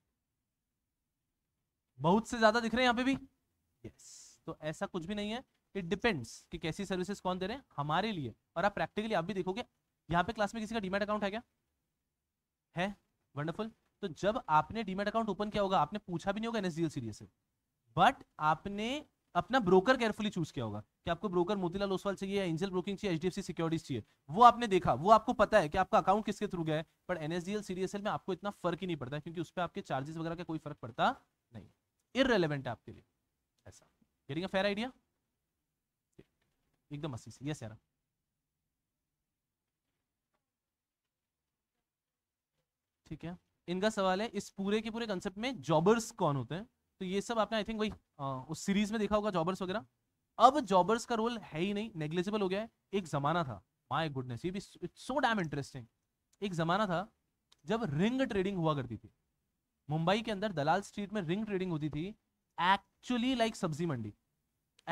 बहुत से ज्यादा दिख रहे हैं यहाँ पे भी यस yes. तो ऐसा कुछ भी नहीं है इट डिपेंड्स कि कैसी सर्विसेज कौन दे रहे हैं हमारे लिए और आप प्रैक्टिकली आप भी देखोगे यहाँ पे क्लास में किसी का डीमेट अकाउंट है क्या है वंडरफुल तो जब आपने डीमेट अकाउंट ओपन किया होगा आपने पूछा भी नहीं होगा एनएसडीएल सीरीज से बट आपने अपना ब्रोकर केयरफुली चूज किया होगा कि आपको ब्रोकर मोतीलाल ओसवाल चाहिए या एंजल ब्रोकिंग चाहिए एचडीएफसी सिक्योरिटीज चाहिए वो आपने देखा वो आपको पता है कि आपका अकाउंट किसके थ्रू गया है पर एनएसडीएल सीडीएसएल में आपको इतना फर्क ही नहीं पड़ता क्योंकि उस पर आपके चार्जेस वगैरह का कोई फर्क पड़ता नहीं इरेलीवेंट है आपके लिए ऐसा गेटिंग फेयर आइडिया एकदम अस्सी से यस यार ठीक है इनका सवाल है इस पूरे के पूरे कंसेप्ट में जॉबर्स कौन होते हैं तो ये सब आपने आई थिंक वही उस सीरीज में देखा होगा जॉबर्स वगैरह अब जॉबर्स का रोल है ही नहीं नेग्लेजिबल हो गया है एक जमाना था माय गुडनेस ये भी इट्स सो डैम इंटरेस्टिंग एक जमाना था जब रिंग ट्रेडिंग हुआ करती थी मुंबई के अंदर दलाल स्ट्रीट में रिंग ट्रेडिंग होती थी एक्चुअली लाइक सब्जी मंडी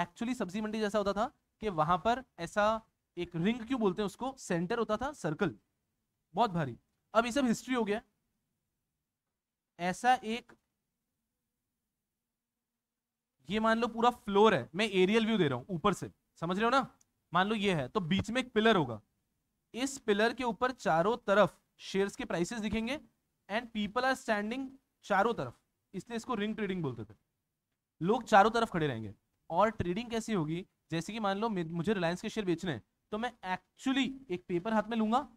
एक्चुअली सब्जी मंडी जैसा होता था कि वहां पर ऐसा एक रिंग क्यों बोलते हैं उसको सेंटर होता था सर्कल बहुत भारी अब ये सब हिस्ट्री हो गया ऐसा एक ये मान लो पूरा फ्लोर है मैं एरियल व्यू दे रहा हूँ ऊपर से समझ रहे हो ना मान लो ये है तो बीच में एक पिलर होगा इस पिलर के ऊपर चारों तरफ शेयर्स के प्राइसेस दिखेंगे एंड पीपल आर स्टैंडिंग चारों तरफ इसलिए इसको रिंग ट्रेडिंग बोलते थे लोग चारों तरफ खड़े रहेंगे और ट्रेडिंग कैसी होगी जैसे कि मान लो मुझे रिलायंस के शेयर बेचने हैं तो मैं एक्चुअली एक पेपर हाथ में लूंगा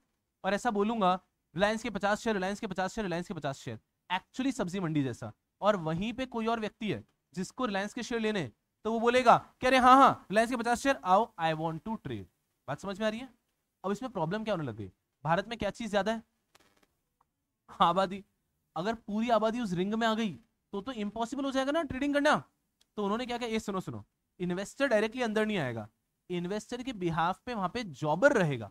और ऐसा बोलूंगा रिलायंस के पचास शेयर रिलायंस के पचास शेयर रिलायंस के पचास शेयर एक्चुअली सब्जी मंडी जैसा और वहीं पे कोई और व्यक्ति है जिसको रिलायंस के शेयर लेने तो वो बोलेगा कह रहे हाँ हाँ रिलायंस के पचास शेयर आओ आई वॉन्ट टू ट्रेड बात समझ में आ रही है अब इसमें प्रॉब्लम क्या होने लग गई भारत में क्या चीज ज्यादा है आबादी अगर पूरी आबादी उस रिंग में आ गई तो तो इम्पॉसिबल हो जाएगा ना ट्रेडिंग करना तो उन्होंने क्या किया सुनो सुनो इन्वेस्टर डायरेक्टली अंदर नहीं आएगा इन्वेस्टर के बिहाफ पे वहां पे जॉबर रहेगा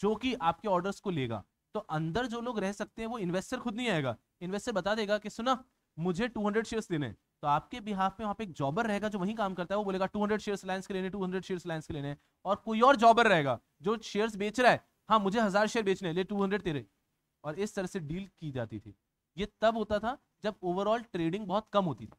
जो कि आपके ऑर्डर्स को लेगा तो अंदर जो लोग रह सकते हैं वो इन्वेस्टर खुद नहीं आएगा इन्वेस्टर बता देगा कि सुना मुझे हंड्रेड शेयर देने तो आपके बिहाफ में वहाँ पे एक जॉबर रहेगा जो वही काम करता है वो बोलेगा 200 शेयर्स लाइन्स के लेने 200 शेयर्स लाइन्स के लेने और कोई और जॉबर रहेगा जो शेयर्स बेच रहा है हाँ मुझे हजार शेयर बेचने ले 200 तेरे और इस तरह से डील की जाती थी ये तब होता था जब ओवरऑल ट्रेडिंग बहुत कम होती थी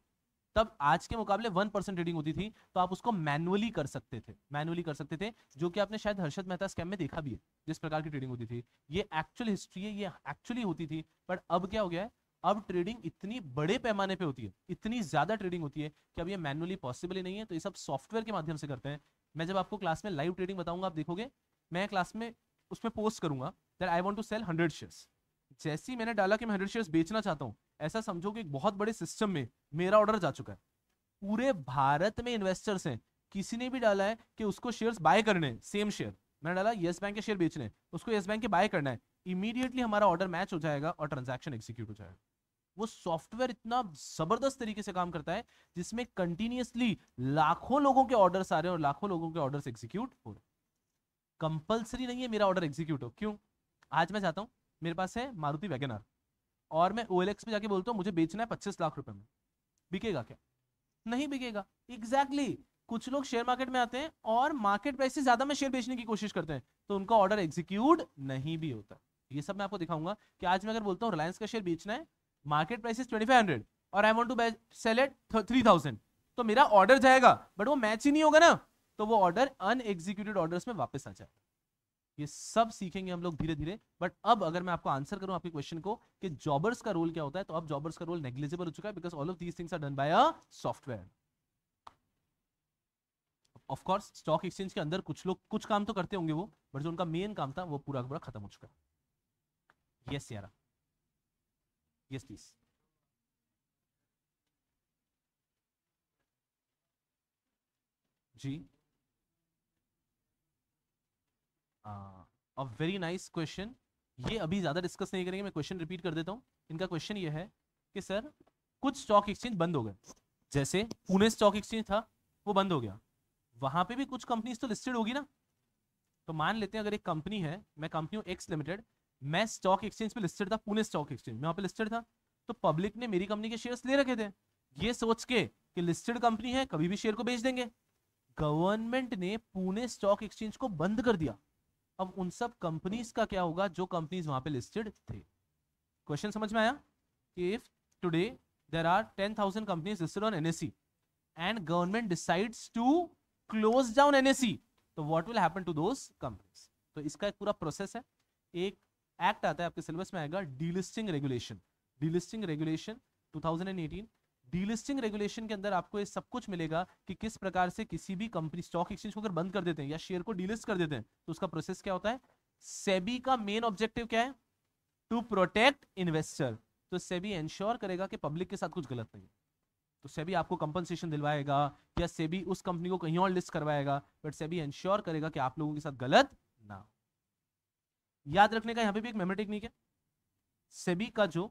तब आज के मुकाबले वन परसेंट ट्रेडिंग होती थी तो आप उसको मैनुअली कर सकते थे मैनुअली कर सकते थे जो कि आपने शायद हर्षद मेहता स्कैम में देखा भी है जिस प्रकार की ट्रेडिंग होती थी ये एक्चुअल हिस्ट्री है ये एक्चुअली होती थी बट अब क्या हो गया है अब ट्रेडिंग इतनी बड़े पैमाने पे होती है इतनी ज्यादा ट्रेडिंग होती है कि अब ये मैनुअली पॉसिबल ही नहीं है तो ये सब सॉफ्टवेयर के माध्यम से करते हैं मैं जब आपको क्लास में लाइव ट्रेडिंग बताऊंगा आप देखोगे मैं क्लास में उसमें पोस्ट करूंगा that I want to sell hundred shares जैसे ही मैंने डाला कि मैं हंड्रेड शेयर्स बेचना चाहता हूँ ऐसा समझो कि बहुत बड़े सिस्टम में मेरा ऑर्डर जा चुका है पूरे भारत में इन्वेस्टर्स हैं किसी ने भी डाला है कि उसको शेयर्स बाय करने सेम शेयर मैंने डाला येस बैंक के शेयर बेचने उसको येस बैंक के बाय करना है इमीडिएटली हमारा ऑर्डर मैच हो जाएगा और ट्रांजैक्शन एक्सिक्यूट हो जाएगा वो सॉफ्टवेयर इतना जबरदस्त तरीके से काम करता है जिसमें कंटिन्यूसली लाखों लोगों के ऑर्डर्स आ रहे हैं और लाखों लोगों के ऑर्डर्स एग्जीक्यूट हो रहे कंपल्सरी नहीं है मेरा ऑर्डर एग्जीक्यूट हो क्यों आज मैं चाहता हूँ मेरे पास है मारुति वैगन और मैं ओ एल एक्स जाके बोलता हूँ मुझे बेचना है पच्चीस लाख रुपए में बिकेगा क्या नहीं बिकेगा एग्जैक्टली exactly. कुछ लोग शेयर मार्केट में आते हैं और मार्केट प्राइस से ज्यादा में शेयर बेचने की कोशिश करते हैं तो उनका ऑर्डर एग्जीक्यूट नहीं भी होता ये सब मैं आपको दिखाऊंगा कि आज मैं अगर बोलता हूँ रिलायंस का शेयर बेचना है market price is twenty five hundred और I want to sell at three thousand तो मेरा ऑर्डर जाएगा बट वो मैच ही नहीं होगा ना तो वो ऑर्डर अनएग्जीक्यूटेड ऑर्डर में वापस आ जाएगा ये सब सीखेंगे हम लोग धीरे धीरे बट अब अगर मैं आपको आंसर करूं आपके क्वेश्चन को कि जॉबर्स का रोल क्या होता है तो अब जॉबर्स का रोल नेग्लिजिबल हो चुका है because all of these things are done by a software of course stock exchange के अंदर कुछ लोग कुछ काम तो करते होंगे वो बट जो उनका मेन काम था वो पूरा पूरा खत्म हो चुका है यस यारा Yes, please. G. A very nice question ये अभी ज़्यादा डिस्कस नहीं करेंगे मैं क्वेश्चन रिपीट कर देता हूँ इनका क्वेश्चन ये है कि सर कुछ स्टॉक एक्सचेंज बंद हो गए जैसे पुणे स्टॉक एक्सचेंज था वो बंद हो गया वहां पे भी कुछ कंपनीज तो लिस्टेड होगी ना तो मान लेते हैं अगर एक कंपनी है मैं कंपनी हूँ एक्स लिमिटेड मैं स्टॉक एक्सचेंज पे लिस्टेड था पुणे स्टॉक एक्सचेंज में पे लिस्टेड था तो पब्लिक ने मेरी कंपनी के शेयर्स ले रखे थे ये सोच के कि लिस्टेड कंपनी है कभी भी शेयर को बेच देंगे गवर्नमेंट ने पुणे स्टॉक एक्सचेंज को बंद कर दिया अब उन सब कंपनीज का क्या होगा जो कंपनीज वहां पे लिस्टेड थे क्वेश्चन समझ में आया कि if today there are ten thousand companies listed on NSC and government decides to close down NSC तो what will happen to those companies तो इसका एक पूरा प्रोसेस है एक एक्ट आता है आपके सिलेबस में आएगा delisting regulation delisting regulation 2018 delisting regulation के अंदर आपको ये सब कुछ मिलेगा कि किस प्रकार से किसी भी कंपनी स्टॉक एक्सचेंज को अगर बंद कर देते हैं या शेयर को डीलिस्ट कर देते हैं तो उसका प्रोसेस क्या होता है सेबी का मेन ऑब्जेक्टिव क्या है टू प्रोटेक्ट इन्वेस्टर तो सेबी एंश्योर करेगा कि पब्लिक के साथ कुछ गलत नहीं है तो सेबी आपको कंपनसेशन दिलवाएगा या सेबी उस कंपनी को कहीं और लिस्ट करवाएगा बट सेबी एंश्योर करेगा कि आप लोगों के साथ गलत ना हो याद रखने का यहां पे भी एक मेमोरी टेक्निक है सेबी का जो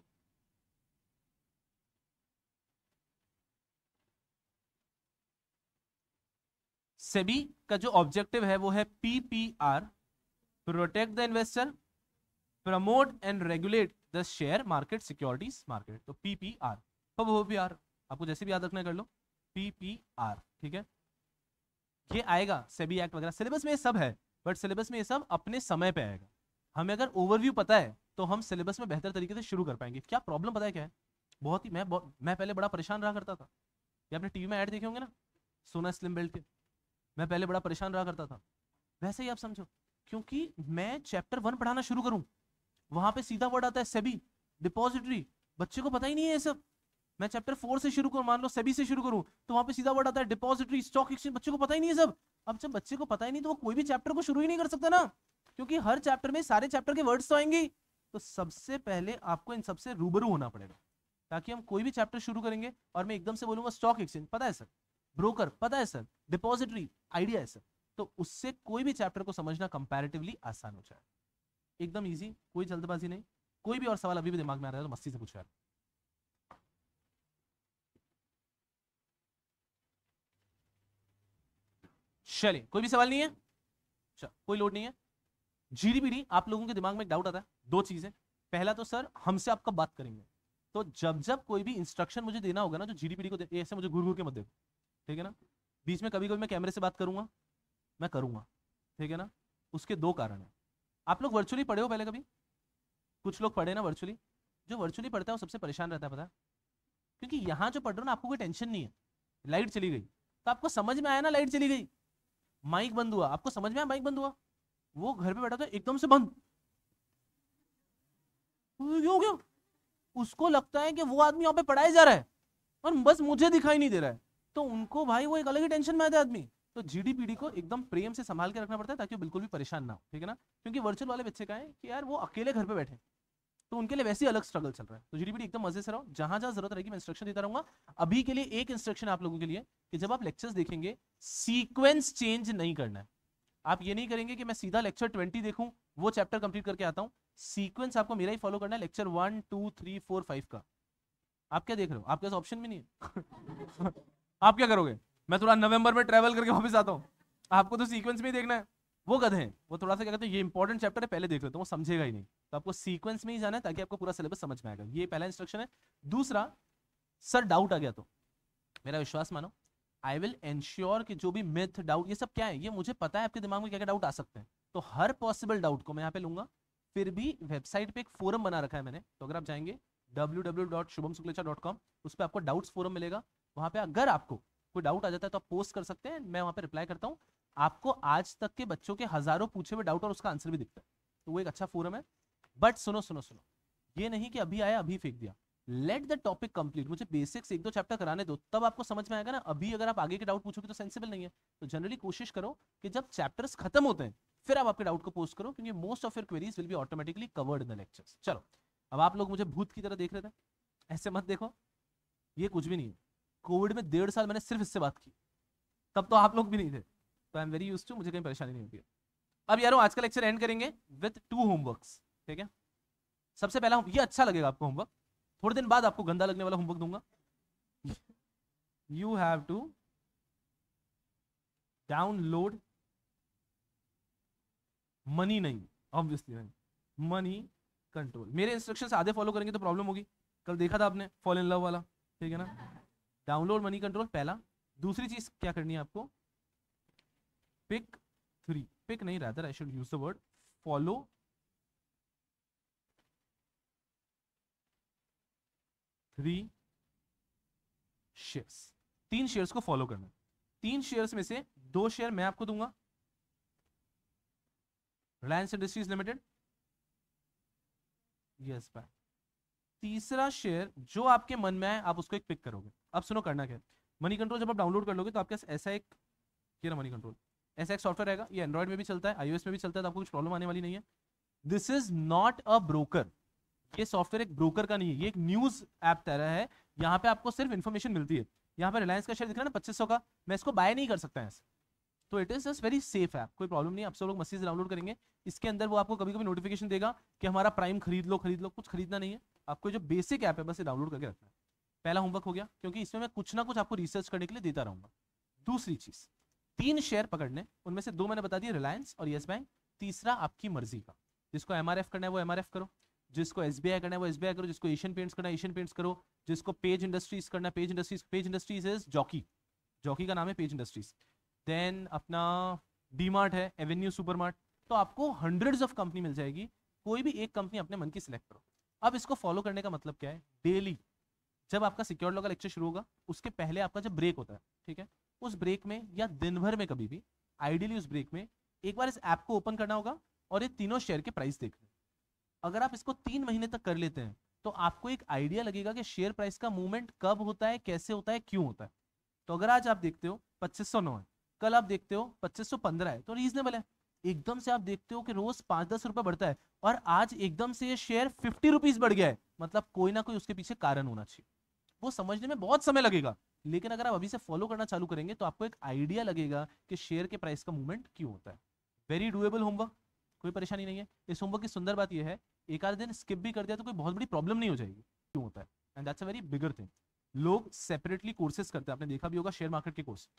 सेबी का जो ऑब्जेक्टिव है वो है PPR protect the investor promote and regulate the share market securities market तो पीपीआर तो वो भी आर आपको जैसे भी याद रखना कर लो पीपीआर ठीक है ये आएगा सेबी एक्ट वगैरह सिलेबस में ये सब है बट सिलेबस में ये सब अपने समय पे आएगा हमें अगर ओवरव्यू पता है तो हम सिलेबस में बेहतर तरीके से शुरू कर पाएंगे क्या प्रॉब्लम पता है क्या है बहुत ही मैं मैं पहले बड़ा परेशान रहा करता था ये आपने टीवी में ऐड देखे होंगे ना सोना स्लिम बेल्ट के मैं पहले बड़ा परेशान रहा करता था वैसे ही आप समझो क्योंकि मैं चैप्टर वन पढ़ाना शुरू करूँ वहां पे सीधा वर्ड आता है सेबी डिपॉजिटरी बच्चे को पता ही नहीं है ये सब मैं चैप्टर फोर से शुरू करूँ मान लो सेबी से शुरू करूँ तो वहाँ पे सीधा वर्ड आता है डिपॉजिटरी स्टॉक एक्सचेंज बच्चे को पता ही नहीं है सब अब जब बच्चे को पता ही नहीं तो वो कोई भी चैप्टर को शुरू ही नहीं कर सकता ना क्योंकि हर चैप्टर में सारे चैप्टर के वर्ड्स तो आएंगे तो सबसे पहले आपको इन सबसे रूबरू होना पड़ेगा ताकि हम कोई भी चैप्टर शुरू करेंगे और मैं एकदम से बोलूंगा स्टॉक एक्सचेंज पता है सर ब्रोकर पता है सर डिपॉजिटरी आइडिया है सर तो उससे कोई भी चैप्टर को समझना कंपैरेटिवली आसान हो जाए एकदम इजी कोई जल्दबाजी नहीं कोई भी और सवाल अभी भी दिमाग में आ रहा है तो मस्ती से पूछा चलिए कोई भी सवाल नहीं है अच्छा कोई लोड नहीं है जीडीपी आप लोगों के दिमाग में एक डाउट आता है दो चीजें पहला तो सर हमसे आपका बात करेंगे तो जब जब कोई भी इंस्ट्रक्शन मुझे देना होगा ना जो जीडीपी को ऐसे मुझे घूर घूर के मत देखो ठीक है ना बीच में कभी कभी मैं कैमरे से बात करूंगा मैं करूंगा ठीक है ना उसके दो कारण है आप लोग वर्चुअली पढ़े हो पहले कभी कुछ लोग पढ़े ना वर्चुअली जो वर्चुअली पढ़ता है वो सबसे परेशान रहता है पता क्योंकि यहाँ जो पढ़ रहे हो ना आपको कोई टेंशन नहीं है लाइट चली गई तो आपको समझ में आया ना लाइट चली गई माइक बंद हुआ आपको समझ में आया माइक बंद हुआ वो घर पे बैठा था एकदम से बंद हो तो गया उसको लगता है कि वो आदमी यहाँ पे पढ़ाया जा रहा है और बस मुझे दिखाई नहीं दे रहा है तो उनको भाई वो एक अलग ही टेंशन में आता आदमी तो जीडीपीडी को एकदम प्रेम से संभाल के रखना पड़ता है ताकि वो बिल्कुल भी परेशान ना हो ठीक है ना क्योंकि वर्चुअल वाले बच्चे का है कि यार वो अकेले घर पे बैठे तो उनके लिए वैसे ही अलग स्ट्रगल चल रहा है तो जीडीपीडी एकदम मजे से रहो जहां जहां जरूरत रहेगी मैं इंस्ट्रक्शन देता रहूंगा अभी के लिए एक इंस्ट्रक्शन आप लोगों के लिए कि जब आप लेक्चर्स देखेंगे सीक्वेंस चेंज नहीं करना है आप ये नहीं करेंगे कि मैं सीधा लेक्चर ट्वेंटी देखूं वो चैप्टर कंप्लीट करके आता हूँ सीक्वेंस आपको मेरा ही फॉलो करना है lecture one two three four five का आप क्या देख रहे हो आपके पास ऑप्शन भी नहीं है आप क्या करोगे मैं थोड़ा नवंबर में ट्रैवल करके वापस आता हूँ आपको तो सीक्वेंस में ही देखना है वो गधे हैं वो थोड़ा सा क्या कहते हैं ये इंपॉर्टेंट चैप्टर है पहले देख लेते तो वो समझेगा ही नहीं तो आपको सीक्वेंस में ही जाना है ताकि आपको पूरा सिलेबस समझ में आएगा ये पहला इंस्ट्रक्शन है दूसरा सर डाउट आ गया तो मेरा विश्वास मानो आई विल एंश्योर कि जो भी मिथ डाउट ये सब क्या है ये मुझे पता है आपके दिमाग में क्या क्या डाउट आ सकते हैं तो हर पॉसिबल डाउट को मैं यहाँ पे लूंगा फिर भी वेबसाइट पे एक फोरम बना रखा है मैंने तो अगर आप जाएंगे www.shubhamsuklecha.com उस पर आपको डाउट्स फोरम मिलेगा वहाँ पे अगर आपको कोई डाउट आ जाता है तो आप पोस्ट कर सकते हैं मैं वहाँ पे रिप्लाई करता हूँ आपको आज तक के बच्चों के हजारों पूछे हुए डाउट और उसका आंसर भी दिखता है तो वो एक अच्छा फोरम है बट सुनो सुनो सुनो ये नहीं कि अभी आया अभी फेंक दिया लेट द टॉपिक कंप्लीट मुझे बेसिक्स एक दो चैप्टर कराने दो तब आपको समझ में आएगा ना अभी अगर आप आगे के डाउट पूछोगे तो सेंसिबल नहीं है तो जनरली कोशिश करो कि जब चैप्टर्स खत्म होते हैं फिर आप आपके डाउट को पोस्ट करो क्योंकि most of your queries will be automatically covered in the lectures चलो अब आप लोग मुझे भूत की तरह देख रहे थे ऐसे मत देखो ये कुछ भी नहीं है कोविड में डेढ़ साल मैंने सिर्फ इससे बात की तब तो आप लोग भी नहीं थे तो I am very use to मुझे कहीं परेशानी नहीं होती अब यारो आज का लेक्चर एंड करेंगे विथ टू होमवर्क ठीक है सबसे पहला ये अच्छा लगेगा आपको होमवर्क थोड़े दिन बाद आपको गंदा लगने वाला होमवर्क दूंगा you have to download money नहीं ऑब्वियसली नहीं मनी कंट्रोल मेरे इंस्ट्रक्शन आधे फॉलो करेंगे तो प्रॉब्लम होगी कल देखा था आपने फॉल इन लव वाला ठीक है ना डाउनलोड मनी कंट्रोल पहला दूसरी चीज क्या करनी है आपको पिक थ्री पिक नहीं रहता I should use the word follow three shares तीन शेयर्स को फॉलो करना तीन शेयर्स में से दो शेयर मैं आपको दूंगा रिलायंस इंडस्ट्रीज लिमिटेड यस भाई तीसरा शेयर जो आपके मन में है आप उसको एक पिक करोगे अब सुनो करना क्या मनी कंट्रोल जब आप डाउनलोड कर लोगे तो आपके ऐसा एक क्या मनी कंट्रोल ऐसा एक सॉफ्टवेयर रहेगा ये एंड्रॉइड में भी चलता है आईओएस में भी चलता है तो आपको कुछ प्रॉब्लम आने वाली नहीं है this is not a broker ये सॉफ्टवेयर एक ब्रोकर का नहीं है ये एक न्यूज ऐप तरह है यहाँ पे आपको सिर्फ इन्फॉर्मेशन मिलती है यहाँ पे रिलायंस का शेयर दिख रहा है ना पच्चीस का मैं इसको बाय नहीं कर सकता तो है तो it is just very safe app कोई प्रॉब्लम नहीं आप सब लोग मसीज डाउनलोड करेंगे इसके अंदर वो आपको कभी कभी नोटिफिकेशन देगा कि हमारा प्राइम खरीद लो खरीद लो कुछ खरीदना नहीं है आपको जो बेसिक ऐप है बस ये डाउनलोड करके रखना है पहला होमवर्क हो गया क्योंकि इसमें मैं कुछ ना कुछ आपको रिसर्च करने के लिए देता रहूंगा दूसरी चीज तीन शेयर पकड़ने उनमें से दो मैंने बता दिया रिलायंस और येस बैंक तीसरा आपकी मर्जी का जिसको एम करना है वो एम करो जिसको एस बी आई करना है वो एस बी आई करो जिसको एशियन पेंट्स करना है एशियन पेंट्स करो जिसको पेज इंडस्ट्रीज करना है page industries page industries is jockey jockey का नाम है पेज इंडस्ट्रीज देन अपना डी मार्ट है एवेन्यू सुपर मार्ट तो आपको हंड्रेड्स ऑफ कंपनी मिल जाएगी कोई भी एक कंपनी अपने मन की सिलेक्ट करो अब इसको फॉलो करने का मतलब क्या है डेली जब आपका सिक्योर लॉ का लेक्चर शुरू होगा उसके पहले आपका जब ब्रेक होता है ठीक है उस ब्रेक में या दिन भर में कभी भी आइडियली उस ब्रेक में एक बार इस ऐप को ओपन करना होगा और ये तीनों शेयर के प्राइस देखने अगर आप इसको तीन महीने तक कर लेते हैं तो आपको एक आइडिया लगेगा कि शेयर प्राइस का मूवमेंट कब होता है कैसे होता है क्यों होता है तो अगर आज आप देखते हो पच्चीस सौ नौ है कल आप देखते हो पच्चीस सौ पंद्रह है तो रीजनेबल है एकदम से आप देखते हो कि रोज पांच दस रुपए बढ़ता है और आज एकदम से ये शेयर फिफ्टी रुपीज बढ़ गया है मतलब कोई ना कोई उसके पीछे कारण होना चाहिए वो समझने में बहुत समय लगेगा लेकिन अगर आप अभी से फॉलो करना चालू करेंगे तो आपको एक आइडिया लगेगा कि शेयर के प्राइस का मूवमेंट क्यों होता है वेरी डुएबल होमवर्क कोई परेशानी नहीं है इस होमवर्क की सुंदर बात यह है एक आध दिन स्किप भी कर दिया तो कोई बहुत बड़ी प्रॉब्लम नहीं हो जाएगी क्यों होता है and that's a very bigger thing लोग सेपरेटली कोर्सेज करते हैं आपने देखा भी होगा शेयर मार्केट के कोर्स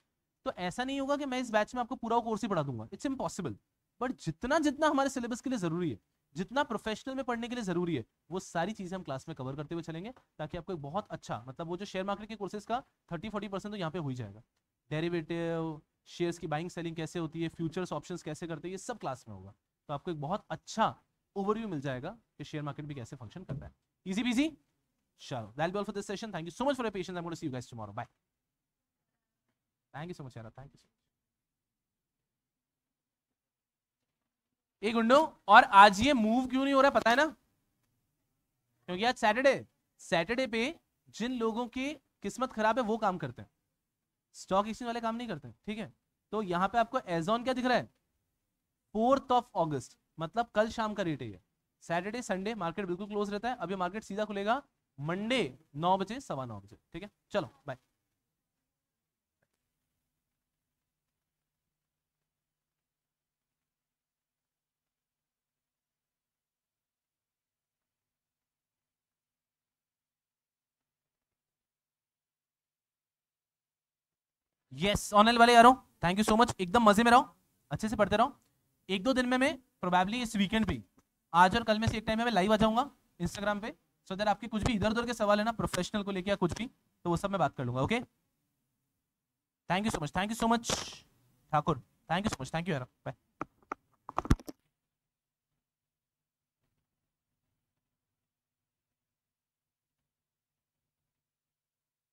तो ऐसा नहीं होगा कि मैं इस बैच में आपको पूरा कोर्स ही पढ़ा दूंगा इट्स इम्पॉसिबल बट जितना जितना हमारे सिलेबस के लिए जरूरी है जितना प्रोफेशनल में पढ़ने के लिए जरूरी है वो सारी चीजें हम क्लास में कवर करते हुए चलेंगे ताकि आपको एक बहुत अच्छा मतलब वो जो शेयर मार्केट के कोर्सेज का थर्टी फोर्टी परसेंट तो यहाँ पे हो ही जाएगा डेरिवेटिव शेयर्स की बाइंग सेलिंग कैसे होती है फ्यूचर्स ऑप्शंस कैसे करते हैं ये सब क्लास में होगा तो आपको एक बहुत अच्छा ओवरव्यू मिल जाएगा कि शेयर मार्केट भी कैसे फंक्शन करता है इजी बीजी चलो that be all for this session thank you so much for your patience I am gonna see you guys tomorrow bye thank you so much यार थैंक यू सो ए गुंडो और आज ये मूव क्यों नहीं हो रहा पता है ना क्योंकि आज सैटरडे सैटरडे पे जिन लोगों की किस्मत खराब है वो काम करते हैं स्टॉक एक्सचेंज वाले काम नहीं करते ठीक है तो यहाँ पे आपको एजॉन क्या दिख रहा है फोर्थ ऑफ ऑगस्ट मतलब कल शाम का रेट है ये सैटरडे संडे मार्केट बिल्कुल क्लोज रहता है अब ये मार्केट सीधा खुलेगा मंडे नौ बजे सवा नौ बजे ठीक है चलो बाय यस ऑनलाइन वाले हूं थैंक यू सो मच एकदम मजे में रहो अच्छे से पढ़ते रहो एक दो दिन में मैं प्रोबेबली इस वीकेंड पे आज और कल में से एक टाइम में लाइव आ जाऊंगा इंस्टाग्राम पे सो so दैट आपके कुछ भी इधर उधर के सवाल है ना प्रोफेशनल को लेकर या कुछ भी तो वो सब मैं बात कर लूंगा okay thank you so much thank you so much Thakur thank you so much thank you bye